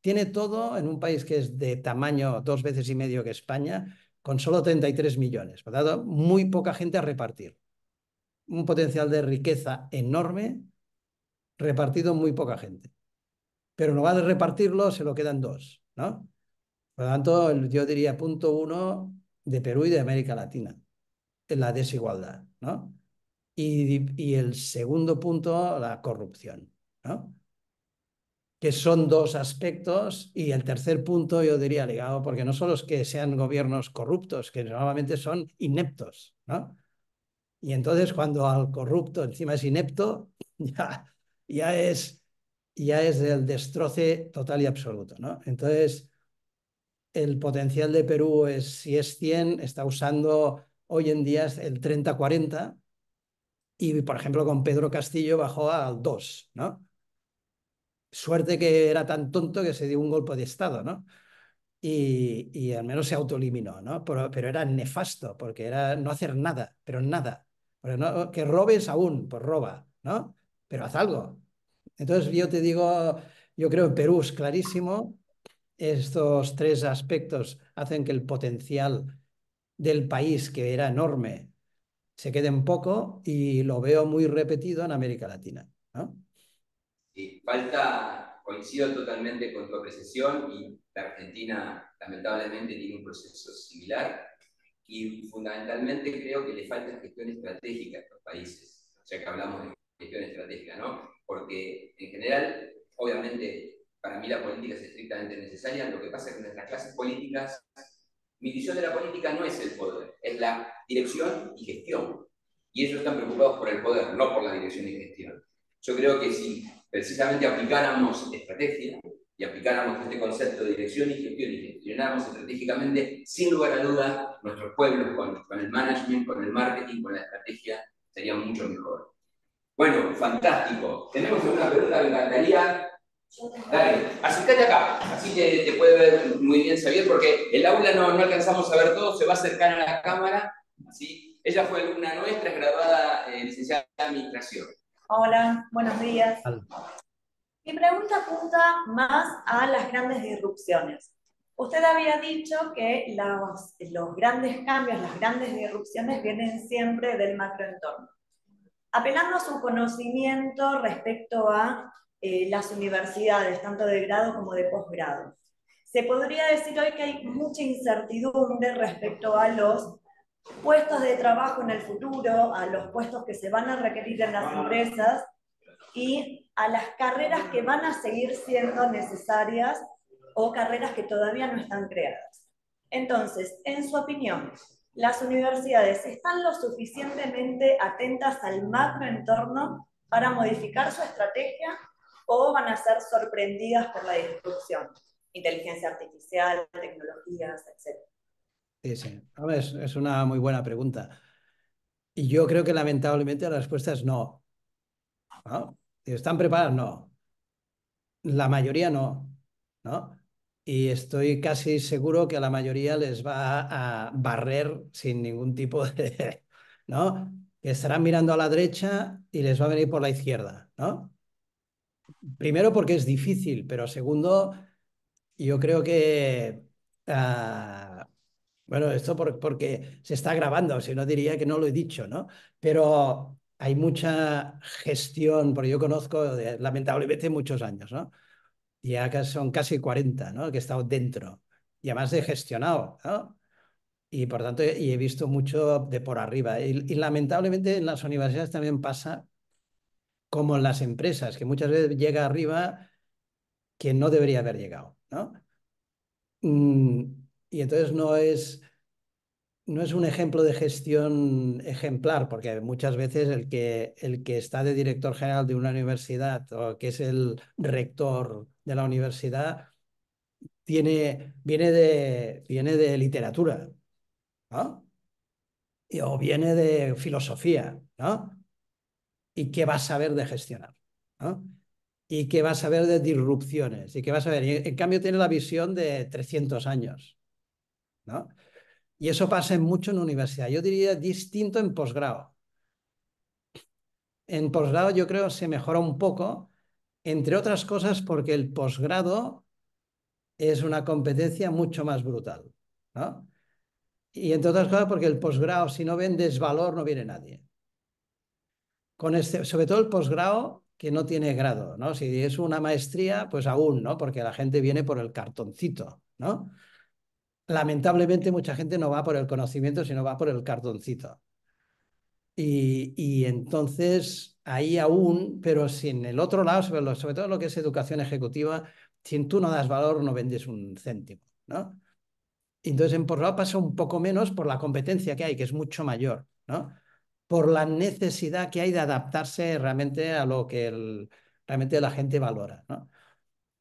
A: Tiene todo en un país que es de tamaño dos veces y medio que España, con solo 33 millones. Ha dado muy poca gente a repartir un potencial de riqueza enorme repartido en muy poca gente. Pero en lugar de repartirlo, se lo quedan dos, ¿no? Por lo tanto, yo diría punto uno de Perú y de América Latina, la desigualdad, ¿no? Y, y, el segundo punto, la corrupción, ¿no? que son dos aspectos. Y el tercer punto, yo diría, ligado, porque no solo es que sean gobiernos corruptos, que normalmente son ineptos, ¿no? Y entonces cuando al corrupto encima es inepto, ya, ya es ya es el destroce total y absoluto. ¿no? Entonces, el potencial de Perú es, si es 100, está usando hoy en día el 30-40 y, por ejemplo, con Pedro Castillo bajó al 2. ¿no? Suerte que era tan tonto que se dio un golpe de Estado, ¿no? Y, al menos se autoeliminó, ¿no? Pero, pero era nefasto, porque era no hacer nada, pero nada que robes aún, pues roba, ¿no? Pero haz algo. Entonces yo te digo, yo creo en Perú es clarísimo, estos tres aspectos hacen que el potencial del país, que era enorme, se quede en poco y lo veo muy repetido en América Latina. ¿no? Sí,
B: falta, coincido totalmente con tu apreciación y la Argentina lamentablemente tiene un proceso similar y fundamentalmente creo que le falta gestión estratégica a estos países, sea que hablamos de gestión estratégica, ¿no? Porque en general, obviamente, para mí la política es estrictamente necesaria, lo que pasa es que nuestras clases políticas, mi visión de la política no es el poder, es la dirección y gestión. Y ellos están preocupados por el poder, no por la dirección y gestión. Yo creo que si precisamente aplicáramos estrategia, y aplicáramos este concepto de dirección y gestión y gestionáramos estratégicamente, sin lugar a dudas, nuestros pueblos con, con, el management, con el marketing, con la estrategia, sería mucho mejor. Bueno, fantástico. Tenemos una pregunta, me encantaría. Dale, acércate acá, así te, te, puede ver muy bien Xavier, porque el aula no, alcanzamos a ver todo, se va a acercar a la cámara, así ella fue alumna nuestra, graduada en eh, licenciada en Administración. Hola, buenos días. Mi pregunta apunta más a las grandes disrupciones. Usted había dicho que los, grandes cambios, las grandes disrupciones vienen siempre del macroentorno. Apelando a su conocimiento respecto a eh, las universidades, tanto de grado como de posgrado, se podría decir hoy que hay mucha incertidumbre respecto a los puestos de trabajo en el futuro, a los puestos que se van a requerir en las ah. empresas y a las carreras que van a seguir siendo necesarias o carreras que todavía no están creadas. Entonces, en su opinión, ¿las universidades están lo suficientemente atentas al macroentorno para modificar su estrategia o van a ser sorprendidas por la disrupción? Inteligencia artificial, tecnologías, etc.
A: Sí, sí. A ver, es una muy buena pregunta. Y yo creo que lamentablemente la respuesta es no. ¿No? Ah, ¿Están preparados? No. La mayoría no, ¿no? Y estoy casi seguro que a la mayoría les va a barrer sin ningún tipo de, ¿no? Que estarán mirando a la derecha y les va a venir por la izquierda, ¿no? Primero porque es difícil, pero segundo, yo creo que ah, bueno, esto porque se está grabando, si no diría que no lo he dicho, ¿no? Pero hay mucha gestión, porque yo conozco lamentablemente muchos años, ¿no? Ya son casi 40, ¿no? Que he estado dentro y además he gestionado, ¿no? Y por tanto, y he visto mucho de por arriba. Y, lamentablemente en las universidades también pasa como en las empresas, que muchas veces llega arriba quien no debería haber llegado, ¿no? Mm, y entonces no es no es un ejemplo de gestión ejemplar, porque muchas veces el que, el que está de director general de una universidad o que es el rector de la universidad tiene, viene, de, viene de literatura, o viene de filosofía, ¿no? ¿Y qué va a saber de gestionar? ¿no? Y qué va a saber de disrupciones, y qué va a saber. en cambio, tiene la visión de 300 años, ¿no? Y eso pasa mucho en universidad. Yo diría distinto en posgrado. En posgrado yo creo se mejora un poco, entre otras cosas porque el posgrado es una competencia mucho más brutal. Y entre otras cosas porque el posgrado, si no vendes valor, no viene nadie. Con este, sobre todo el posgrado que no tiene grado, ¿no? Si es una maestría, pues aún, ¿no? Porque la gente viene por el cartoncito, ¿no? lamentablemente mucha gente no va por el conocimiento, sino va por el cartoncito. Y, entonces ahí aún, pero sin el otro lado, sobre, todo lo que es educación ejecutiva, si tú no das valor no vendes un céntimo, ¿no? Entonces en Portugal pasa un poco menos por la competencia que hay, que es mucho mayor, Por la necesidad que hay de adaptarse realmente a lo que realmente la gente valora,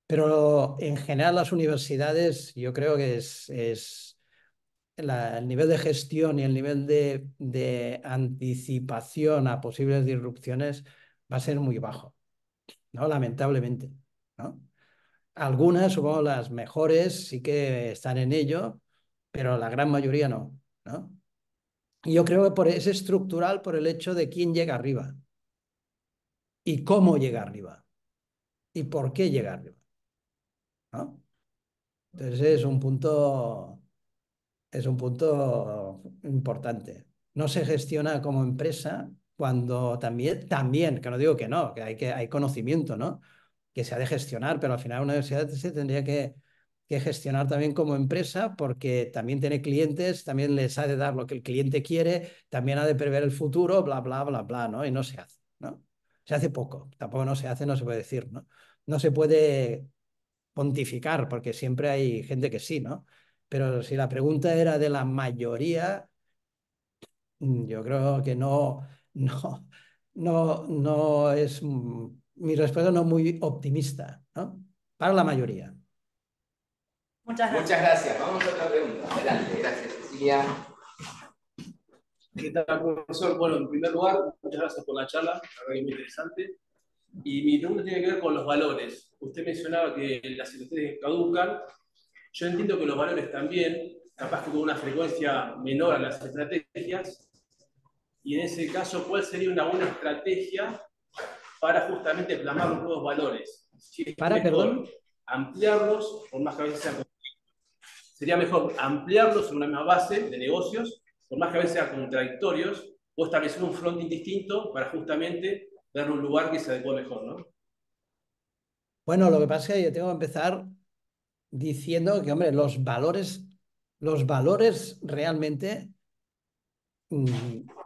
A: pero en general las universidades, yo creo que es, el nivel de gestión y el nivel de, anticipación a posibles disrupciones va a ser muy bajo, ¿no? Lamentablemente, ¿no? Algunas, supongo las mejores, sí que están en ello, pero la gran mayoría no, ¿no? Y yo creo que por, es estructural por el hecho de quién llega arriba y cómo llega arriba y por qué llega arriba. Entonces es un punto, es un punto importante. No se gestiona como empresa cuando también, también, que no digo que no, que hay, que, hay conocimiento, ¿no? Que se ha de gestionar, pero al final una universidad se tendría que, gestionar también como empresa porque también tiene clientes, también les ha de dar lo que el cliente quiere, también ha de prever el futuro, bla, bla, bla, bla, ¿no? Y no se hace, ¿no? Se hace poco, tampoco no se hace, no se puede decir, ¿no? No se puede pontificar, porque siempre hay gente que sí, ¿no? Pero si la pregunta era de la mayoría, mm, yo creo que no, no, no, no es mm, mi respuesta no es muy optimista, ¿no? Para la mayoría.
B: Muchas gracias. Muchas gracias. Vamos a otra pregunta. Adelante. Gracias, Cecilia. ¿Qué tal, profesor? Bueno, en primer lugar, muchas gracias por la charla, la muy interesante. Y mi pregunta tiene que ver con los valores usted mencionaba que las estrategias caducan. Yo entiendo que los valores también, capaz que con una frecuencia menor a las estrategias. Y en ese caso, ¿cuál sería una buena estrategia para justamente plasmar los nuevos valores? para, perdón. Ampliarlos, por más que a veces sean Sería mejor ampliarlos en una misma base de negocios, por más que a veces sean contradictorios, o establecer un fronting distinto para justamente darle un lugar que se adecue mejor, ¿no?
A: Bueno, lo que pasa es que yo tengo que empezar diciendo que, hombre, los valores, los valores realmente mm,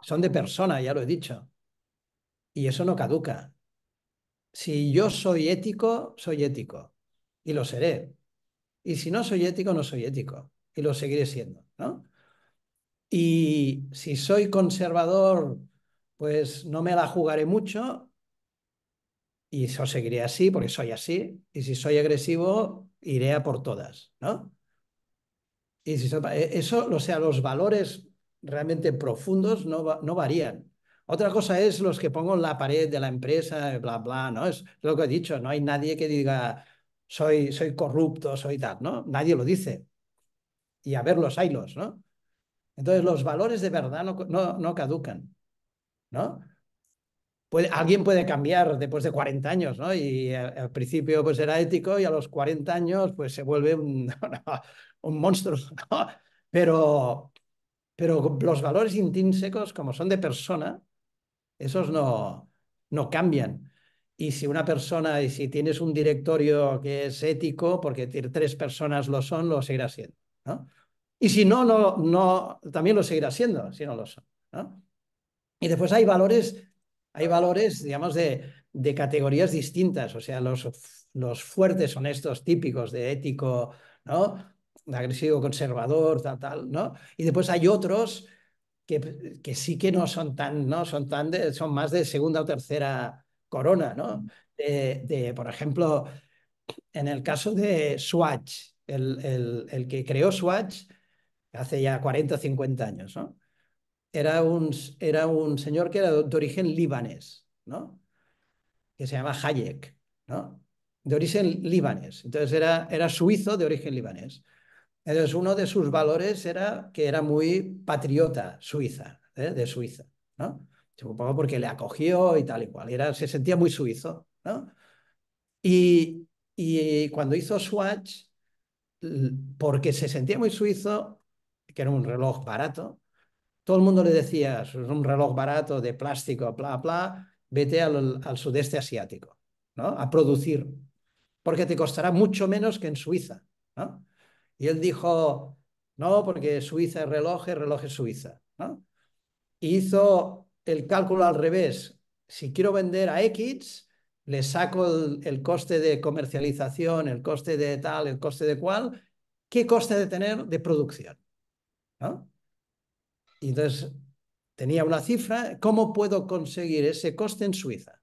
A: son de persona, ya lo he dicho. Y eso no caduca. Si yo soy ético, soy ético. Y lo seré. Y si no soy ético, no soy ético. Y lo seguiré siendo, Y si soy conservador, pues no me la jugaré mucho y eso seguiré así porque soy así, y si soy agresivo, iré a por todas, ¿no? Y si eh, eso, o sea, los valores realmente profundos no, varían. Otra cosa es los que pongo en la pared de la empresa, bla, bla, ¿no? Es lo que he dicho, no hay nadie que diga soy, soy corrupto, soy tal, ¿no? Nadie lo dice. Y a ver los hilos, ¿no? Entonces los valores de verdad no, no, no caducan, ¿no? alguien puede cambiar después de 40 años, ¿no? Y al principio pues era ético y a los 40 años pues se vuelve un, monstruo, ¿no? Pero, pero los valores intrínsecos, como son de persona, esos no, no cambian. Y si una persona, y si tienes un directorio que es ético, porque tres personas lo son, lo seguirá siendo, ¿no? Y si no, no, no también lo seguirá siendo, si no lo son, ¿no? Y después hay valores hay valores, digamos, de, categorías distintas, o sea, los, los fuertes son estos típicos de ético, ¿no? De agresivo, conservador, tal, tal, ¿no? Y después hay otros que, que, sí que no son tan, ¿no? Son, tan de, son más de segunda o tercera corona, ¿no? por ejemplo, en el caso de Swatch, el, el, el que creó Swatch hace ya 40 o 50 años, ¿no? era un, era un señor que era de, origen libanés, ¿no? Que se llama Hayek, ¿no? De origen libanés. Entonces era, era suizo de origen libanés. Entonces uno de sus valores era que era muy patriota suiza, ¿eh? de Suiza, ¿no? Supongo porque le acogió y tal y cual. Era, se sentía muy suizo, ¿no? Y, y cuando hizo Swatch, porque se sentía muy suizo, que era un reloj barato, todo el mundo le decía, es un reloj barato de plástico, bla, bla, vete al, sudeste asiático, ¿no? A producir, porque te costará mucho menos que en Suiza, Y él dijo, no, porque Suiza es reloj, el reloj es Suiza, hizo el cálculo al revés. Si quiero vender a X, le saco el, el coste de comercialización, el coste de tal, el coste de cual, ¿qué coste de tener de producción? ¿No? Y entonces tenía una cifra, ¿cómo puedo conseguir ese coste en Suiza?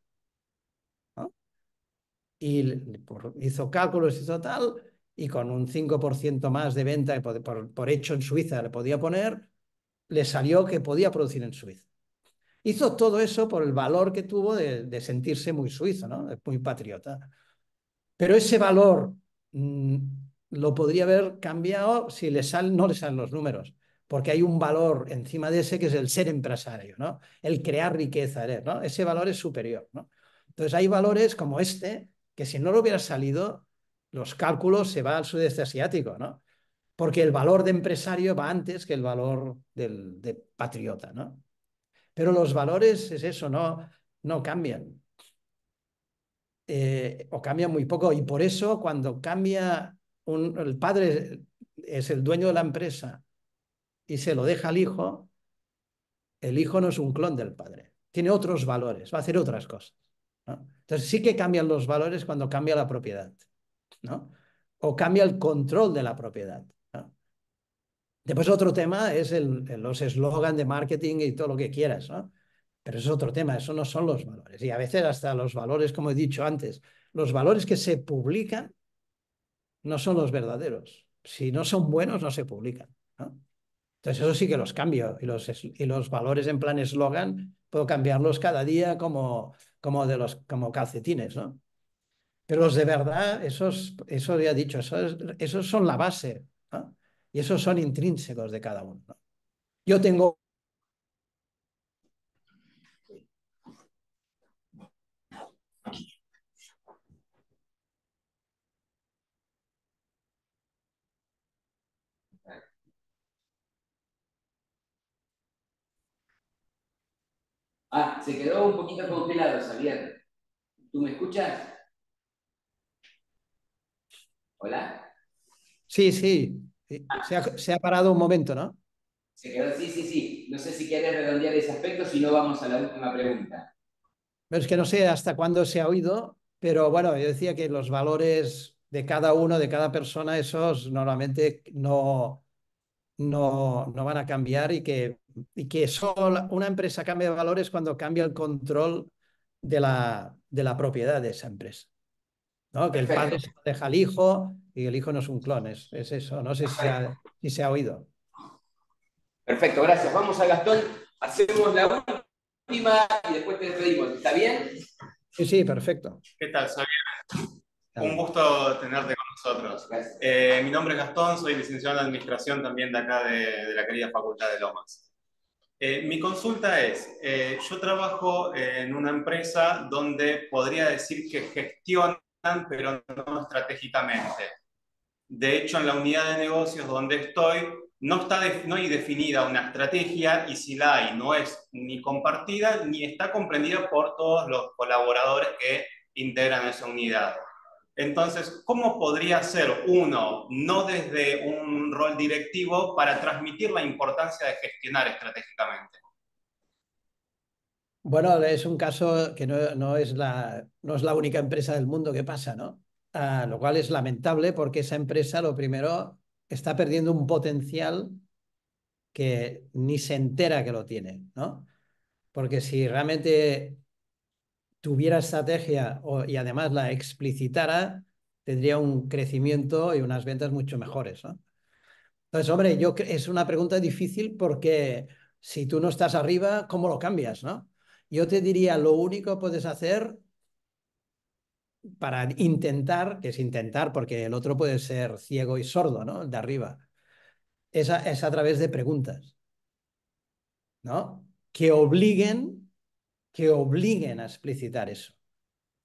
A: Y hizo cálculos, hizo tal, y con un 5% más de venta por, hecho en Suiza le podía poner, le salió que podía producir en Suiza. Hizo todo eso por el valor que tuvo de, sentirse muy suizo, ¿no? muy patriota. Pero ese valor mm, lo podría haber cambiado si le sal, no le salen los números porque hay un valor encima de ese que es el ser empresario, ¿no? El crear riqueza, ¿no? Ese valor es superior, ¿no? Entonces hay valores como este que si no lo hubiera salido, los cálculos se van al sudeste asiático, ¿no? Porque el valor de empresario va antes que el valor del, de patriota, ¿no? Pero los valores es eso, no, no cambian. Eh, o cambian muy poco. Y por eso cuando cambia, el padre es el dueño de la empresa y se lo deja al hijo, el hijo no es un clon del padre, tiene otros valores, va a hacer otras cosas. Entonces sí que cambian los valores cuando cambia la propiedad, ¿no? O cambia el control de la propiedad. Después otro tema es el, los eslogans de marketing y todo lo que quieras, ¿no? Pero es otro tema, eso no son los valores. Y a veces hasta los valores, como he dicho antes, los valores que se publican no son los verdaderos. Si no son buenos, no se publican. Entonces eso sí que los cambio y los, y los valores en plan eslogan puedo cambiarlos cada día como, como, de los, como calcetines, ¿no? Pero los de verdad, esos, eso ya he dicho, esos, son la base, Y esos son intrínsecos de cada uno. Yo tengo
B: Ah, se quedó un poquito congelado, Javier. ¿Tú me escuchas? ¿Hola?
A: Sí, sí. Eh, ah. Se, ha, parado un momento, ¿no?
B: Se quedó, sí, sí, sí. No sé si quieres redondear ese aspecto, si no vamos a la última pregunta.
A: Pero es que no sé hasta cuándo se ha oído, pero bueno, yo decía que los valores de cada uno, de cada persona, esos normalmente no, no, van a cambiar y que, que solo una empresa cambia de valores cuando cambia el control de la, de la propiedad de esa empresa. ¿no? Que el padre se deja al hijo y el hijo no es un clon, es, eso. No sé si se, ha, oído.
B: Perfecto, gracias. Vamos a Gastón, hacemos la última y después te despedimos. ¿Está bien?
A: Sí, sí, perfecto.
B: ¿Qué tal, Un gusto tenerte eh, mi nombre es Gastón, soy licenciado en Administración también de acá de, la querida Facultad de Lomas. Eh, mi consulta es, eh, yo trabajo en una empresa donde podría decir que gestionan, pero no estratégicamente. De hecho, en la unidad de negocios donde estoy, no, está no hay definida una estrategia y si la hay, no es ni compartida ni está comprendida por todos los colaboradores que integran esa unidad. Entonces, ¿cómo podría ser uno, no desde un rol directivo, para transmitir la importancia de gestionar estratégicamente?
A: Bueno, es un caso que no, es, la, no es la única empresa del mundo que pasa, ¿no? Ah, lo cual es lamentable porque esa empresa, lo primero, está perdiendo un potencial que ni se entera que lo tiene, ¿no? Porque si realmente tuviera estrategia y además la explicitara, tendría un crecimiento y unas ventas mucho mejores. ¿no? Entonces, hombre, yo es una pregunta difícil porque si tú no estás arriba, ¿cómo lo cambias? ¿no? Yo te diría, lo único que puedes hacer para intentar, que es intentar, porque el otro puede ser ciego y sordo, ¿no? De arriba. Es a, es a través de preguntas, ¿no? Que obliguen que obliguen a explicitar eso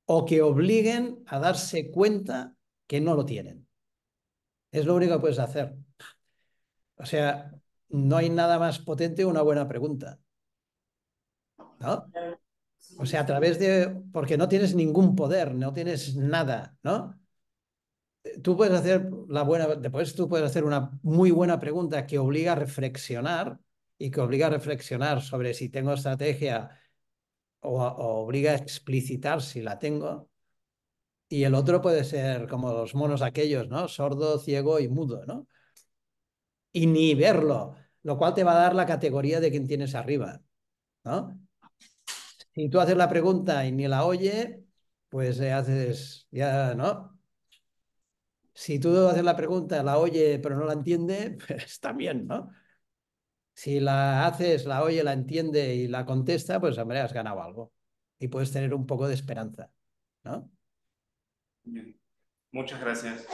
A: o que obliguen a darse cuenta que no lo tienen. Es lo único que puedes hacer. O sea, no hay nada más potente que una buena pregunta. ¿No? O sea, a través de... porque no tienes ningún poder, no tienes nada, ¿no? Tú puedes hacer la buena... Después tú puedes hacer una muy buena pregunta que obliga a reflexionar y que obliga a reflexionar sobre si tengo estrategia o, obliga a explicitar si la tengo. Y el otro puede ser como los monos aquellos, ¿no? Sordo, ciego y mudo, ¿no? Y ni verlo, lo cual te va a dar la categoría de quien tienes arriba, ¿no? Si tú haces la pregunta y ni la oye, pues haces, ya, ¿no? Si tú haces la pregunta, la oye pero no la entiende, pues también, ¿no? Si la haces, la oye, la entiende y la contesta, pues hombre, has ganado algo. Y puedes tener un poco de esperanza,
B: ¿no? Muchas gracias.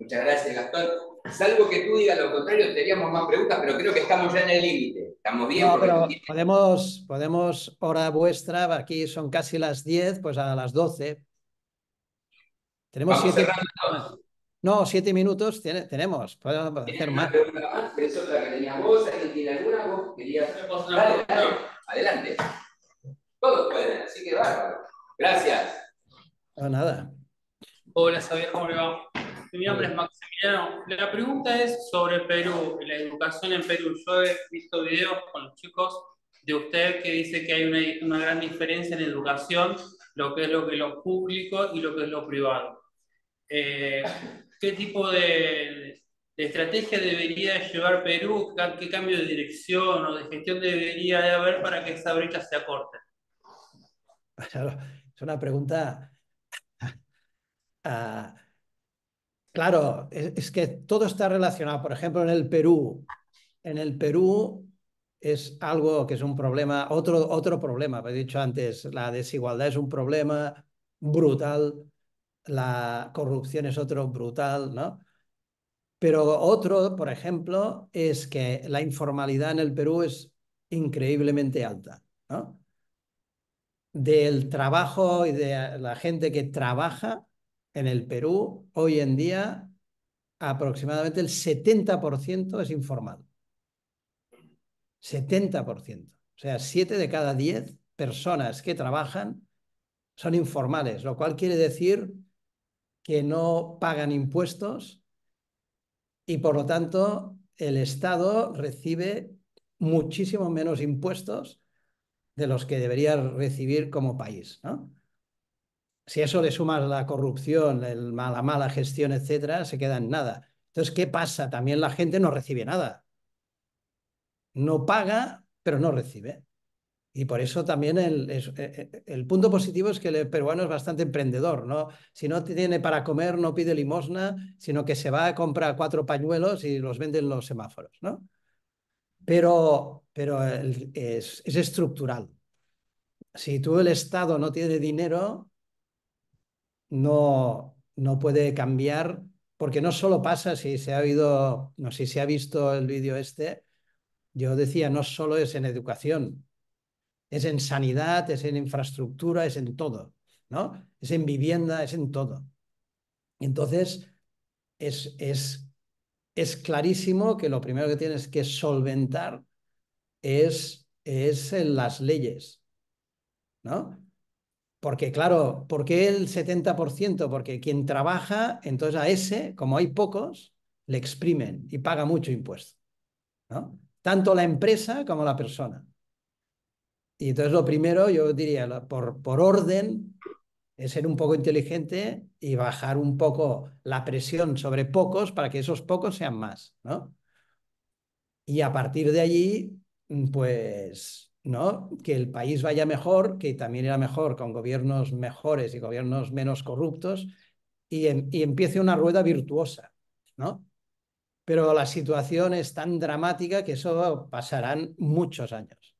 B: Muchas gracias, Gastón. Salvo que tú digas lo contrario, tendríamos más preguntas, pero creo que estamos ya en el límite. Estamos bien. pero
A: podemos, podemos, hora vuestra, aquí son casi las 10, pues a las 12. Tenemos siete. No, siete minutos tenemos. Podemos hacer más.
B: es otra que tenías vos. ¿Alguien tiene alguna? Vos querías. adelante. Todos pueden, así que va. Gracias. No, nada. Hola, Xavier, ¿cómo le va? Mi nombre es Maximiliano. La pregunta es sobre Perú, la educación en Perú. Yo he visto videos con los chicos de usted que dice que hay una, una gran diferencia en educación, lo que es lo que es lo público y lo que es lo privado. Eh, qué tipo de, estrategia debería llevar Perú,
A: qué cambio de dirección o de gestión debería haber para que esta brecha se acorte. Es una pregunta... Ah, claro, es, que todo está relacionado. Por ejemplo, en el Perú, en el Perú es algo que es un problema, otro, otro problema, he dicho antes, la desigualdad es un problema brutal la corrupción es otro brutal, ¿no? Pero otro, por ejemplo, es que la informalidad en el Perú es increíblemente alta, ¿no? Del trabajo y de la gente que trabaja en el Perú, hoy en día aproximadamente el 70% es informal. 70%. O sea, 7 de cada 10 personas que trabajan son informales, lo cual quiere decir que no pagan impuestos y por lo tanto el Estado recibe muchísimo menos impuestos de los que debería recibir como país. Si eso le sumas la corrupción, el, la mala gestión, etcétera, se queda en nada. Entonces, ¿qué pasa? También la gente no recibe nada. No paga, pero no recibe. Y por eso también eh, eh, el, punto positivo es que el peruano es bastante emprendedor, ¿no? Si no tiene para comer, no pide limosna, sino que se va a comprar cuatro pañuelos y los venden en los semáforos, ¿no? Pero, pero es, estructural. Si tú el Estado no tiene dinero, no, no puede cambiar, porque no solo pasa si se ha oído, no si se ha visto el vídeo este, yo decía, no solo es en educación, es en sanidad, es en infraestructura, es en todo, ¿no? Es en vivienda, es en todo. Entonces, es, es, es clarísimo que lo primero que tienes que solventar es, es en las leyes, ¿no? Porque claro, ¿por qué el 70%? Porque quien trabaja, entonces a ese, como hay pocos, le exprimen y paga mucho impuesto, ¿no? Tanto la empresa como la persona. Y entonces lo primero, yo diría, por, por orden, es ser un poco inteligente y bajar un poco la presión sobre pocos para que esos pocos sean más, ¿no? Y a partir de allí, mm, pues, ¿no? Que el país vaya mejor, que también era mejor con gobiernos mejores y gobiernos menos corruptos, y, empiece una rueda virtuosa, ¿no? Pero la situación es tan dramática que eso pasarán muchos años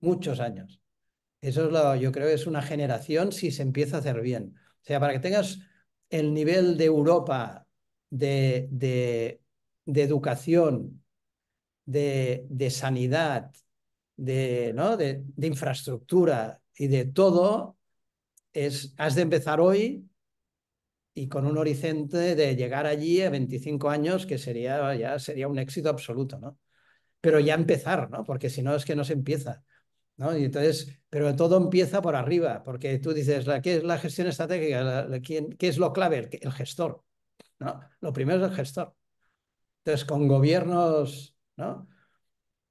A: muchos años. Eso es lo, yo creo que es una generación si se empieza a hacer bien. O sea, para que tengas el nivel de Europa de, educación, de, sanidad, de, ¿no? de, infraestructura y de todo, es, has de empezar hoy y con un horizonte de llegar allí a 25 años, que sería, ya sería un éxito absoluto, ¿no? Pero ya empezar, ¿no? Porque si no es que no se empieza entonces, pero todo empieza por arriba, porque tú dices, ¿qué es la gestión estratégica? ¿Qué es lo clave? El, gestor. ¿no? Lo primero es el gestor. Entonces, con gobiernos ¿no?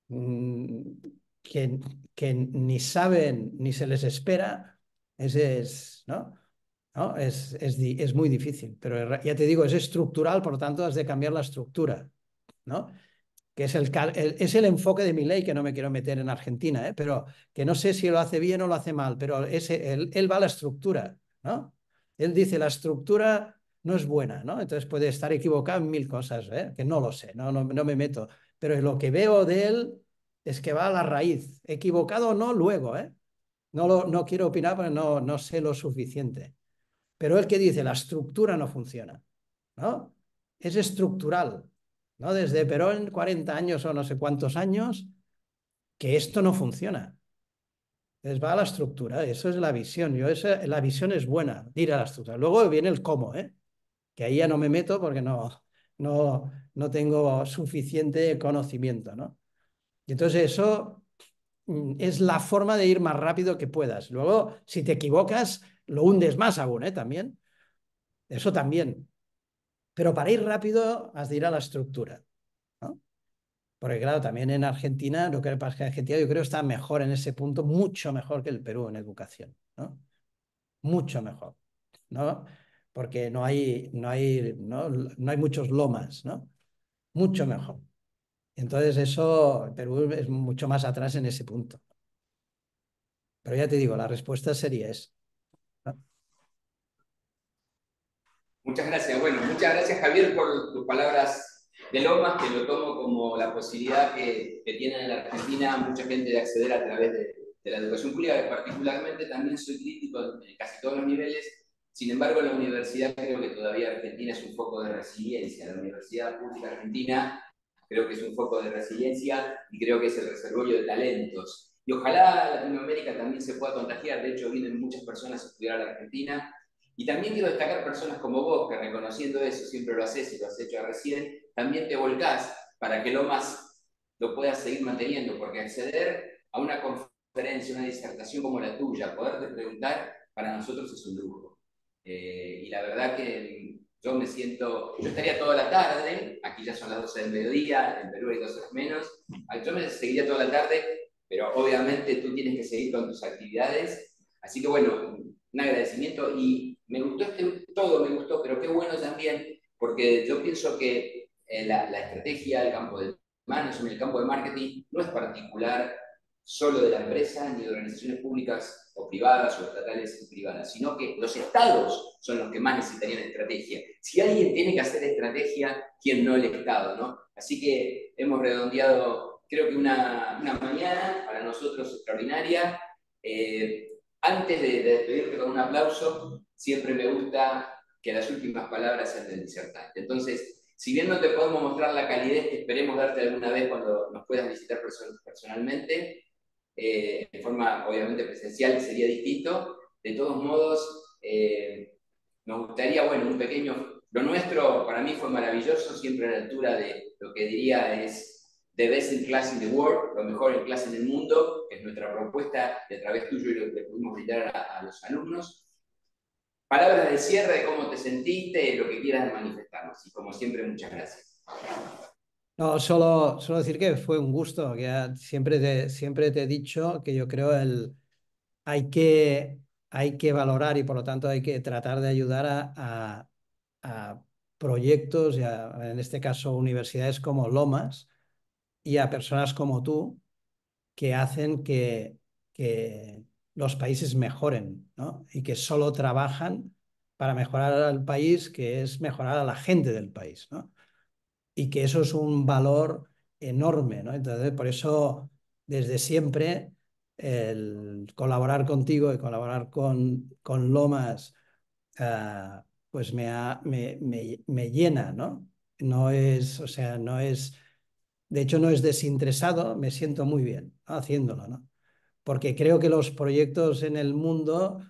A: Mm, que, ni saben ni se les espera, ese es, ¿no? Es, es, es muy difícil. Pero ya te digo, es estructural, por lo tanto, has de cambiar la estructura. ¿no? que es el, es el enfoque de mi ley, que no me quiero meter en Argentina, ¿eh? pero que no sé si lo hace bien o lo hace mal, pero él, va a la estructura, ¿no? Él dice, la estructura no es buena, ¿no? Entonces puede estar equivocado en mil cosas, ¿eh? que no lo sé, no, no, me meto, pero lo que veo de él es que va a la raíz, equivocado o no luego, ¿eh? No, lo, no quiero opinar porque no, no sé lo suficiente. Pero el que dice, la estructura no funciona, ¿no? Es estructural, ¿no? Desde Perón, 40 años o no sé cuántos años, que esto no funciona. Entonces va a la estructura, eso es la visión. Yo esa, la visión es buena, ir a la estructura. Luego viene el cómo, ¿eh? que ahí ya no me meto porque no, no, no tengo suficiente conocimiento. ¿no? Y entonces eso mm, es la forma de ir más rápido que puedas. Luego, si te equivocas, lo hundes más aún, ¿eh? También. Eso también. Pero para ir rápido has de ir a la estructura. ¿no? Porque claro, también en Argentina, lo que pasa es que Argentina yo creo está mejor en ese punto, mucho mejor que el Perú en educación. ¿no? Mucho mejor. ¿no? Porque no hay, no, hay, no, no hay muchos lomas, ¿no? Mucho mejor. Entonces eso, Perú es mucho más atrás en ese punto. Pero ya te digo, la respuesta sería es
B: Muchas gracias. Bueno, muchas gracias Javier por tus palabras de Lomas, que lo tomo como la posibilidad que, que tiene en la Argentina mucha gente de acceder a través de, la educación pública. Particularmente también soy crítico en casi todos los niveles. Sin embargo, la universidad creo que todavía Argentina es un foco de resiliencia. La Universidad Pública Argentina creo que es un foco de resiliencia y creo que es el reservorio de talentos. Y ojalá Latinoamérica también se pueda contagiar. De hecho, vienen muchas personas a estudiar a la Argentina y también quiero destacar personas como vos, que reconociendo eso, siempre lo haces y lo has hecho recién, también te volcás para que lo más lo puedas seguir manteniendo, porque acceder a una conferencia, una disertación como la tuya, poderte preguntar, para nosotros es un lujo. Eh, y la verdad que yo me siento, yo estaría toda la tarde, aquí ya son las 12 del mediodía, en Perú hay 12 menos, ah, yo me seguiría toda la tarde, pero obviamente tú tienes que seguir con tus actividades. Así que bueno, un agradecimiento y me gustó este, todo me gustó, pero qué bueno también, porque yo pienso que eh, la, estrategia del campo del management, el campo de marketing, no es particular solo de la empresa ni de organizaciones públicas o privadas o estatales y privadas, sino que los estados son los que más necesitarían estrategia. Si alguien tiene que hacer estrategia, ¿quién no el estado? ¿no? Así que hemos redondeado, creo que una, mañana para nosotros extraordinaria. Eh, antes de, de, despedirte con un aplauso, siempre me gusta que las últimas palabras sean del disertante. Entonces, si bien no te podemos mostrar la calidez que esperemos darte alguna vez cuando nos puedas visitar personalmente, de eh, en forma obviamente presencial sería distinto, de todos modos, eh, nos gustaría, bueno, un pequeño... Lo nuestro para mí fue maravilloso, siempre a la altura de lo que diría es The Best in Class in the World, lo mejor en clase en el mundo, que es nuestra propuesta de través tuyo y lo que pudimos brindar a, los alumnos. Palabras de cierre de cómo te sentiste, lo que quieras manifestarnos. Y como siempre, muchas gracias.
A: No, solo, solo decir que fue un gusto, siempre te, siempre te he dicho que yo creo el, hay, que, hay que valorar y por lo tanto hay que tratar de ayudar a, proyectos, y en este caso universidades como Lomas, y a personas como tú que hacen que, que, los países mejoren, ¿no? Y que solo trabajan para mejorar al país, que es mejorar a la gente del país, ¿no? Y que eso es un valor enorme, ¿no? Entonces, por eso, desde siempre, el colaborar contigo y colaborar con, con Lomas, ah, pues me, ha, me, me, llena, ¿no? No es, o sea, no es, de hecho no es desinteresado, me siento muy bien haciéndolo, ¿no? porque creo que los proyectos en el mundo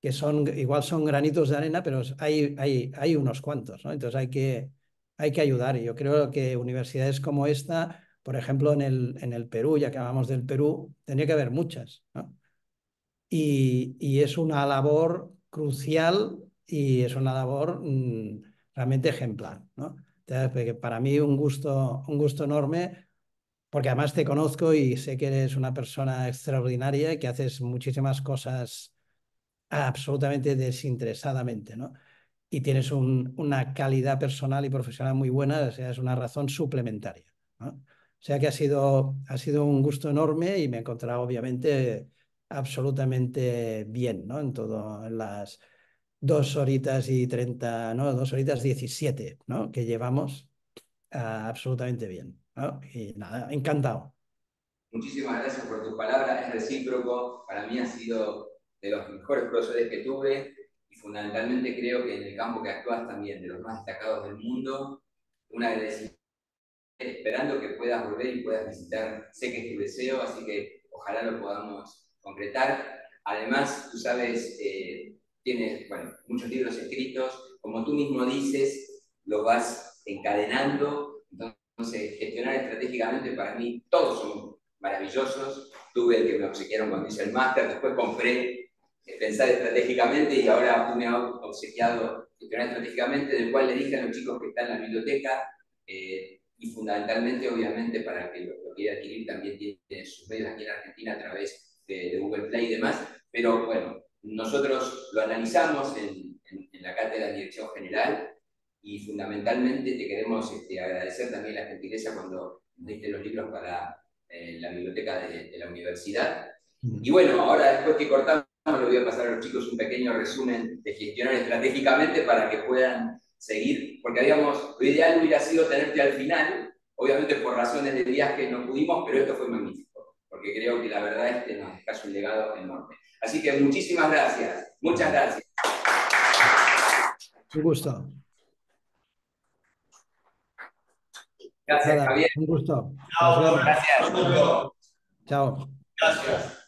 A: que son igual son granitos de arena, pero hay, hay, unos cuantos, ¿no? Entonces hay que, hay que ayudar. Y yo creo que universidades como esta, por ejemplo, en el, en el Perú, ya que hablamos del Perú, tendría que haber muchas, ¿no? Y, y es una labor crucial y es una labor mm, realmente ejemplar, ¿no? para mí un gusto, un gusto enorme porque además te conozco y sé que eres una persona extraordinaria, que haces muchísimas cosas absolutamente desinteresadamente, ¿no? Y tienes una calidad personal y profesional muy buena, o sea, es una razón suplementaria, ¿no? O sea que ha sido, ha sido un gusto enorme y me he encontrado obviamente absolutamente bien, ¿no? En todas las dos horitas y treinta, no, dos horitas diecisiete, ¿no? Que llevamos ah, absolutamente bien. Eh, nada, encantado.
B: Muchísimas gracias por tu palabra es recíproco. Para mí ha sido de los mejores profesores que tuve y fundamentalmente creo que en el campo que actúas también, de los más destacados del mundo.
A: Un agradecimiento,
B: esperando que puedas volver y puedas visitar. Sé que es tu deseo, así que ojalá lo podamos concretar. Además, tú sabes, eh, tienes muchos libros escritos, como tú mismo dices, lo vas encadenando entonces, gestionar estratégicamente para mí, todos son maravillosos. Tuve el que me obsequiaron cuando hice el máster, después compré eh, pensar estratégicamente y ahora me has obsequiado gestionar estratégicamente, del cual le dije a los chicos que están en la biblioteca eh, y fundamentalmente, obviamente, para que lo, quiera adquirir también tiene sus medios aquí en Argentina a través de, Google Play y demás. Pero bueno, nosotros lo analizamos en la cátedra de dirección general y fundamentalmente te queremos este, agradecer también la gentileza cuando diste los libros para eh, la biblioteca de, la universidad. Mm. Y bueno, ahora después que cortamos, le voy a pasar a los chicos un pequeño resumen de gestionar estratégicamente para que puedan seguir, porque habíamos, lo ideal hubiera sido tenerte al final, obviamente por razones de viaje no pudimos, pero esto fue magnífico, porque creo que la verdad es que nos dejas un legado enorme. Así que muchísimas gracias, muchas gracias. Me gusta. Gracias, Javier. Un gusto. Chao, gracias.
A: Chao. Gracias.